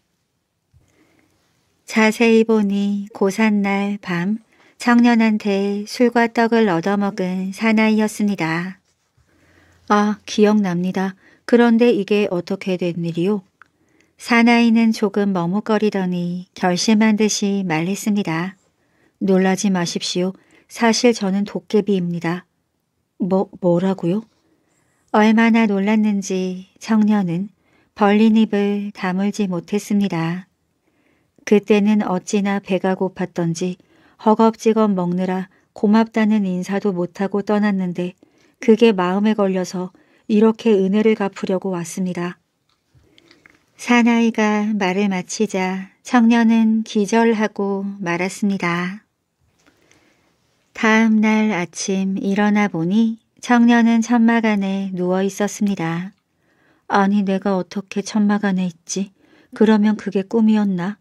자세히 보니 고산날 밤 청년한테 술과 떡을 얻어먹은 사나이였습니다. 아, 기억납니다. 그런데 이게 어떻게 된 일이요? 사나이는 조금 머뭇거리더니 결심한 듯이 말했습니다. 놀라지 마십시오. 사실 저는 도깨비입니다. 뭐, 뭐라고요? 얼마나 놀랐는지 청년은 벌린 입을 다물지 못했습니다. 그때는 어찌나 배가 고팠던지 허겁지겁 먹느라 고맙다는 인사도 못하고 떠났는데 그게 마음에 걸려서 이렇게 은혜를 갚으려고 왔습니다. 사나이가 말을 마치자 청년은 기절하고 말았습니다. 다음 날 아침 일어나 보니 청년은 천막 안에 누워 있었습니다. 아니 내가 어떻게 천막 안에 있지? 그러면 그게 꿈이었나?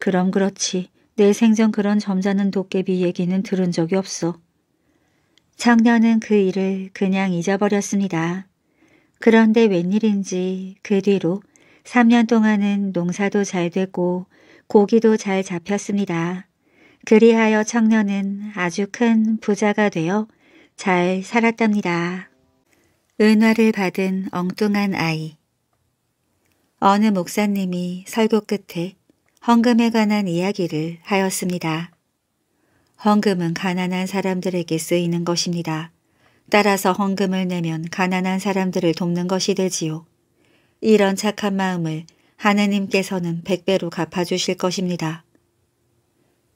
그럼 그렇지. 내 생전 그런 점잖은 도깨비 얘기는 들은 적이 없어. 청년은 그 일을 그냥 잊어버렸습니다. 그런데 웬일인지 그 뒤로 3년 동안은 농사도 잘 되고 고기도 잘 잡혔습니다. 그리하여 청년은 아주 큰 부자가 되어 잘 살았답니다. 은화를 받은 엉뚱한 아이 어느 목사님이 설교 끝에 헌금에 관한 이야기를 하였습니다. 헌금은 가난한 사람들에게 쓰이는 것입니다. 따라서 헌금을 내면 가난한 사람들을 돕는 것이 되지요. 이런 착한 마음을 하나님께서는 백배로 갚아주실 것입니다.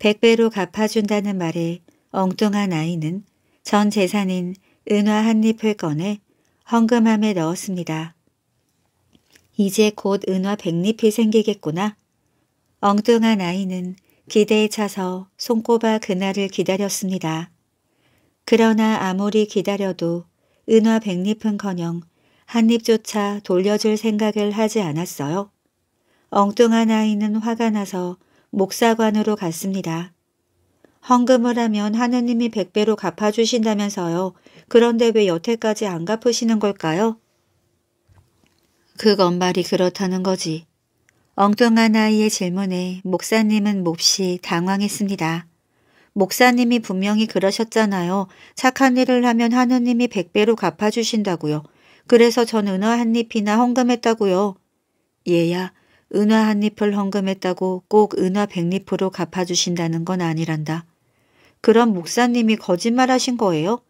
백배로 갚아준다는 말에 엉뚱한 아이는 전 재산인 은화 한 잎을 꺼내 헌금함에 넣었습니다. 이제 곧 은화 백잎이 생기겠구나. 엉뚱한 아이는 기대에 차서 손꼽아 그날을 기다렸습니다. 그러나 아무리 기다려도 은화 백잎은커녕 한 입조차 돌려줄 생각을 하지 않았어요. 엉뚱한 아이는 화가 나서 목사관으로 갔습니다. 헌금을 하면 하느님이 백배로 갚아주신다면서요. 그런데 왜 여태까지 안 갚으시는 걸까요? 그건 말이 그렇다는 거지. 엉뚱한 아이의 질문에 목사님은 몹시 당황했습니다. 목사님이 분명히 그러셨잖아요. 착한 일을 하면 하느님이 백배로 갚아주신다고요. 그래서 전 은화 한 잎이나 헌금했다고요. 얘야, 은화 한 잎을 헌금했다고 꼭 은화 백잎으로 갚아주신다는 건 아니란다. 그럼 목사님이 거짓말하신 거예요?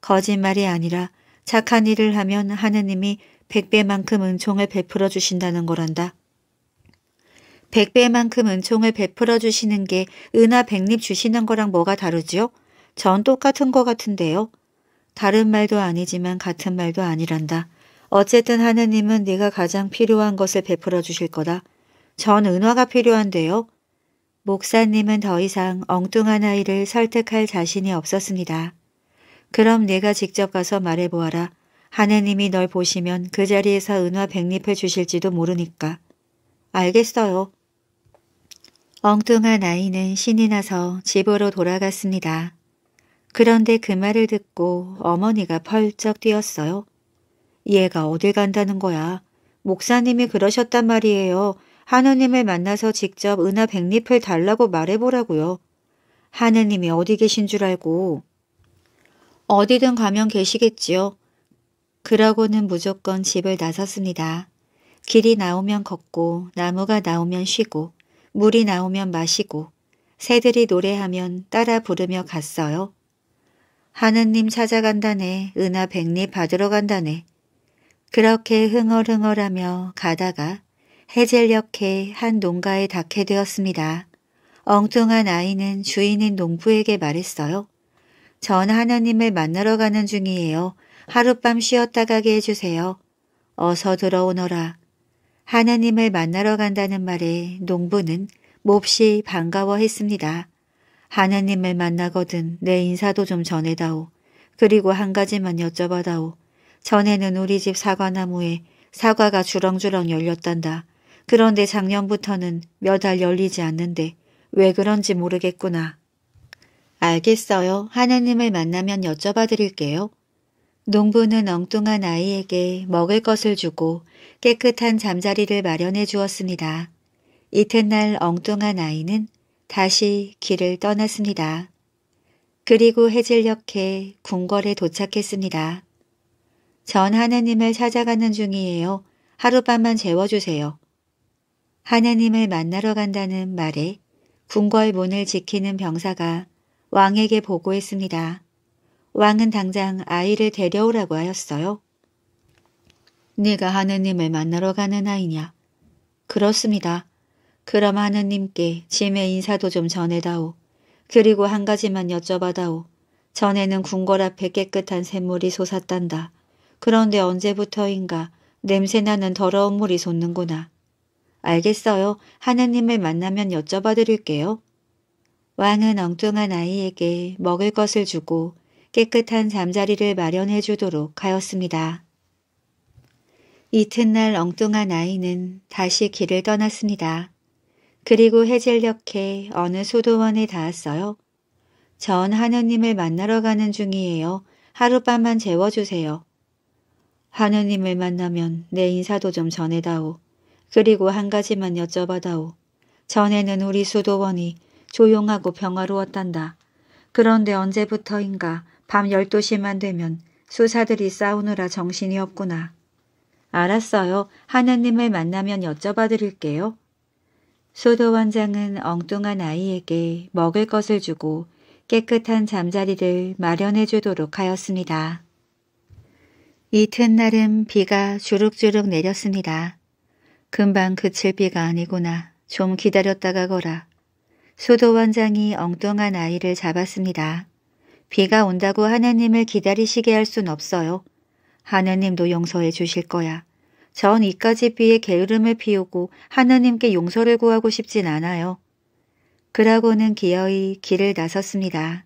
거짓말이 아니라 착한 일을 하면 하느님이 백배만큼 은총을 베풀어 주신다는 거란다. 백배만큼 은총을 베풀어 주시는 게 은하 백립 주시는 거랑 뭐가 다르지요? 전 똑같은 거 같은데요. 다른 말도 아니지만 같은 말도 아니란다. 어쨌든 하느님은 네가 가장 필요한 것을 베풀어 주실 거다. 전 은화가 필요한데요. 목사님은 더 이상 엉뚱한 아이를 설득할 자신이 없었습니다. 그럼 네가 직접 가서 말해보아라. 하느님이 널 보시면 그 자리에서 은화 백립해 주실지도 모르니까. 알겠어요. 엉뚱한 아이는 신이 나서 집으로 돌아갔습니다. 그런데 그 말을 듣고 어머니가 펄쩍 뛰었어요. 얘가 어딜 간다는 거야. 목사님이 그러셨단 말이에요. 하느님을 만나서 직접 은하 백잎을 달라고 말해보라고요. 하느님이 어디 계신 줄 알고. 어디든 가면 계시겠지요. 그러고는 무조건 집을 나섰습니다. 길이 나오면 걷고 나무가 나오면 쉬고 물이 나오면 마시고 새들이 노래하면 따라 부르며 갔어요. 하느님 찾아간다네 은하 백리 받으러 간다네. 그렇게 흥얼흥얼하며 가다가 해질녘에 한 농가에 닿게 되었습니다. 엉뚱한 아이는 주인인 농부에게 말했어요. 전 하나님을 만나러 가는 중이에요. 하룻밤 쉬었다 가게 해주세요. 어서 들어오너라. 하나님을 만나러 간다는 말에 농부는 몹시 반가워했습니다. 하나님을 만나거든 내 인사도 좀 전해다오. 그리고 한 가지만 여쭤봐다오. 전에는 우리 집 사과나무에 사과가 주렁주렁 열렸단다. 그런데 작년부터는 몇 알 열리지 않는데 왜 그런지 모르겠구나. 알겠어요. 하나님을 만나면 여쭤봐 드릴게요. 농부는 엉뚱한 아이에게 먹을 것을 주고 깨끗한 잠자리를 마련해 주었습니다. 이튿날 엉뚱한 아이는 다시 길을 떠났습니다. 그리고 해질녘에 궁궐에 도착했습니다. 전하느님을 찾아가는 중이에요. 하룻밤만 재워주세요. 하느님을 만나러 간다는 말에 궁궐 문을 지키는 병사가 왕에게 보고했습니다. 왕은 당장 아이를 데려오라고 하였어요. 네가 하느님을 만나러 가는 아이냐? 그렇습니다. 그럼 하느님께 짐의 인사도 좀 전해다오. 그리고 한 가지만 여쭤봐다오. 전에는 궁궐 앞에 깨끗한 샘물이 솟았단다. 그런데 언제부터인가 냄새나는 더러운 물이 솟는구나. 알겠어요. 하느님을 만나면 여쭤봐 드릴게요. 왕은 엉뚱한 아이에게 먹을 것을 주고 깨끗한 잠자리를 마련해 주도록 하였습니다. 이튿날 엉뚱한 아이는 다시 길을 떠났습니다. 그리고 해질녘에 어느 소도원에 닿았어요. 전 하느님을 만나러 가는 중이에요. 하룻밤만 재워주세요. 하느님을 만나면 내 인사도 좀 전해다오. 그리고 한 가지만 여쭤봐다오. 전에는 우리 수도원이 조용하고 평화로웠단다. 그런데 언제부터인가 밤 12시만 되면 수사들이 싸우느라 정신이 없구나. 알았어요. 하나님을 만나면 여쭤봐 드릴게요. 소도 원장은 엉뚱한 아이에게 먹을 것을 주고 깨끗한 잠자리를 마련해 주도록 하였습니다. 이튿날은 비가 주룩주룩 내렸습니다. 금방 그칠 비가 아니구나. 좀 기다렸다가 거라. 소도 원장이 엉뚱한 아이를 잡았습니다. 비가 온다고 하나님을 기다리시게 할 순 없어요. 하나님도 용서해 주실 거야. 전 이까지 비에 게으름을 피우고 하나님께 용서를 구하고 싶진 않아요. 그러고는 기어이 길을 나섰습니다.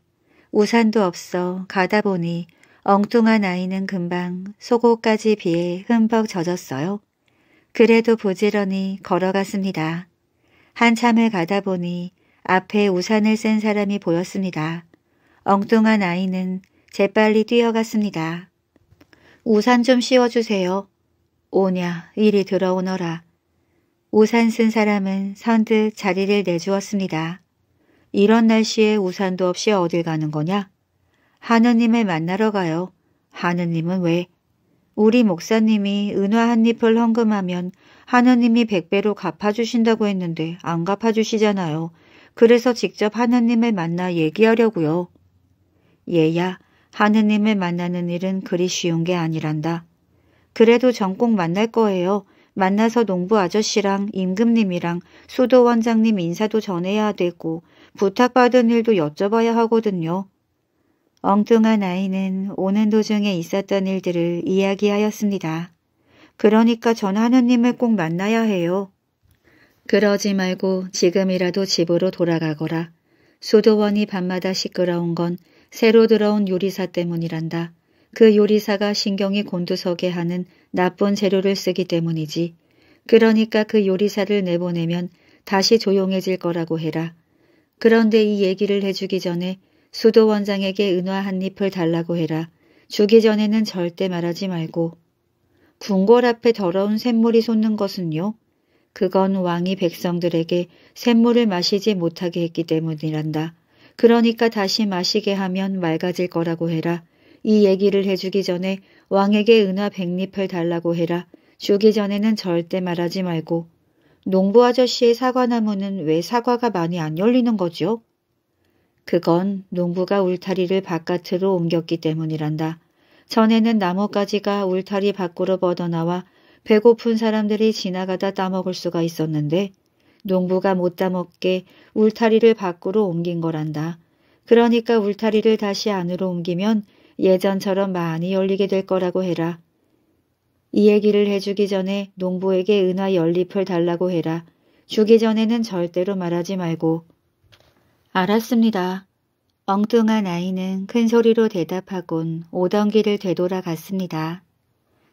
우산도 없어 가다 보니 엉뚱한 아이는 금방 속옷까지 비에 흠뻑 젖었어요. 그래도 부지런히 걸어갔습니다. 한참을 가다 보니 앞에 우산을 쓴 사람이 보였습니다. 엉뚱한 아이는 재빨리 뛰어갔습니다. 우산 좀 씌워주세요. 오냐 이리 들어오너라. 우산 쓴 사람은 선뜻 자리를 내주었습니다. 이런 날씨에 우산도 없이 어딜 가는 거냐? 하느님을 만나러 가요. 하느님은 왜? 우리 목사님이 은화 한 잎을 헌금하면 하느님이 백배로 갚아주신다고 했는데 안 갚아주시잖아요. 그래서 직접 하느님을 만나 얘기하려고요. 얘야 하느님을 만나는 일은 그리 쉬운 게 아니란다. 그래도 전 꼭 만날 거예요. 만나서 농부 아저씨랑 임금님이랑 수도 원장님 인사도 전해야 되고 부탁받은 일도 여쭤봐야 하거든요. 엉뚱한 아이는 오는 도중에 있었던 일들을 이야기하였습니다. 그러니까 전 하느님을 꼭 만나야 해요. 그러지 말고 지금이라도 집으로 돌아가거라. 수도원이 밤마다 시끄러운 건 새로 들어온 요리사 때문이란다. 그 요리사가 신경이 곤두서게 하는 나쁜 재료를 쓰기 때문이지. 그러니까 그 요리사를 내보내면 다시 조용해질 거라고 해라. 그런데 이 얘기를 해주기 전에 수도 원장에게 은화 한잎을 달라고 해라. 주기 전에는 절대 말하지 말고. 궁궐 앞에 더러운 샘물이 솟는 것은요. 그건 왕이 백성들에게 샘물을 마시지 못하게 했기 때문이란다. 그러니까 다시 마시게 하면 맑아질 거라고 해라. 이 얘기를 해주기 전에 왕에게 은화 백잎을 달라고 해라. 주기 전에는 절대 말하지 말고. 농부 아저씨의 사과나무는 왜 사과가 많이 안 열리는 거죠? 그건 농부가 울타리를 바깥으로 옮겼기 때문이란다. 전에는 나뭇가지가 울타리 밖으로 뻗어나와 배고픈 사람들이 지나가다 따먹을 수가 있었는데 농부가 못다 먹게 울타리를 밖으로 옮긴 거란다. 그러니까 울타리를 다시 안으로 옮기면 예전처럼 많이 열리게 될 거라고 해라. 이 얘기를 해주기 전에 농부에게 은화 연립을 달라고 해라. 주기 전에는 절대로 말하지 말고. 알았습니다. 엉뚱한 아이는 큰 소리로 대답하곤 오던 길을 되돌아갔습니다.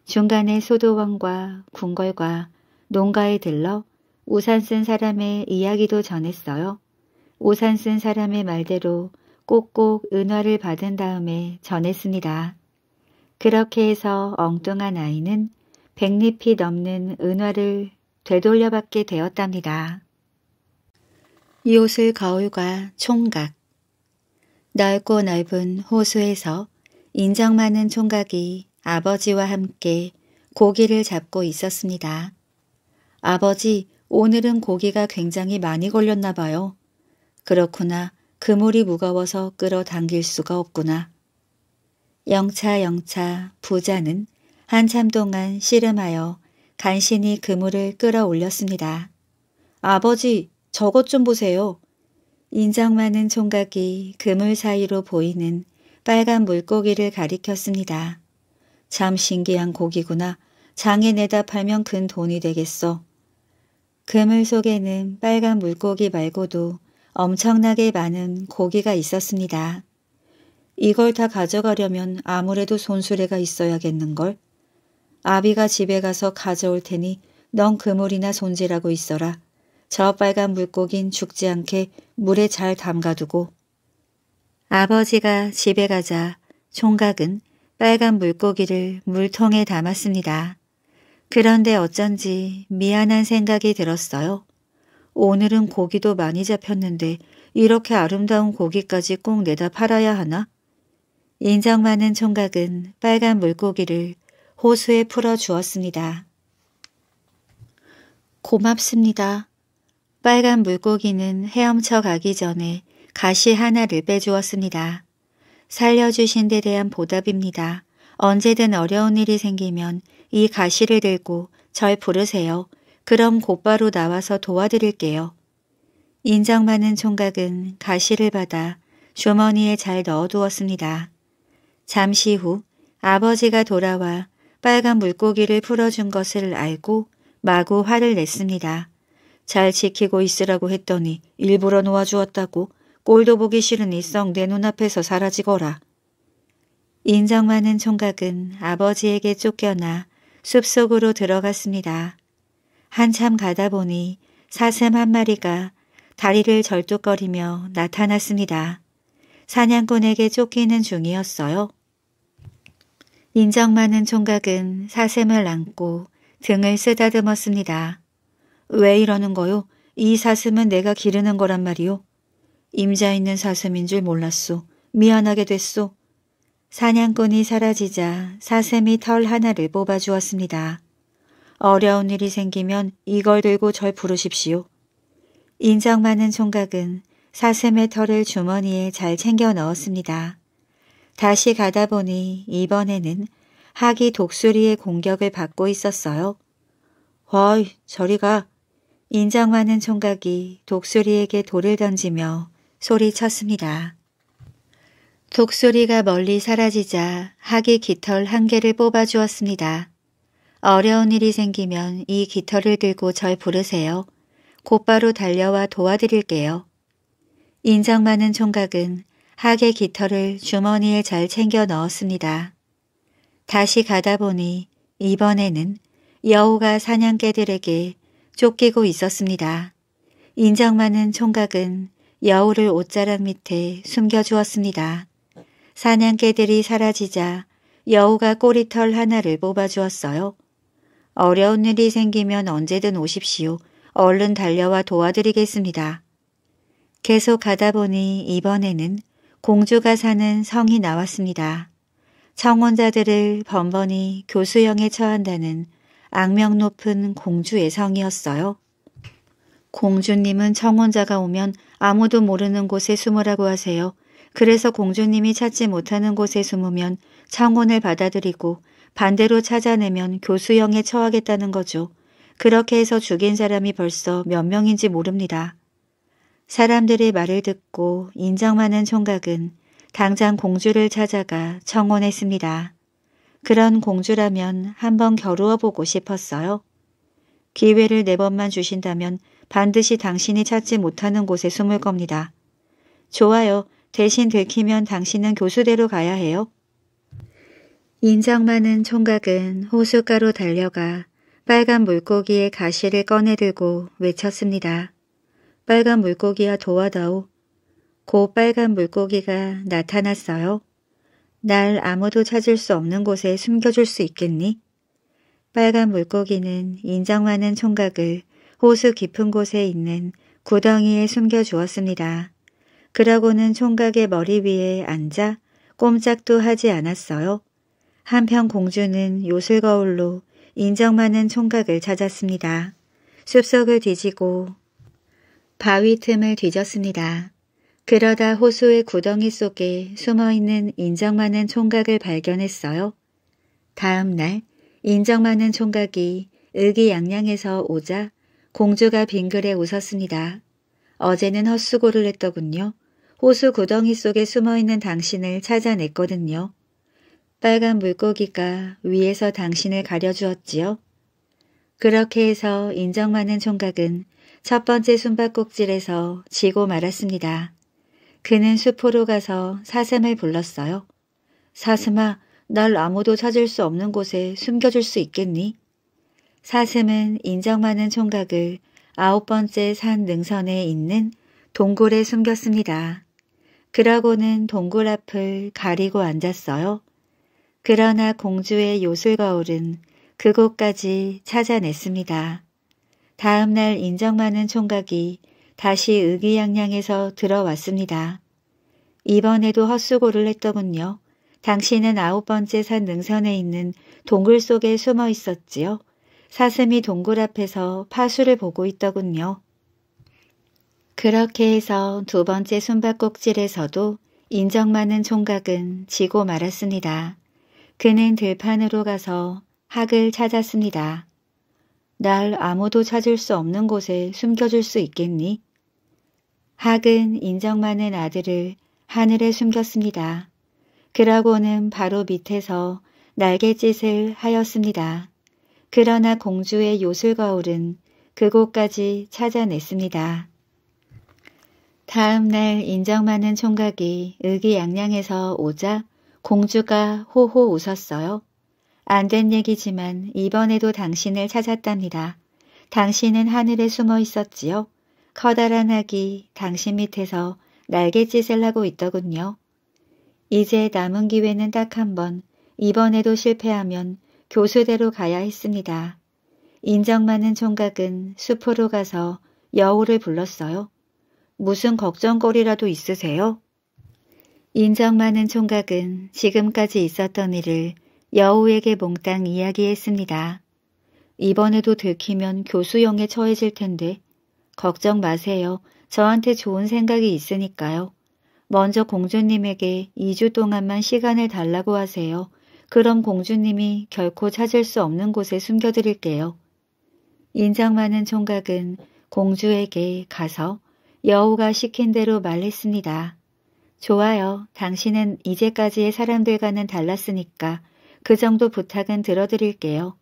중간에 소도원과 궁궐과 농가에 들러 우산 쓴 사람의 이야기도 전했어요. 우산 쓴 사람의 말대로 꼭꼭 은화를 받은 다음에 전했습니다. 그렇게 해서 엉뚱한 아이는 백리피 넘는 은화를 되돌려받게 되었답니다. 이옷을 거울과 총각 넓고 넓은 호수에서 인정 많은 총각이 아버지와 함께 고기를 잡고 있었습니다. 아버지, 오늘은 고기가 굉장히 많이 걸렸나 봐요. 그렇구나. 그물이 무거워서 끌어당길 수가 없구나. 영차 영차 부자는 한참 동안 씨름하여 간신히 그물을 끌어올렸습니다. 아버지 저것 좀 보세요. 인장 많은 총각이 그물 사이로 보이는 빨간 물고기를 가리켰습니다. 참 신기한 고기구나. 장에 내다 팔면 큰 돈이 되겠어. 그물 속에는 빨간 물고기 말고도 엄청나게 많은 고기가 있었습니다. 이걸 다 가져가려면 아무래도 손수레가 있어야겠는걸. 아비가 집에 가서 가져올 테니 넌 그물이나 손질하고 있어라. 저 빨간 물고긴 죽지 않게 물에 잘 담가두고. 아버지가 집에 가자 총각은 빨간 물고기를 물통에 담았습니다. 그런데 어쩐지 미안한 생각이 들었어요. 오늘은 고기도 많이 잡혔는데 이렇게 아름다운 고기까지 꼭 내다 팔아야 하나? 인정 많은 총각은 빨간 물고기를 호수에 풀어주었습니다. 고맙습니다. 빨간 물고기는 헤엄쳐 가기 전에 가시 하나를 빼주었습니다. 살려주신 데 대한 보답입니다. 언제든 어려운 일이 생기면 이 가시를 들고 절 부르세요. 그럼 곧바로 나와서 도와드릴게요. 인정받는 총각은 가시를 받아 주머니에 잘 넣어두었습니다. 잠시 후 아버지가 돌아와 빨간 물고기를 풀어준 것을 알고 마구 화를 냈습니다. 잘 지키고 있으라고 했더니 일부러 놓아주었다고 꼴도 보기 싫은 이성 내 눈앞에서 사라지거라. 인정많은 총각은 아버지에게 쫓겨나 숲속으로 들어갔습니다. 한참 가다 보니 사슴 한 마리가 다리를 절뚝거리며 나타났습니다. 사냥꾼에게 쫓기는 중이었어요. 인정 많은 총각은 사슴을 안고 등을 쓰다듬었습니다. 왜 이러는 거요? 이 사슴은 내가 기르는 거란 말이요. 임자 있는 사슴인 줄 몰랐소. 미안하게 됐소. 사냥꾼이 사라지자 사슴이 털 하나를 뽑아주었습니다. 어려운 일이 생기면 이걸 들고 절 부르십시오. 인정 많은 총각은 사슴의 털을 주머니에 잘 챙겨 넣었습니다. 다시 가다 보니 이번에는 하기 독수리의 공격을 받고 있었어요. 어이, 저리가! 인정 많은 총각이 독수리에게 돌을 던지며 소리쳤습니다. 독소리가 멀리 사라지자 하기 깃털 한 개를 뽑아주었습니다. 어려운 일이 생기면 이 깃털을 들고 절 부르세요. 곧바로 달려와 도와드릴게요. 인정 많은 총각은 하계 깃털을 주머니에 잘 챙겨 넣었습니다. 다시 가다 보니 이번에는 여우가 사냥개들에게 쫓기고 있었습니다. 인정 많은 총각은 여우를 옷자락 밑에 숨겨주었습니다. 사냥개들이 사라지자 여우가 꼬리털 하나를 뽑아주었어요. 어려운 일이 생기면 언제든 오십시오. 얼른 달려와 도와드리겠습니다. 계속 가다 보니 이번에는 공주가 사는 성이 나왔습니다. 청원자들을 번번이 교수형에 처한다는 악명 높은 공주의 성이었어요. 공주님은 청혼자가 오면 아무도 모르는 곳에 숨으라고 하세요. 그래서 공주님이 찾지 못하는 곳에 숨으면 청혼을 받아들이고 반대로 찾아내면 교수형에 처하겠다는 거죠. 그렇게 해서 죽인 사람이 벌써 몇 명인지 모릅니다. 사람들의 말을 듣고 인정하는 총각은 당장 공주를 찾아가 청혼했습니다. 그런 공주라면 한번 겨루어 보고 싶었어요. 기회를 네 번만 주신다면 반드시 당신이 찾지 못하는 곳에 숨을 겁니다. 좋아요. 대신 들키면 당신은 교수대로 가야 해요. 인정 많은 총각은 호숫가로 달려가 빨간 물고기의 가시를 꺼내들고 외쳤습니다. 빨간 물고기야 도와다오. 고 빨간 물고기가 나타났어요. 날 아무도 찾을 수 없는 곳에 숨겨줄 수 있겠니? 빨간 물고기는 인정 많은 총각을 호수 깊은 곳에 있는 구덩이에 숨겨주었습니다. 그러고는 총각의 머리 위에 앉아 꼼짝도 하지 않았어요. 한편 공주는 요술 거울로 인정많은 총각을 찾았습니다. 숲속을 뒤지고 바위 틈을 뒤졌습니다. 그러다 호수의 구덩이 속에 숨어있는 인정많은 총각을 발견했어요. 다음 날 인정많은 총각이 의기양양해서 오자 공주가 빙글에 웃었습니다. 어제는 헛수고를 했더군요. 호수 구덩이 속에 숨어있는 당신을 찾아냈거든요. 빨간 물고기가 위에서 당신을 가려주었지요. 그렇게 해서 인정받는 총각은 첫 번째 숨바꼭질에서 지고 말았습니다. 그는 수포로 가서 사슴을 불렀어요. 사슴아, 날 아무도 찾을 수 없는 곳에 숨겨줄 수 있겠니? 사슴은 인정받는 총각을 아홉 번째 산 능선에 있는 동굴에 숨겼습니다. 그러고는 동굴 앞을 가리고 앉았어요. 그러나 공주의 요술 거울은 그곳까지 찾아냈습니다. 다음날 인정많은 총각이 다시 의기양양해서 들어왔습니다. 이번에도 헛수고를 했더군요. 당신은 아홉 번째 산 능선에 있는 동굴 속에 숨어 있었지요. 사슴이 동굴 앞에서 파수를 보고 있더군요. 그렇게 해서 두 번째 숨바꼭질에서도 인정받는 총각은 지고 말았습니다. 그는 들판으로 가서 학을 찾았습니다. 날 아무도 찾을 수 없는 곳에 숨겨줄 수 있겠니? 학은 인정받는 아들을 하늘에 숨겼습니다. 그러고는 바로 밑에서 날갯짓을 하였습니다. 그러나 공주의 요술 거울은 그곳까지 찾아냈습니다. 다음 날 인정받는 총각이 의기양양해서 오자 공주가 호호 웃었어요. 안된 얘기지만 이번에도 당신을 찾았답니다. 당신은 하늘에 숨어 있었지요. 커다란 아기 당신 밑에서 날갯짓을 하고 있더군요. 이제 남은 기회는 딱 한 번, 이번에도 실패하면 교수대로 가야 했습니다. 인정받는 총각은 숲으로 가서 여우를 불렀어요. 무슨 걱정거리라도 있으세요? 인정 많은 총각은 지금까지 있었던 일을 여우에게 몽땅 이야기했습니다. 이번에도 들키면 교수형에 처해질 텐데 걱정 마세요. 저한테 좋은 생각이 있으니까요. 먼저 공주님에게 2주 동안만 시간을 달라고 하세요. 그럼 공주님이 결코 찾을 수 없는 곳에 숨겨드릴게요. 인장 많은 총각은 공주에게 가서 여우가 시킨 대로 말했습니다. 좋아요. 당신은 이제까지의 사람들과는 달랐으니까 그 정도 부탁은 들어드릴게요.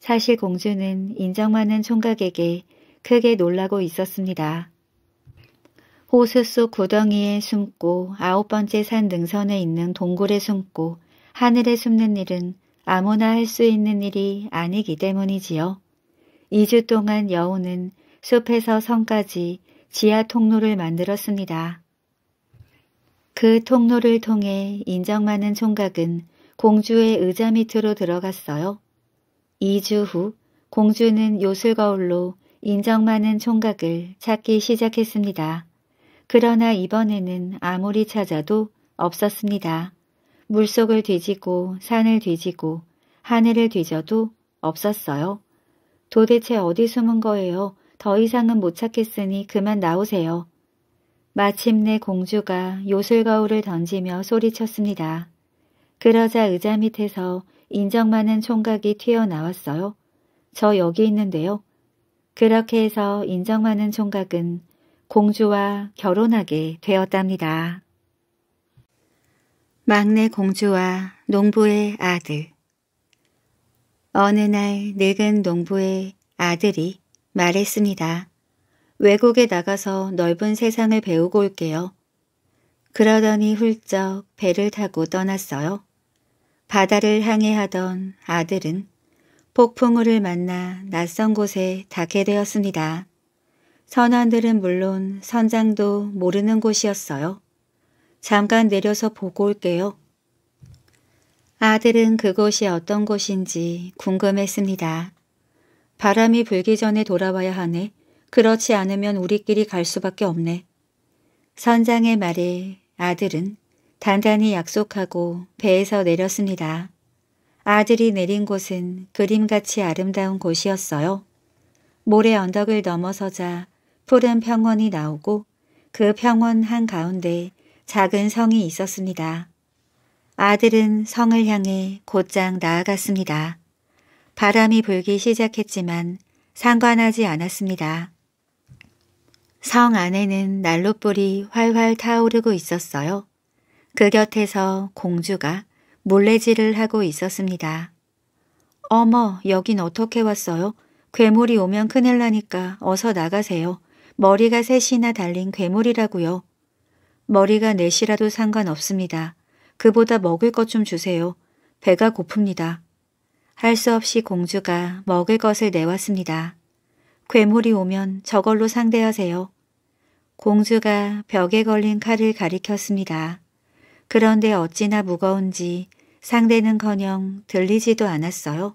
사실 공주는 인정많는 총각에게 크게 놀라고 있었습니다. 호수 속 구덩이에 숨고 아홉 번째 산 능선에 있는 동굴에 숨고 하늘에 숨는 일은 아무나 할 수 있는 일이 아니기 때문이지요. 2주 동안 여우는 숲에서 성까지 지하 통로를 만들었습니다. 그 통로를 통해 인정받는 총각은 공주의 의자 밑으로 들어갔어요. 2주 후 공주는 요술 거울로 인정받는 총각을 찾기 시작했습니다. 그러나 이번에는 아무리 찾아도 없었습니다. 물속을 뒤지고 산을 뒤지고 하늘을 뒤져도 없었어요. 도대체 어디 숨은 거예요? 더 이상은 못 찾겠으니 그만 나오세요. 마침내 공주가 요술거울을 던지며 소리쳤습니다. 그러자 의자 밑에서 인정많은 총각이 튀어나왔어요. 저 여기 있는데요. 그렇게 해서 인정많은 총각은 공주와 결혼하게 되었답니다. 막내 공주와 농부의 아들 어느 날 늙은 농부의 아들이 말했습니다. 외국에 나가서 넓은 세상을 배우고 올게요. 그러더니 훌쩍 배를 타고 떠났어요. 바다를 향해 하던 아들은 폭풍우를 만나 낯선 곳에 닿게 되었습니다. 선원들은 물론 선장도 모르는 곳이었어요. 잠깐 내려서 보고 올게요. 아들은 그곳이 어떤 곳인지 궁금했습니다. 바람이 불기 전에 돌아와야 하네. 그렇지 않으면 우리끼리 갈 수밖에 없네. 선장의 말에 아들은 단단히 약속하고 배에서 내렸습니다. 아들이 내린 곳은 그림같이 아름다운 곳이었어요. 모래 언덕을 넘어서자 푸른 평원이 나오고 그 평원 한가운데 작은 성이 있었습니다. 아들은 성을 향해 곧장 나아갔습니다. 바람이 불기 시작했지만 상관하지 않았습니다. 성 안에는 난로불이 활활 타오르고 있었어요. 그 곁에서 공주가 몰래질을 하고 있었습니다. 어머, 여긴 어떻게 왔어요? 괴물이 오면 큰일 나니까 어서 나가세요. 머리가 셋이나 달린 괴물이라고요. 머리가 넷이라도 상관없습니다. 그보다 먹을 것 좀 주세요. 배가 고픕니다. 할수 없이 공주가 먹을 것을 내왔습니다. 괴물이 오면 저걸로 상대하세요. 공주가 벽에 걸린 칼을 가리켰습니다. 그런데 어찌나 무거운지 상대는커녕 들리지도 않았어요.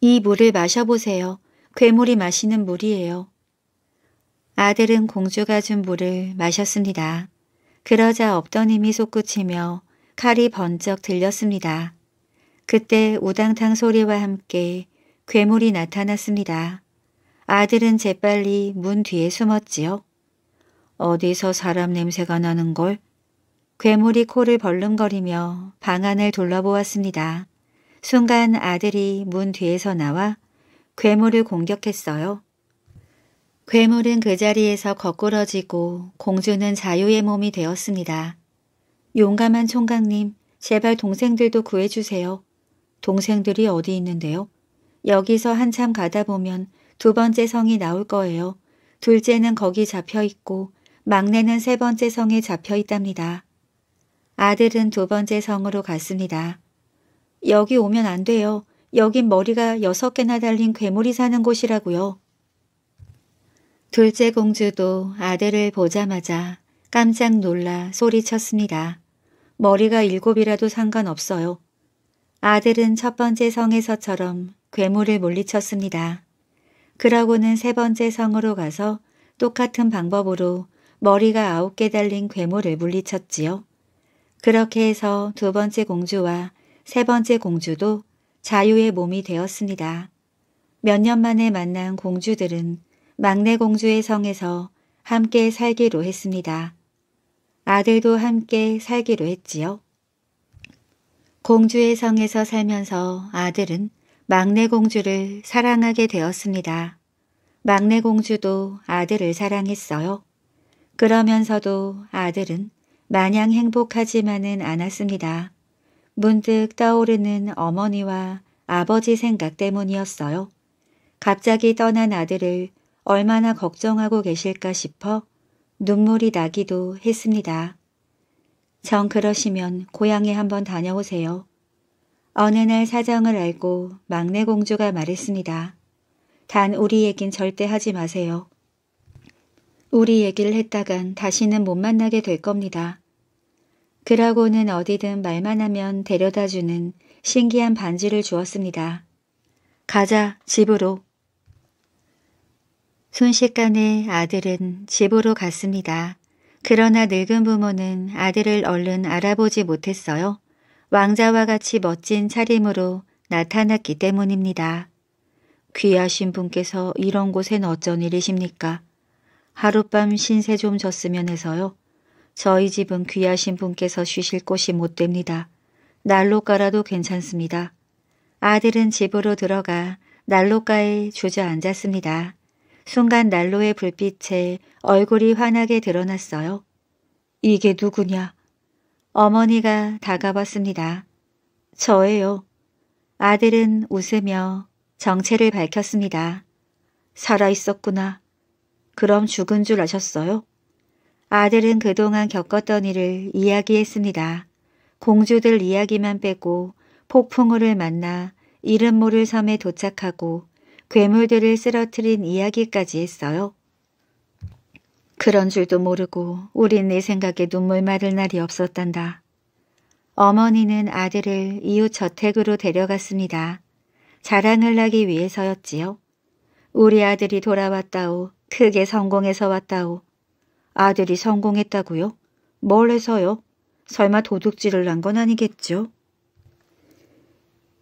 이 물을 마셔보세요. 괴물이 마시는 물이에요. 아들은 공주가 준 물을 마셨습니다. 그러자 없던 힘이 솟구치며 칼이 번쩍 들렸습니다. 그때 우당탕 소리와 함께 괴물이 나타났습니다. 아들은 재빨리 문 뒤에 숨었지요. 어디서 사람 냄새가 나는 걸? 괴물이 코를 벌름거리며 방 안을 둘러보았습니다. 순간 아들이 문 뒤에서 나와 괴물을 공격했어요. 괴물은 그 자리에서 거꾸러지고 공주는 자유의 몸이 되었습니다. 용감한 총각님, 제발 동생들도 구해주세요. 동생들이 어디 있는데요? 여기서 한참 가다 보면 두 번째 성이 나올 거예요. 둘째는 거기 잡혀 있고 막내는 세 번째 성에 잡혀 있답니다. 아들은 두 번째 성으로 갔습니다. 여기 오면 안 돼요. 여긴 머리가 여섯 개나 달린 괴물이 사는 곳이라고요. 둘째 공주도 아들을 보자마자 깜짝 놀라 소리쳤습니다. 머리가 일곱이라도 상관없어요. 아들은 첫 번째 성에서처럼 괴물을 물리쳤습니다. 그러고는 세 번째 성으로 가서 똑같은 방법으로 머리가 아홉 개 달린 괴물을 물리쳤지요. 그렇게 해서 두 번째 공주와 세 번째 공주도 자유의 몸이 되었습니다. 몇 년 만에 만난 공주들은 막내 공주의 성에서 함께 살기로 했습니다. 아들도 함께 살기로 했지요. 공주의 성에서 살면서 아들은 막내 공주를 사랑하게 되었습니다. 막내 공주도 아들을 사랑했어요. 그러면서도 아들은 마냥 행복하지만은 않았습니다. 문득 떠오르는 어머니와 아버지 생각 때문이었어요. 갑자기 떠난 아들을 얼마나 걱정하고 계실까 싶어 눈물이 나기도 했습니다. 정 그러시면 고향에 한번 다녀오세요. 어느 날 사정을 알고 막내 공주가 말했습니다. 단 우리 얘긴 절대 하지 마세요. 우리 얘기를 했다간 다시는 못 만나게 될 겁니다. 그러고는 어디든 말만 하면 데려다주는 신기한 반지를 주었습니다. 가자 집으로. 순식간에 아들은 집으로 갔습니다. 그러나 늙은 부모는 아들을 얼른 알아보지 못했어요. 왕자와 같이 멋진 차림으로 나타났기 때문입니다. 귀하신 분께서 이런 곳엔 어쩐 일이십니까? 하룻밤 신세 좀 졌으면 해서요. 저희 집은 귀하신 분께서 쉬실 곳이 못 됩니다. 난로 가라도 괜찮습니다. 아들은 집으로 들어가 난로가에 주저앉았습니다. 순간 난로의 불빛에 얼굴이 환하게 드러났어요. 이게 누구냐? 어머니가 다가왔습니다. 저예요. 아들은 웃으며 정체를 밝혔습니다. 살아있었구나. 그럼 죽은 줄 아셨어요? 아들은 그동안 겪었던 일을 이야기했습니다. 공주들 이야기만 빼고 폭풍우를 만나 이름 모를 섬에 도착하고 괴물들을 쓰러뜨린 이야기까지 했어요. 그런 줄도 모르고 우린 네 생각에 눈물 마를 날이 없었단다. 어머니는 아들을 이웃 저택으로 데려갔습니다. 자랑을 하기 위해서였지요. 우리 아들이 돌아왔다오. 크게 성공해서 왔다오. 아들이 성공했다고요? 뭘 해서요? 설마 도둑질을 한 건 아니겠죠?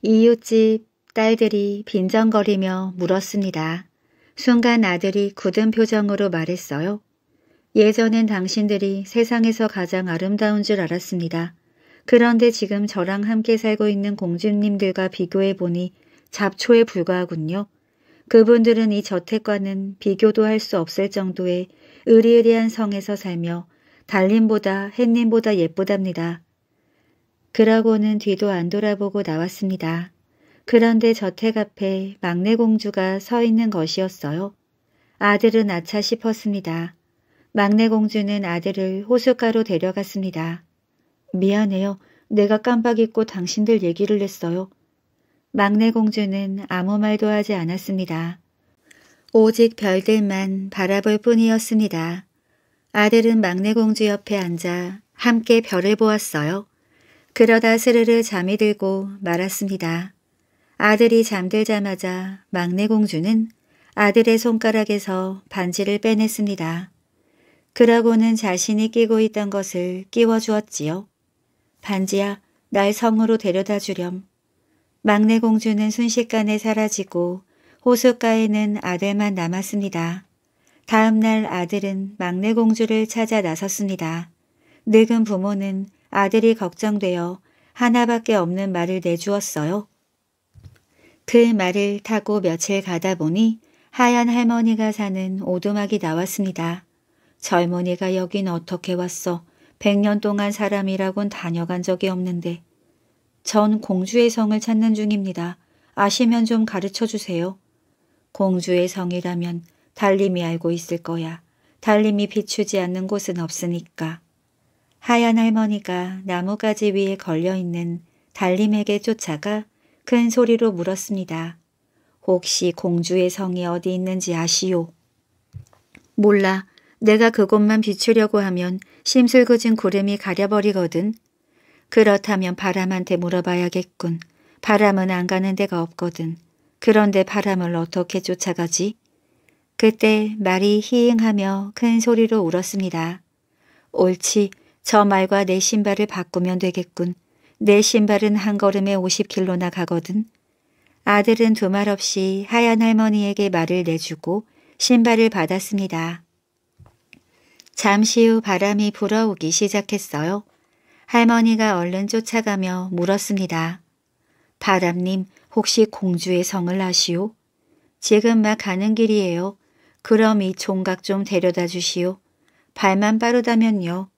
이웃집 딸들이 빈정거리며 물었습니다. 순간 아들이 굳은 표정으로 말했어요. 예전엔 당신들이 세상에서 가장 아름다운 줄 알았습니다. 그런데 지금 저랑 함께 살고 있는 공주님들과 비교해보니 잡초에 불과하군요. 그분들은 이 저택과는 비교도 할 수 없을 정도의 으리으리한 성에서 살며 달님보다 햇님보다 예쁘답니다. 그러고는 뒤도 안 돌아보고 나왔습니다. 그런데 저택 앞에 막내 공주가 서 있는 것이었어요. 아들은 아차 싶었습니다. 막내 공주는 아들을 호숫가로 데려갔습니다. 미안해요. 내가 깜빡 잊고 당신들 얘기를 했어요. 막내 공주는 아무 말도 하지 않았습니다. 오직 별들만 바라볼 뿐이었습니다. 아들은 막내 공주 옆에 앉아 함께 별을 보았어요. 그러다 스르르 잠이 들고 말았습니다. 아들이 잠들자마자 막내 공주는 아들의 손가락에서 반지를 빼냈습니다. 그러고는 자신이 끼고 있던 것을 끼워주었지요. 반지야, 날 성으로 데려다 주렴. 막내 공주는 순식간에 사라지고 호숫가에는 아들만 남았습니다. 다음날 아들은 막내 공주를 찾아 나섰습니다. 늙은 부모는 아들이 걱정되어 하나밖에 없는 말을 내주었어요. 그 말을 타고 며칠 가다 보니 하얀 할머니가 사는 오두막이 나왔습니다. 젊은이가 여긴 어떻게 왔어? 백 년 동안 사람이라곤 다녀간 적이 없는데. 전 공주의 성을 찾는 중입니다. 아시면 좀 가르쳐 주세요. 공주의 성이라면 달님이 알고 있을 거야. 달님이 비추지 않는 곳은 없으니까. 하얀 할머니가 나뭇가지 위에 걸려있는 달님에게 쫓아가 큰 소리로 물었습니다. 혹시 공주의 성이 어디 있는지 아시오? 몰라. 내가 그것만 비추려고 하면 심술궂은 구름이 가려버리거든. 그렇다면 바람한테 물어봐야겠군. 바람은 안 가는 데가 없거든. 그런데 바람을 어떻게 쫓아가지? 그때 말이 히잉하며 큰 소리로 울었습니다. 옳지, 저 말과 내 신발을 바꾸면 되겠군. 내 신발은 한 걸음에 50킬로나 가거든. 아들은 두 말 없이 하얀 할머니에게 말을 내주고 신발을 받았습니다. 잠시 후 바람이 불어오기 시작했어요. 할머니가 얼른 쫓아가며 물었습니다. 바람님 혹시 공주의 성을 아시오? 지금 막 가는 길이에요. 그럼 이 총각 좀 데려다 주시오. 발만 빠르다면요.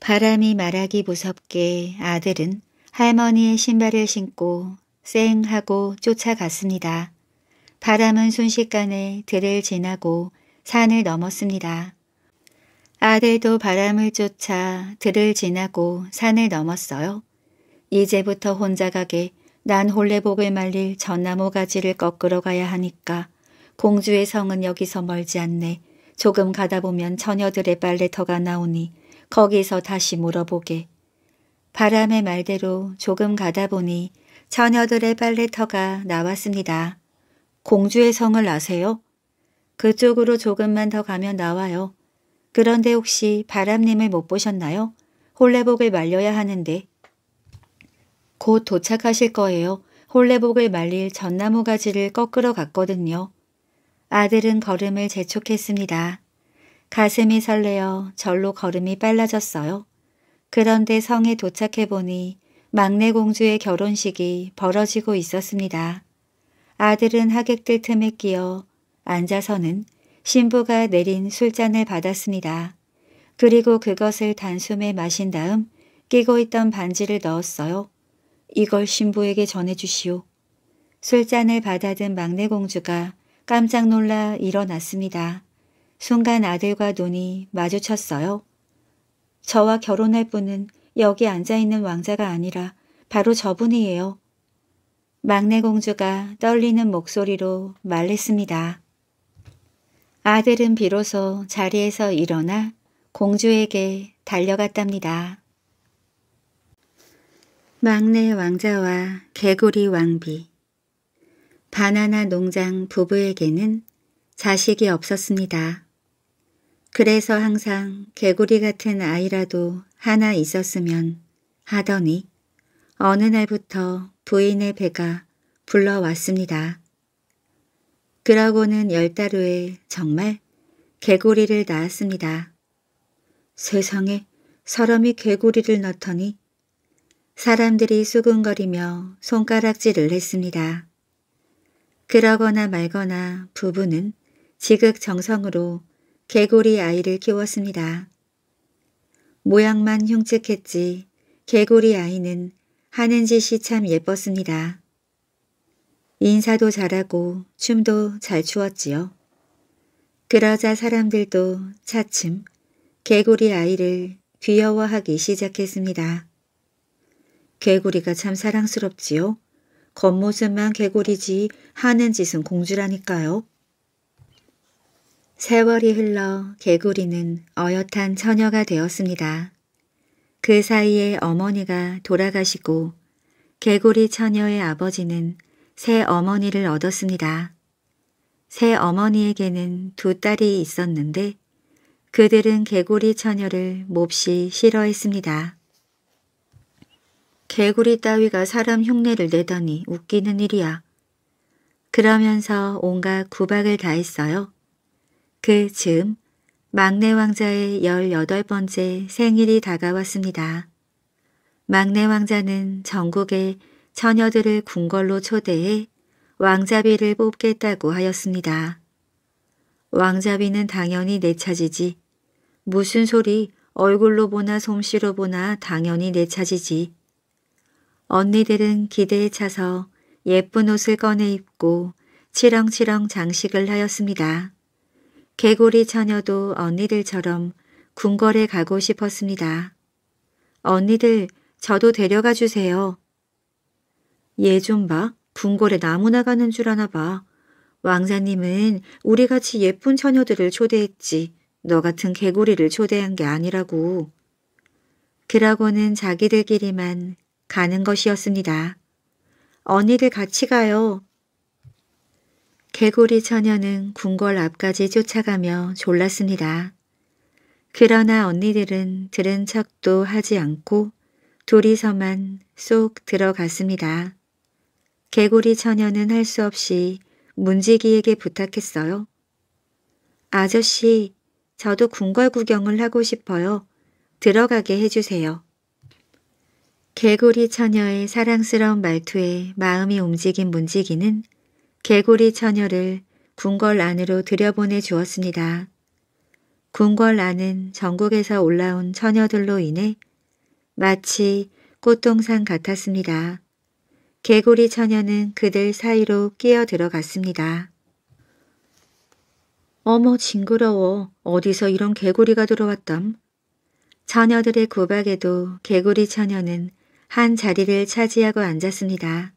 바람이 말하기 무섭게 아들은 할머니의 신발을 신고 쌩 하고 쫓아갔습니다. 바람은 순식간에 들을 지나고 산을 넘었습니다. 아들도 바람을 쫓아 들을 지나고 산을 넘었어요. 이제부터 혼자 가게 난 홀레복을 말릴 전나무 가지를 꺾으러 가야 하니까 공주의 성은 여기서 멀지 않네. 조금 가다 보면 처녀들의 빨래터가 나오니 거기서 다시 물어보게. 바람의 말대로 조금 가다 보니 처녀들의 빨래터가 나왔습니다. 공주의 성을 아세요? 그쪽으로 조금만 더 가면 나와요. 그런데 혹시 바람님을 못 보셨나요? 홀레복을 말려야 하는데. 곧 도착하실 거예요. 홀레복을 말릴 전나무 가지를 꺾으러 갔거든요. 아들은 걸음을 재촉했습니다. 가슴이 설레어 절로 걸음이 빨라졌어요. 그런데 성에 도착해보니 막내 공주의 결혼식이 벌어지고 있었습니다. 아들은 하객들 틈에 끼어 앉아서는 신부가 내린 술잔을 받았습니다. 그리고 그것을 단숨에 마신 다음 끼고 있던 반지를 넣었어요. 이걸 신부에게 전해주시오. 술잔을 받아든 막내 공주가 깜짝 놀라 일어났습니다. 순간 아들과 눈이 마주쳤어요. 저와 결혼할 분은 여기 앉아있는 왕자가 아니라 바로 저분이에요. 막내 공주가 떨리는 목소리로 말했습니다. 아들은 비로소 자리에서 일어나 공주에게 달려갔답니다. 막내 왕자와 개구리 왕비 바나나 농장 부부에게는 자식이 없었습니다. 그래서 항상 개구리 같은 아이라도 하나 있었으면 하더니 어느 날부터 부인의 배가 불러왔습니다. 그러고는 열 달 후에 정말 개구리를 낳았습니다. 세상에 사람이 개구리를 낳더니 사람들이 수근거리며 손가락질을 했습니다. 그러거나 말거나 부부는 지극정성으로 개구리 아이를 키웠습니다. 모양만 흉측했지 개구리 아이는 하는 짓이 참 예뻤습니다. 인사도 잘하고 춤도 잘 추었지요. 그러자 사람들도 차츰 개구리 아이를 귀여워하기 시작했습니다. 개구리가 참 사랑스럽지요. 겉모습만 개구리지 하는 짓은 공주라니까요. 세월이 흘러 개구리는 어엿한 처녀가 되었습니다. 그 사이에 어머니가 돌아가시고 개구리 처녀의 아버지는 새 어머니를 얻었습니다. 새 어머니에게는 두 딸이 있었는데 그들은 개구리 처녀를 몹시 싫어했습니다. 개구리 따위가 사람 흉내를 내더니 웃기는 일이야. 그러면서 온갖 구박을 다했어요. 그 즈음 막내 왕자의 18번째 생일이 다가왔습니다. 막내 왕자는 전국의 처녀들을 궁궐로 초대해 왕자비를 뽑겠다고 하였습니다. 왕자비는 당연히 내 차지지. 무슨 소리 얼굴로 보나 솜씨로 보나 당연히 내 차지지. 언니들은 기대에 차서 예쁜 옷을 꺼내 입고 치렁치렁 장식을 하였습니다. 개구리 처녀도 언니들처럼 궁궐에 가고 싶었습니다. 언니들 저도 데려가 주세요. 얘 좀 봐. 궁궐에 나무 나가는 줄 아나 봐. 왕자님은 우리같이 예쁜 처녀들을 초대했지. 너 같은 개구리를 초대한 게 아니라고. 그러고는 자기들끼리만 가는 것이었습니다. 언니들 같이 가요. 개구리 처녀는 궁궐 앞까지 쫓아가며 졸랐습니다. 그러나 언니들은 들은 척도 하지 않고 둘이서만 쏙 들어갔습니다. 개구리 처녀는 할 수 없이 문지기에게 부탁했어요. 아저씨, 저도 궁궐 구경을 하고 싶어요. 들어가게 해주세요. 개구리 처녀의 사랑스러운 말투에 마음이 움직인 문지기는 개구리 처녀를 궁궐 안으로 들여보내 주었습니다. 궁궐 안은 전국에서 올라온 처녀들로 인해 마치 꽃동산 같았습니다. 개구리 처녀는 그들 사이로 끼어 들어갔습니다. 어머 징그러워 어디서 이런 개구리가 들어왔담. 처녀들의 구박에도 개구리 처녀는 한 자리를 차지하고 앉았습니다.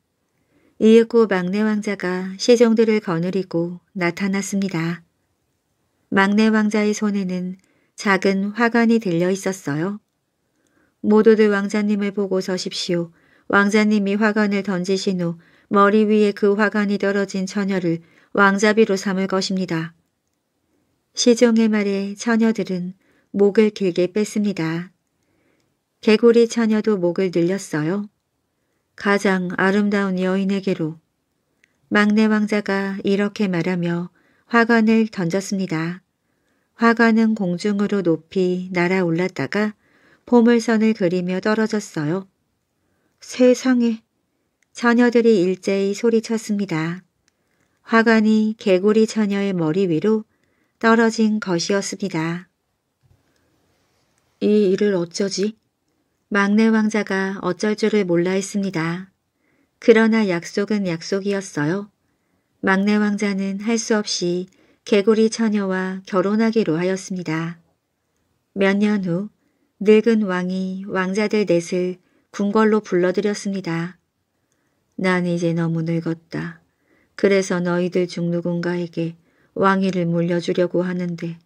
이윽고 막내 왕자가 시종들을 거느리고 나타났습니다. 막내 왕자의 손에는 작은 화관이 들려 있었어요. 모두들 왕자님을 보고 서십시오. 왕자님이 화관을 던지신 후 머리 위에 그 화관이 떨어진 처녀를 왕자비로 삼을 것입니다. 시종의 말에 처녀들은 목을 길게 뺐습니다. 개구리 처녀도 목을 늘렸어요. 가장 아름다운 여인에게로 막내 왕자가 이렇게 말하며 화관을 던졌습니다. 화관은 공중으로 높이 날아올랐다가 보물선을 그리며 떨어졌어요. 세상에! 처녀들이 일제히 소리쳤습니다. 화관이 개구리 처녀의 머리 위로 떨어진 것이었습니다. 이 일을 어쩌지? 막내 왕자가 어쩔 줄을 몰라 했습니다. 그러나 약속은 약속이었어요. 막내 왕자는 할 수 없이 개구리 처녀와 결혼하기로 하였습니다. 몇 년 후 늙은 왕이 왕자들 넷을 궁궐로 불러들였습니다. 난 이제 너무 늙었다. 그래서 너희들 중 누군가에게 왕위를 물려주려고 하는데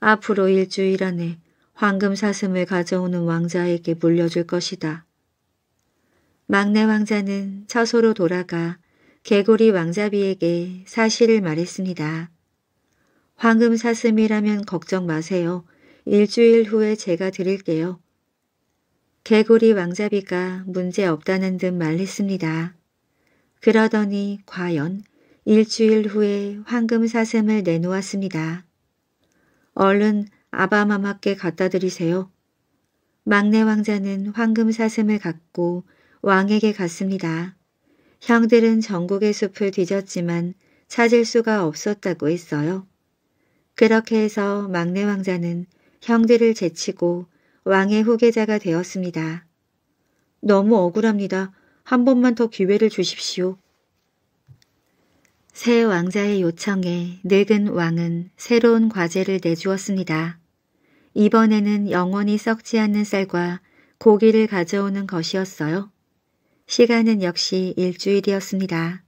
앞으로 일주일 안에 황금 사슴을 가져오는 왕자에게 물려줄 것이다. 막내 왕자는 처소로 돌아가 개구리 왕자비에게 사실을 말했습니다. 황금 사슴이라면 걱정 마세요. 일주일 후에 제가 드릴게요. 개구리 왕자비가 문제없다는 듯 말했습니다. 그러더니 과연 일주일 후에 황금 사슴을 내놓았습니다. 얼른 아바마마께 갖다 드리세요. 막내 왕자는 황금 사슴을 갖고 왕에게 갔습니다. 형들은 전국의 숲을 뒤졌지만 찾을 수가 없었다고 했어요. 그렇게 해서 막내 왕자는 형들을 제치고 왕의 후계자가 되었습니다. 너무 억울합니다. 한 번만 더 기회를 주십시오. 새 왕자의 요청에 늙은 왕은 새로운 과제를 내주었습니다. 이번에는 영원히 썩지 않는 쌀과 고기를 가져오는 것이었어요. 시간은 역시 일주일이었습니다.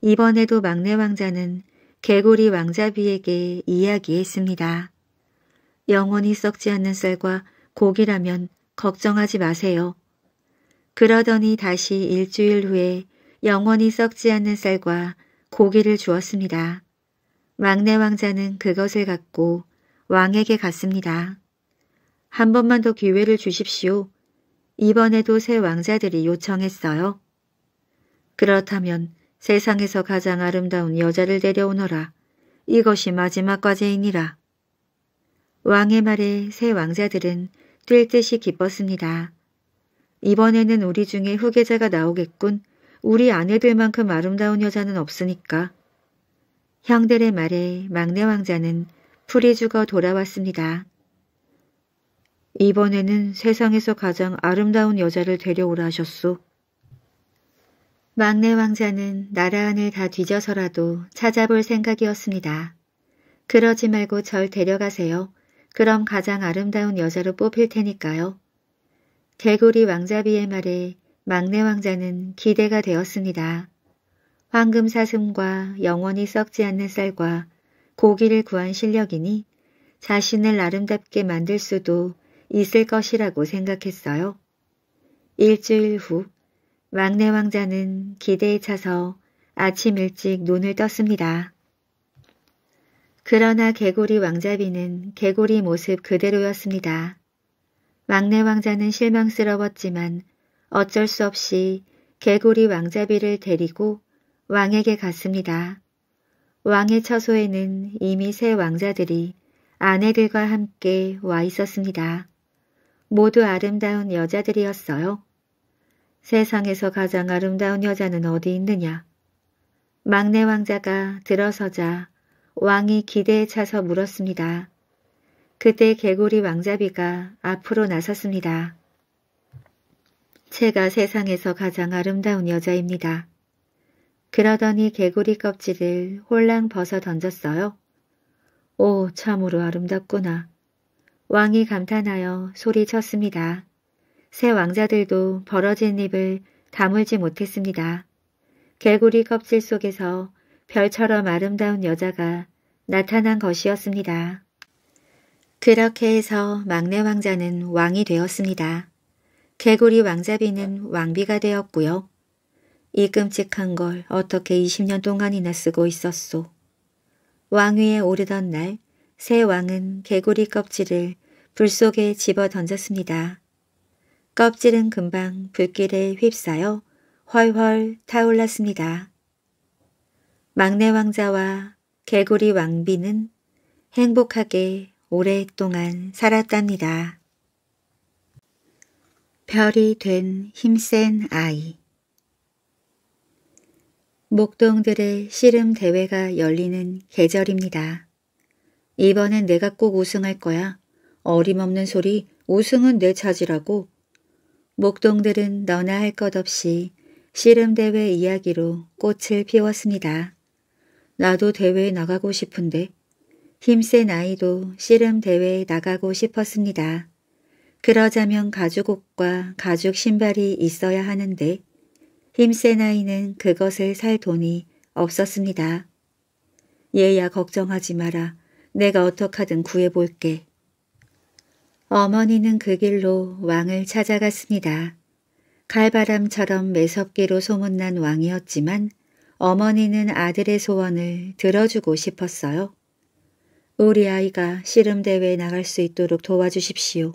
이번에도 막내 왕자는 개구리 왕자비에게 이야기했습니다. 영원히 썩지 않는 쌀과 고기라면 걱정하지 마세요. 그러더니 다시 일주일 후에 영원히 썩지 않는 쌀과 고기를 주었습니다. 막내 왕자는 그것을 갖고 왕에게 갔습니다. 한 번만 더 기회를 주십시오. 이번에도 새 왕자들이 요청했어요. 그렇다면 세상에서 가장 아름다운 여자를 데려오너라. 이것이 마지막 과제이니라. 왕의 말에 새 왕자들은 뛸 듯이 기뻤습니다. 이번에는 우리 중에 후계자가 나오겠군. 우리 아내들만큼 아름다운 여자는 없으니까. 형들의 말에 막내 왕자는 풀이 죽어 돌아왔습니다. 이번에는 세상에서 가장 아름다운 여자를 데려오라 하셨소. 막내 왕자는 나라 안을 다 뒤져서라도 찾아볼 생각이었습니다. 그러지 말고 절 데려가세요. 그럼 가장 아름다운 여자로 뽑힐 테니까요. 개구리 왕자비의 말에 막내 왕자는 기대가 되었습니다. 황금 사슴과 영원히 썩지 않는 쌀과 고기를 구한 실력이니 자신을 아름답게 만들 수도 있을 것이라고 생각했어요. 일주일 후 막내 왕자는 기대에 차서 아침 일찍 눈을 떴습니다. 그러나 개구리 왕자비는 개구리 모습 그대로였습니다. 막내 왕자는 실망스러웠지만 어쩔 수 없이 개구리 왕자비를 데리고 왕에게 갔습니다. 왕의 처소에는 이미 세 왕자들이 아내들과 함께 와 있었습니다. 모두 아름다운 여자들이었어요. 세상에서 가장 아름다운 여자는 어디 있느냐? 막내 왕자가 들어서자 왕이 기대에 차서 물었습니다. 그때 개구리 왕자비가 앞으로 나섰습니다. 제가 세상에서 가장 아름다운 여자입니다. 그러더니 개구리 껍질을 홀랑 벗어 던졌어요. 오 참으로 아름답구나. 왕이 감탄하여 소리쳤습니다. 새 왕자들도 벌어진 입을 다물지 못했습니다. 개구리 껍질 속에서 별처럼 아름다운 여자가 나타난 것이었습니다. 그렇게 해서 막내 왕자는 왕이 되었습니다. 개구리 왕자비는 왕비가 되었고요. 이 끔찍한 걸 어떻게 20년 동안이나 쓰고 있었소. 왕위에 오르던 날 새 왕은 개구리 껍질을 불 속에 집어 던졌습니다. 껍질은 금방 불길에 휩싸여 훨훨 타올랐습니다. 막내 왕자와 개구리 왕비는 행복하게 오랫동안 살았답니다. 별이 된 힘센 아이 목동들의 씨름 대회가 열리는 계절입니다. 이번엔 내가 꼭 우승할 거야. 어림없는 소리 우승은 내 차지라고. 목동들은 너나 할 것 없이 씨름 대회 이야기로 꽃을 피웠습니다. 나도 대회에 나가고 싶은데 힘센 아이도 씨름 대회에 나가고 싶었습니다. 그러자면 가죽옷과 가죽 신발이 있어야 하는데 힘센 아이는 그것을 살 돈이 없었습니다. 얘야 걱정하지 마라. 내가 어떡하든 구해볼게. 어머니는 그 길로 왕을 찾아갔습니다. 갈바람처럼 매섭기로 소문난 왕이었지만 어머니는 아들의 소원을 들어주고 싶었어요. 우리 아이가 씨름대회에 나갈 수 있도록 도와주십시오.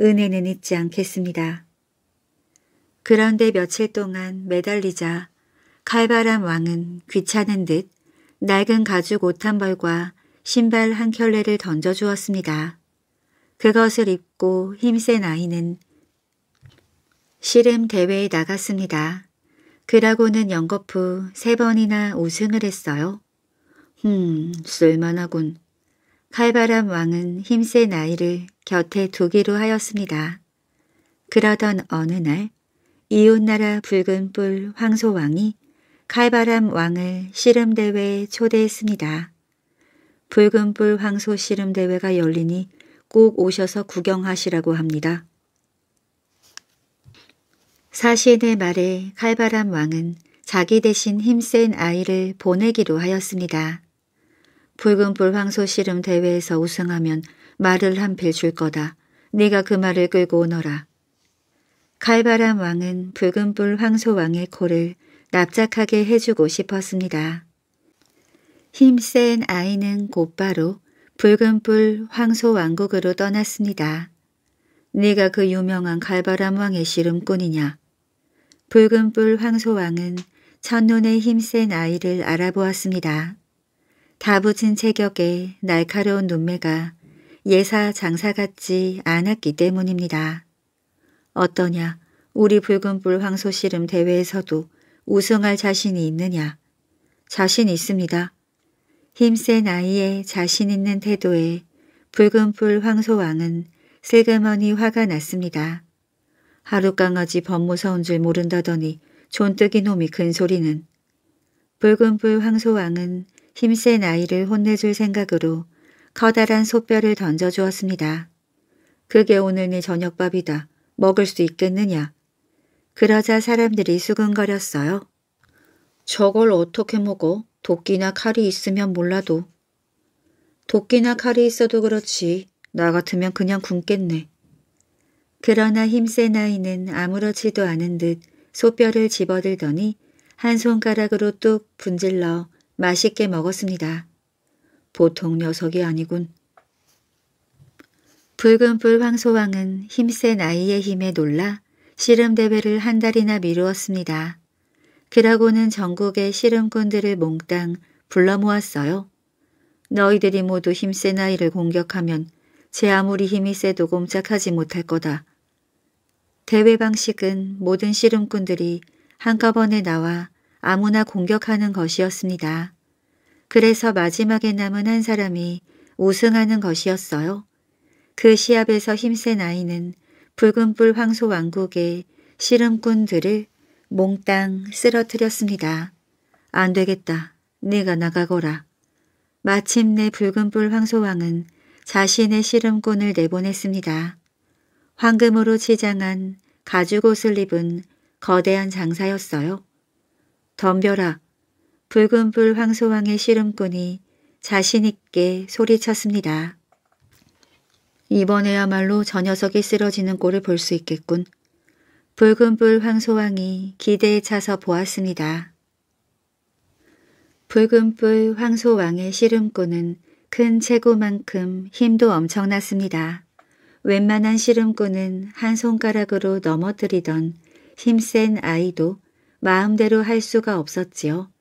은혜는 잊지 않겠습니다. 그런데 며칠 동안 매달리자 칼바람 왕은 귀찮은 듯 낡은 가죽 옷 한 벌과 신발 한 켤레를 던져주었습니다. 그것을 입고 힘센 아이는 씨름 대회에 나갔습니다. 그라고는 연거푸 세 번이나 우승을 했어요. 흠, 쓸만하군. 칼바람 왕은 힘센 아이를 곁에 두기로 하였습니다. 그러던 어느 날 이웃나라 붉은 뿔 황소왕이 칼바람 왕을 씨름대회에 초대했습니다. 붉은 뿔 황소 씨름대회가 열리니 꼭 오셔서 구경하시라고 합니다. 사신의 말에 칼바람 왕은 자기 대신 힘센 아이를 보내기로 하였습니다. 붉은 불 황소 씨름 대회에서 우승하면 말을 한 필 줄 거다. 네가 그 말을 끌고 오너라. 칼바람 왕은 붉은불 황소왕의 코를 납작하게 해주고 싶었습니다. 힘센 아이는 곧바로 붉은불 황소왕국으로 떠났습니다. 네가 그 유명한 갈바람 왕의 씨름꾼이냐. 붉은불 황소왕은 첫눈에 힘센 아이를 알아보았습니다. 다부진 체격에 날카로운 눈매가 예사 장사같지 않았기 때문입니다. 어떠냐? 우리 붉은불 황소씨름 대회에서도 우승할 자신이 있느냐? 자신 있습니다. 힘센 아이의 자신 있는 태도에 붉은불 황소왕은 세그머니 화가 났습니다. 하루강아지범무서운줄 모른다더니 존뜨기 놈이 큰소리는 붉은불 황소왕은 힘센 아이를 혼내줄 생각으로 커다란 소뼈를 던져주었습니다. 그게 오늘 네 저녁밥이다. 먹을 수 있겠느냐. 그러자 사람들이 수근거렸어요. 저걸 어떻게 먹어? 도끼나 칼이 있으면 몰라도. 도끼나 칼이 있어도 그렇지. 나 같으면 그냥 굶겠네. 그러나 힘센 아이는 아무렇지도 않은 듯 소뼈를 집어들더니 한 손가락으로 뚝 분질러 맛있게 먹었습니다. 보통 녀석이 아니군. 붉은불 황소왕은 힘센 아이의 힘에 놀라 씨름 대회를 한 달이나 미루었습니다. 그러고는 전국의 씨름꾼들을 몽땅 불러 모았어요. 너희들이 모두 힘센 아이를 공격하면 제 아무리 힘이 세도 꼼짝하지 못할 거다. 대회 방식은 모든 씨름꾼들이 한꺼번에 나와 아무나 공격하는 것이었습니다. 그래서 마지막에 남은 한 사람이 우승하는 것이었어요. 그 시합에서 힘센 아이는 붉은불 황소 왕국의 씨름꾼들을 몽땅 쓰러뜨렸습니다. 안 되겠다. 네가 나가거라. 마침내 붉은불 황소왕은 자신의 씨름꾼을 내보냈습니다. 황금으로 치장한 가죽 옷을 입은 거대한 장사였어요. 덤벼라. 붉은불 황소왕의 씨름꾼이 자신있게 소리쳤습니다. 이번에야말로 저 녀석이 쓰러지는 꼴을 볼 수 있겠군. 붉은불 황소왕이 기대에 차서 보았습니다. 붉은불 황소왕의 씨름꾼은 큰 체구만큼 힘도 엄청났습니다. 웬만한 씨름꾼은 한 손가락으로 넘어뜨리던 힘센 아이도 마음대로 할 수가 없었지요.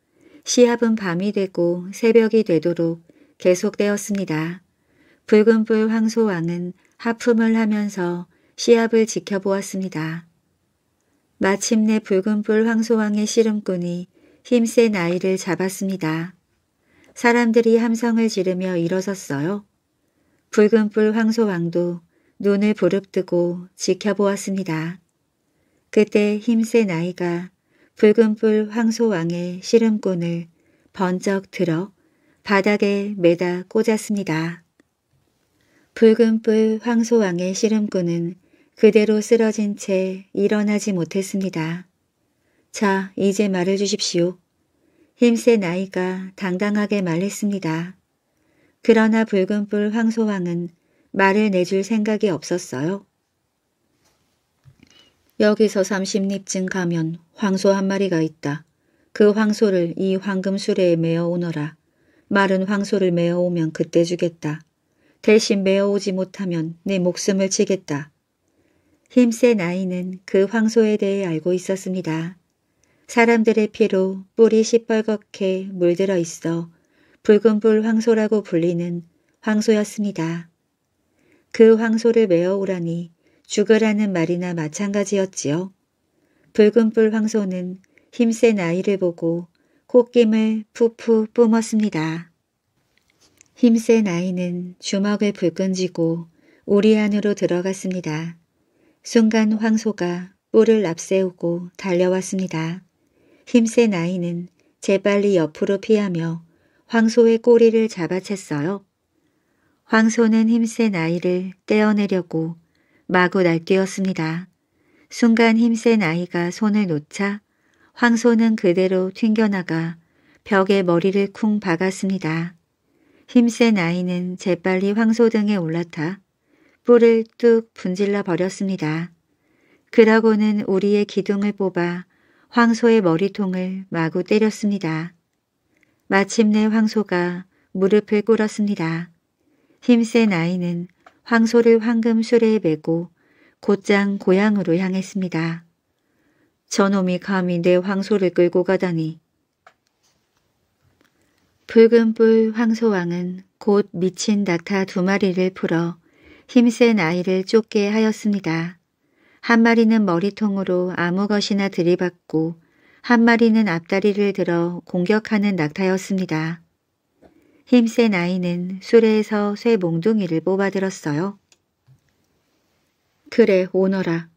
시합은 밤이 되고 새벽이 되도록 계속되었습니다. 붉은불 황소왕은 하품을 하면서 시합을 지켜보았습니다. 마침내 붉은불 황소왕의 씨름꾼이 힘센 아이를 잡았습니다. 사람들이 함성을 지르며 일어섰어요. 붉은불 황소왕도 눈을 부릅뜨고 지켜보았습니다. 그때 힘센 아이가 붉은불 황소왕의 씨름꾼을 번쩍 들어 바닥에 매다 꽂았습니다. 붉은 불 황소왕의 씨름꾼은 그대로 쓰러진 채 일어나지 못했습니다. 자, 이제 말을 주십시오. 힘센 아이가 당당하게 말했습니다. 그러나 붉은 불 황소왕은 말을 내줄 생각이 없었어요. 여기서 30립쯤 가면 황소 한 마리가 있다. 그 황소를 이 황금수레에 메어 오너라. 마른 황소를 메어 오면 그때 주겠다. 대신 메어오지 못하면 내 목숨을 치겠다. 힘센 아이는 그 황소에 대해 알고 있었습니다. 사람들의 피로 뿔이 시뻘겋게 물들어 있어 붉은불 황소라고 불리는 황소였습니다. 그 황소를 메어오라니 죽으라는 말이나 마찬가지였지요. 붉은불 황소는 힘센 아이를 보고 콧김을 푸푸 뿜었습니다. 힘센 아이는 주먹을 불끈쥐고 우리 안으로 들어갔습니다. 순간 황소가 뿔을 앞세우고 달려왔습니다. 힘센 아이는 재빨리 옆으로 피하며 황소의 꼬리를 잡아챘어요. 황소는 힘센 아이를 떼어내려고 마구 날뛰었습니다. 순간 힘센 아이가 손을 놓자 황소는 그대로 튕겨나가 벽에 머리를 쿵 박았습니다. 힘센 아이는 재빨리 황소등에 올라타 뿔을 뚝 분질러 버렸습니다. 그러고는 우리의 기둥을 뽑아 황소의 머리통을 마구 때렸습니다. 마침내 황소가 무릎을 꿇었습니다. 힘센 아이는 황소를 황금 수레에 메고 곧장 고향으로 향했습니다. 저놈이 감히 내 황소를 끌고 가다니 붉은 뿔 황소왕은 곧 미친 낙타 두 마리를 풀어 힘센 아이를 쫓게 하였습니다. 한 마리는 머리통으로 아무 것이나 들이받고 한 마리는 앞다리를 들어 공격하는 낙타였습니다. 힘센 아이는 수레에서 쇠 몽둥이를 뽑아들었어요. 그래 오너라.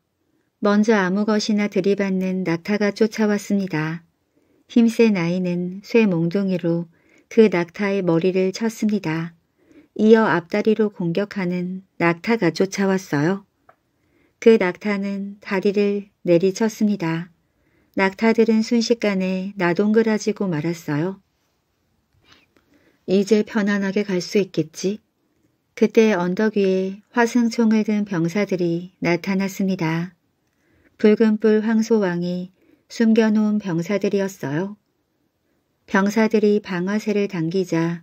먼저 아무 것이나 들이받는 낙타가 쫓아왔습니다. 힘센 아이는 쇠 몽둥이로 그 낙타의 머리를 쳤습니다. 이어 앞다리로 공격하는 낙타가 쫓아왔어요. 그 낙타는 다리를 내리쳤습니다. 낙타들은 순식간에 나동그라지고 말았어요. 이제 편안하게 갈 수 있겠지? 그때 언덕 위에 화승총을 든 병사들이 나타났습니다. 붉은불 황소왕이 숨겨놓은 병사들이었어요. 병사들이 방아쇠를 당기자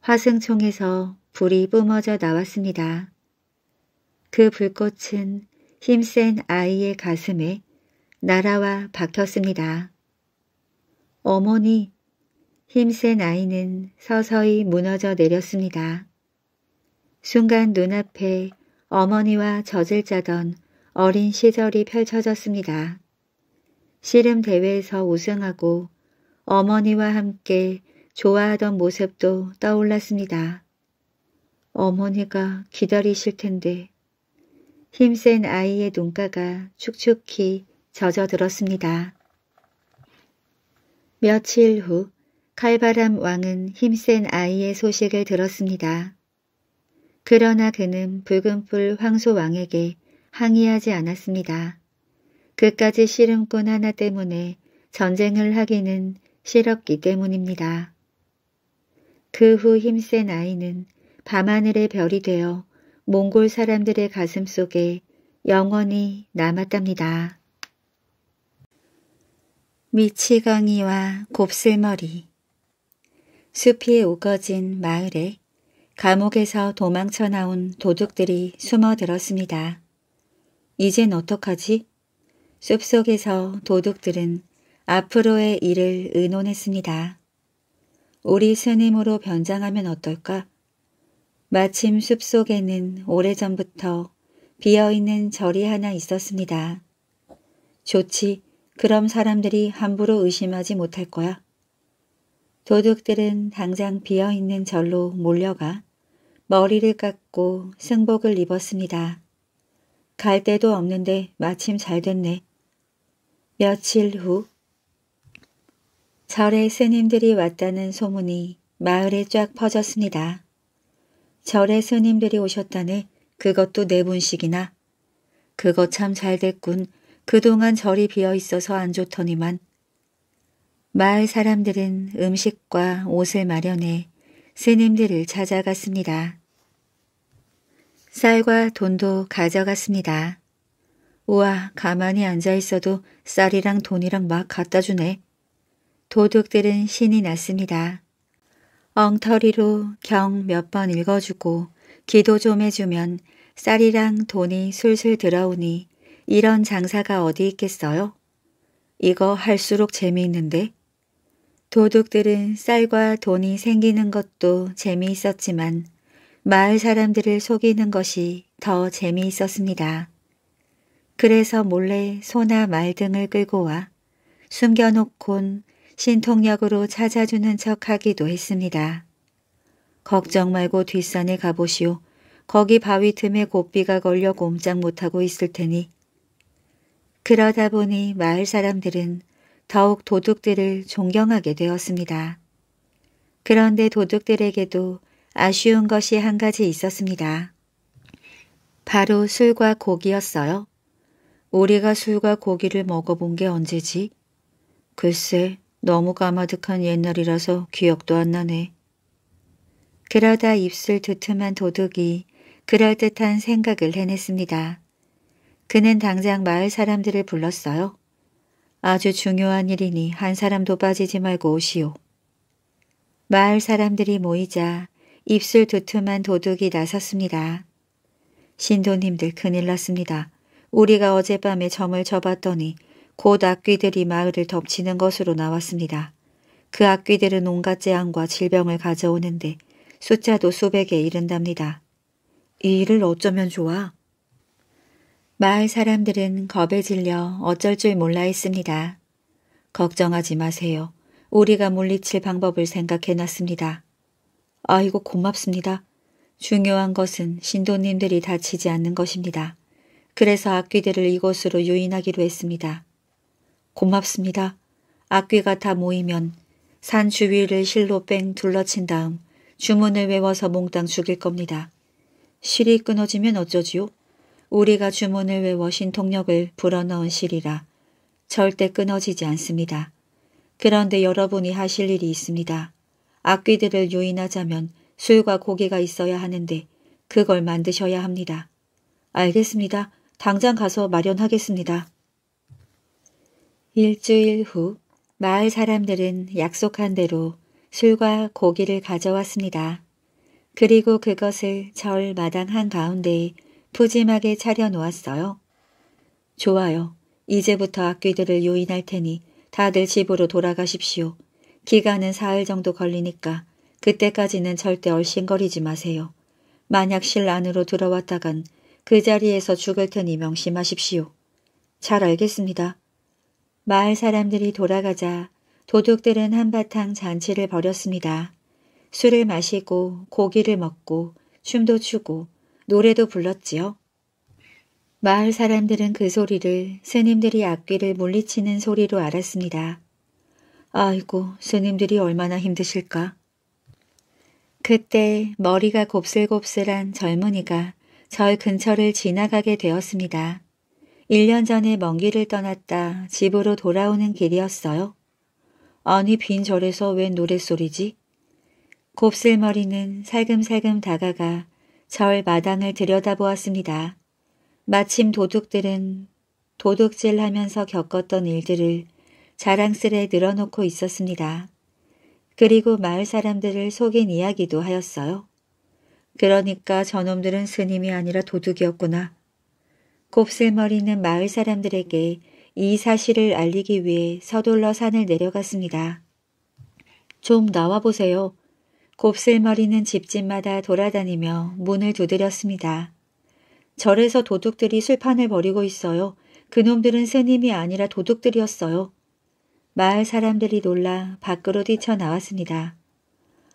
화승총에서 불이 뿜어져 나왔습니다. 그 불꽃은 힘센 아이의 가슴에 날아와 박혔습니다. 어머니, 힘센 아이는 서서히 무너져 내렸습니다. 순간 눈앞에 어머니와 젖을 짜던 어린 시절이 펼쳐졌습니다. 씨름 대회에서 우승하고 어머니와 함께 좋아하던 모습도 떠올랐습니다. 어머니가 기다리실 텐데 힘센 아이의 눈가가 축축히 젖어들었습니다. 며칠 후 칼바람 왕은 힘센 아이의 소식을 들었습니다. 그러나 그는 붉은불 황소왕에게 항의하지 않았습니다. 그까지 씨름꾼 하나 때문에 전쟁을 하기는 실었기 때문입니다. 그 후 힘센 아이는 밤하늘의 별이 되어 몽골 사람들의 가슴 속에 영원히 남았답니다. 미치광이와 곱슬머리 숲이 우거진 마을에 감옥에서 도망쳐 나온 도둑들이 숨어들었습니다. 이젠 어떡하지? 숲속에서 도둑들은 앞으로의 일을 의논했습니다. 우리 스님으로 변장하면 어떨까? 마침 숲속에는 오래전부터 비어있는 절이 하나 있었습니다. 좋지, 그럼 사람들이 함부로 의심하지 못할 거야. 도둑들은 당장 비어있는 절로 몰려가 머리를 깎고 승복을 입었습니다. 갈 데도 없는데 마침 잘 됐네. 며칠 후 절에 스님들이 왔다는 소문이 마을에 쫙 퍼졌습니다. 절에 스님들이 오셨다네 그것도 네 분씩이나. 그거 참잘 됐군. 그동안 절이 비어 있어서 안 좋더니만. 마을 사람들은 음식과 옷을 마련해 스님들을 찾아갔습니다. 쌀과 돈도 가져갔습니다. 우와 가만히 앉아있어도 쌀이랑 돈이랑 막 갖다주네. 도둑들은 신이 났습니다. 엉터리로 경 몇 번 읽어주고 기도 좀 해주면 쌀이랑 돈이 술술 들어오니 이런 장사가 어디 있겠어요? 이거 할수록 재미있는데? 도둑들은 쌀과 돈이 생기는 것도 재미있었지만 마을 사람들을 속이는 것이 더 재미있었습니다. 그래서 몰래 소나 말 등을 끌고 와 숨겨놓곤 신통력으로 찾아주는 척하기도 했습니다. 걱정 말고 뒷산에 가보시오. 거기 바위 틈에 곱비가 걸려 꼼짝 못하고 있을 테니. 그러다 보니 마을 사람들은 더욱 도둑들을 존경하게 되었습니다. 그런데 도둑들에게도 아쉬운 것이 한 가지 있었습니다. 바로 술과 고기였어요. 우리가 술과 고기를 먹어본 게 언제지? 글쎄, 너무 까마득한 옛날이라서 기억도 안 나네. 그러다 입술 두툼한 도둑이 그럴듯한 생각을 해냈습니다. 그는 당장 마을 사람들을 불렀어요. 아주 중요한 일이니 한 사람도 빠지지 말고 오시오. 마을 사람들이 모이자 입술 두툼한 도둑이 나섰습니다. 신도님들 큰일 났습니다. 우리가 어젯밤에 점을 접었더니 곧 악귀들이 마을을 덮치는 것으로 나왔습니다. 그 악귀들은 온갖 재앙과 질병을 가져오는데 숫자도 수백에 이른답니다. 이 일을 어쩌면 좋아? 마을 사람들은 겁에 질려 어쩔 줄 몰라 했습니다. 걱정하지 마세요. 우리가 물리칠 방법을 생각해놨습니다. 아이고 고맙습니다. 중요한 것은 신도님들이 다치지 않는 것입니다. 그래서 악귀들을 이곳으로 유인하기로 했습니다. 고맙습니다. 악귀가 다 모이면 산 주위를 실로 뺑 둘러친 다음 주문을 외워서 몽땅 죽일 겁니다. 실이 끊어지면 어쩌지요? 우리가 주문을 외워 신통력을 불어넣은 실이라 절대 끊어지지 않습니다. 그런데 여러분이 하실 일이 있습니다. 악귀들을 유인하자면 술과 고기가 있어야 하는데 그걸 만드셔야 합니다. 알겠습니다. 당장 가서 마련하겠습니다. 일주일 후 마을 사람들은 약속한 대로 술과 고기를 가져왔습니다. 그리고 그것을 절 마당 한가운데에 푸짐하게 차려놓았어요. 좋아요. 이제부터 악귀들을 요인할 테니 다들 집으로 돌아가십시오. 기간은 사흘 정도 걸리니까 그때까지는 절대 얼씬거리지 마세요. 만약 실 안으로 들어왔다간 그 자리에서 죽을 테니 명심하십시오. 잘 알겠습니다. 마을 사람들이 돌아가자 도둑들은 한바탕 잔치를 벌였습니다. 술을 마시고 고기를 먹고 춤도 추고 노래도 불렀지요. 마을 사람들은 그 소리를 스님들이 악귀를 물리치는 소리로 알았습니다. 아이고 스님들이 얼마나 힘드실까. 그때 머리가 곱슬곱슬한 젊은이가 절 근처를 지나가게 되었습니다. 1년 전에 먼 길을 떠났다 집으로 돌아오는 길이었어요. 아니 빈 절에서 웬 노랫소리지? 곱슬머리는 살금살금 다가가 절 마당을 들여다보았습니다. 마침 도둑들은 도둑질하면서 겪었던 일들을 자랑스레 늘어놓고 있었습니다. 그리고 마을 사람들을 속인 이야기도 하였어요. 그러니까 저놈들은 스님이 아니라 도둑이었구나. 곱슬머리는 마을 사람들에게 이 사실을 알리기 위해 서둘러 산을 내려갔습니다. 좀 나와보세요. 곱슬머리는 집집마다 돌아다니며 문을 두드렸습니다. 절에서 도둑들이 술판을 벌이고 있어요. 그놈들은 스님이 아니라 도둑들이었어요. 마을 사람들이 놀라 밖으로 뛰쳐나왔습니다.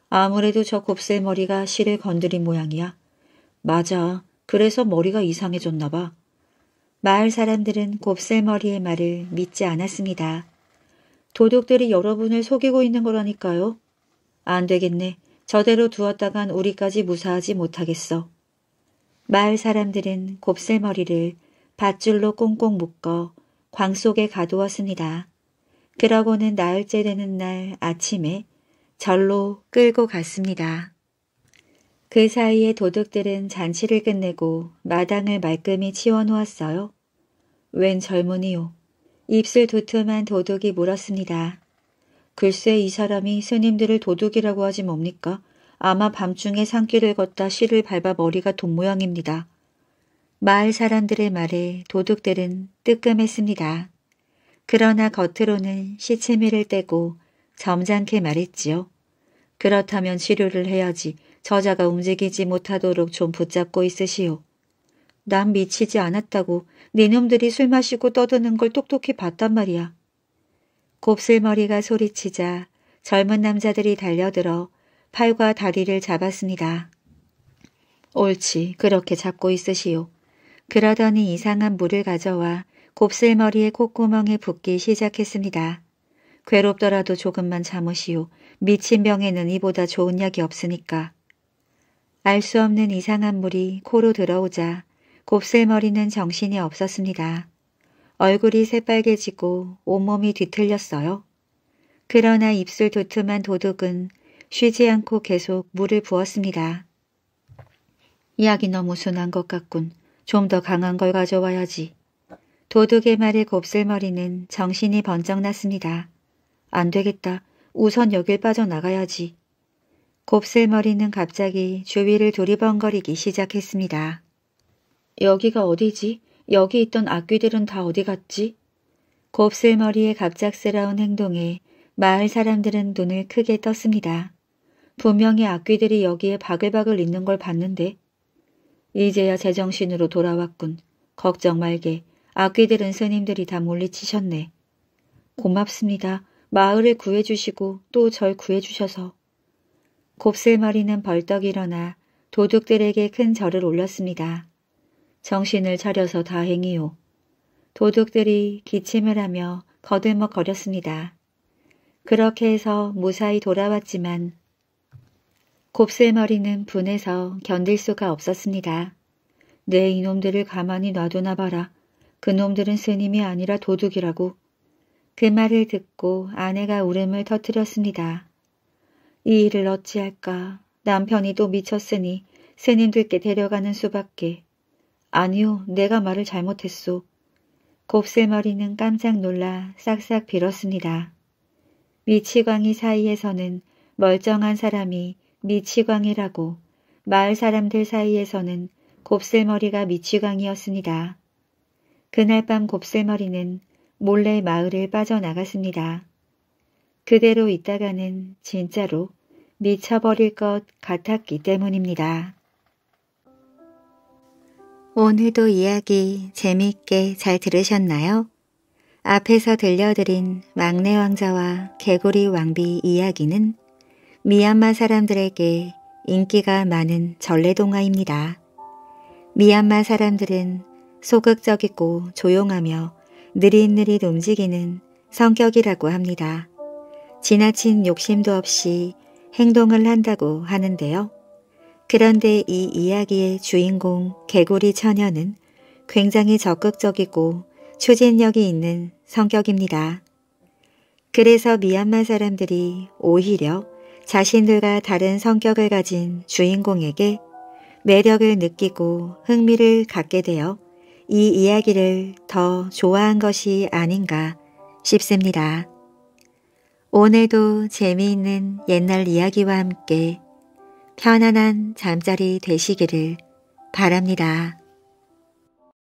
아무래도 저 곱슬머리가 실을 건드린 모양이야. 맞아. 그래서 머리가 이상해졌나 봐. 마을 사람들은 곱슬머리의 말을 믿지 않았습니다. 도둑들이 여러분을 속이고 있는 거라니까요. 안 되겠네. 저대로 두었다간 우리까지 무사하지 못하겠어. 마을 사람들은 곱슬머리를 밧줄로 꽁꽁 묶어 광 속에 가두었습니다. 그러고는 나흘째 되는 날 아침에 절로 끌고 갔습니다. 그 사이에 도둑들은 잔치를 끝내고 마당을 말끔히 치워놓았어요. 웬 젊은이요. 입술 두툼한 도둑이 물었습니다. 글쎄 이 사람이 스님들을 도둑이라고 하지 뭡니까? 아마 밤중에 산길을 걷다 실을 밟아 머리가 돈 모양입니다. 마을 사람들의 말에 도둑들은 뜨끔했습니다. 그러나 겉으로는 시체미를 떼고 점잖게 말했지요. 그렇다면 치료를 해야지 저자가 움직이지 못하도록 좀 붙잡고 있으시오. 난 미치지 않았다고 네놈들이 술 마시고 떠드는 걸 똑똑히 봤단 말이야. 곱슬머리가 소리치자 젊은 남자들이 달려들어 팔과 다리를 잡았습니다. 옳지, 그렇게 잡고 있으시오. 그러더니 이상한 물을 가져와 곱슬머리의 콧구멍에 붓기 시작했습니다. 괴롭더라도 조금만 참으시오. 미친 병에는 이보다 좋은 약이 없으니까. 알 수 없는 이상한 물이 코로 들어오자 곱슬머리는 정신이 없었습니다. 얼굴이 새빨개지고 온몸이 뒤틀렸어요. 그러나 입술 도톰한 도둑은 쉬지 않고 계속 물을 부었습니다. 이야기 너무 순한 것 같군. 좀 더 강한 걸 가져와야지. 도둑의 말에 곱슬머리는 정신이 번쩍 났습니다. 안 되겠다. 우선 여길 빠져나가야지. 곱슬머리는 갑자기 주위를 두리번거리기 시작했습니다. 여기가 어디지? 여기 있던 악귀들은 다 어디 갔지? 곱슬머리의 갑작스러운 행동에 마을 사람들은 눈을 크게 떴습니다. 분명히 악귀들이 여기에 바글바글 있는 걸 봤는데 이제야 제정신으로 돌아왔군. 걱정 말게. 악귀들은 스님들이 다 물리치셨네. 고맙습니다. 마을을 구해주시고 또 절 구해주셔서. 곱슬머리는 벌떡 일어나 도둑들에게 큰 절을 올렸습니다. 정신을 차려서 다행이요. 도둑들이 기침을 하며 거들먹거렸습니다. 그렇게 해서 무사히 돌아왔지만 곱슬머리는 분해서 견딜 수가 없었습니다. 내 이놈들을 가만히 놔두나 봐라. 그놈들은 스님이 아니라 도둑이라고. 그 말을 듣고 아내가 울음을 터뜨렸습니다. 이 일을 어찌할까. 남편이 또 미쳤으니 스님들께 데려가는 수밖에. 아니요, 내가 말을 잘못했소. 곱슬머리는 깜짝 놀라 싹싹 빌었습니다. 미치광이 사이에서는 멀쩡한 사람이 미치광이라고 마을 사람들 사이에서는 곱슬머리가 미치광이었습니다. 그날 밤 곱슬머리는 몰래 마을을 빠져나갔습니다. 그대로 있다가는 진짜로 미쳐버릴 것 같았기 때문입니다. 오늘도 이야기 재미있게 잘 들으셨나요? 앞에서 들려드린 막내 왕자와 개구리 왕비 이야기는 미얀마 사람들에게 인기가 많은 전래동화입니다. 미얀마 사람들은 소극적이고 조용하며 느릿느릿 움직이는 성격이라고 합니다. 지나친 욕심도 없이 행동을 한다고 하는데요. 그런데 이 이야기의 주인공 개구리 처녀는 굉장히 적극적이고 추진력이 있는 성격입니다. 그래서 미얀마 사람들이 오히려 자신들과 다른 성격을 가진 주인공에게 매력을 느끼고 흥미를 갖게 되어 이 이야기를 더 좋아한 것이 아닌가 싶습니다. 오늘도 재미있는 옛날 이야기와 함께 편안한 잠자리 되시기를 바랍니다.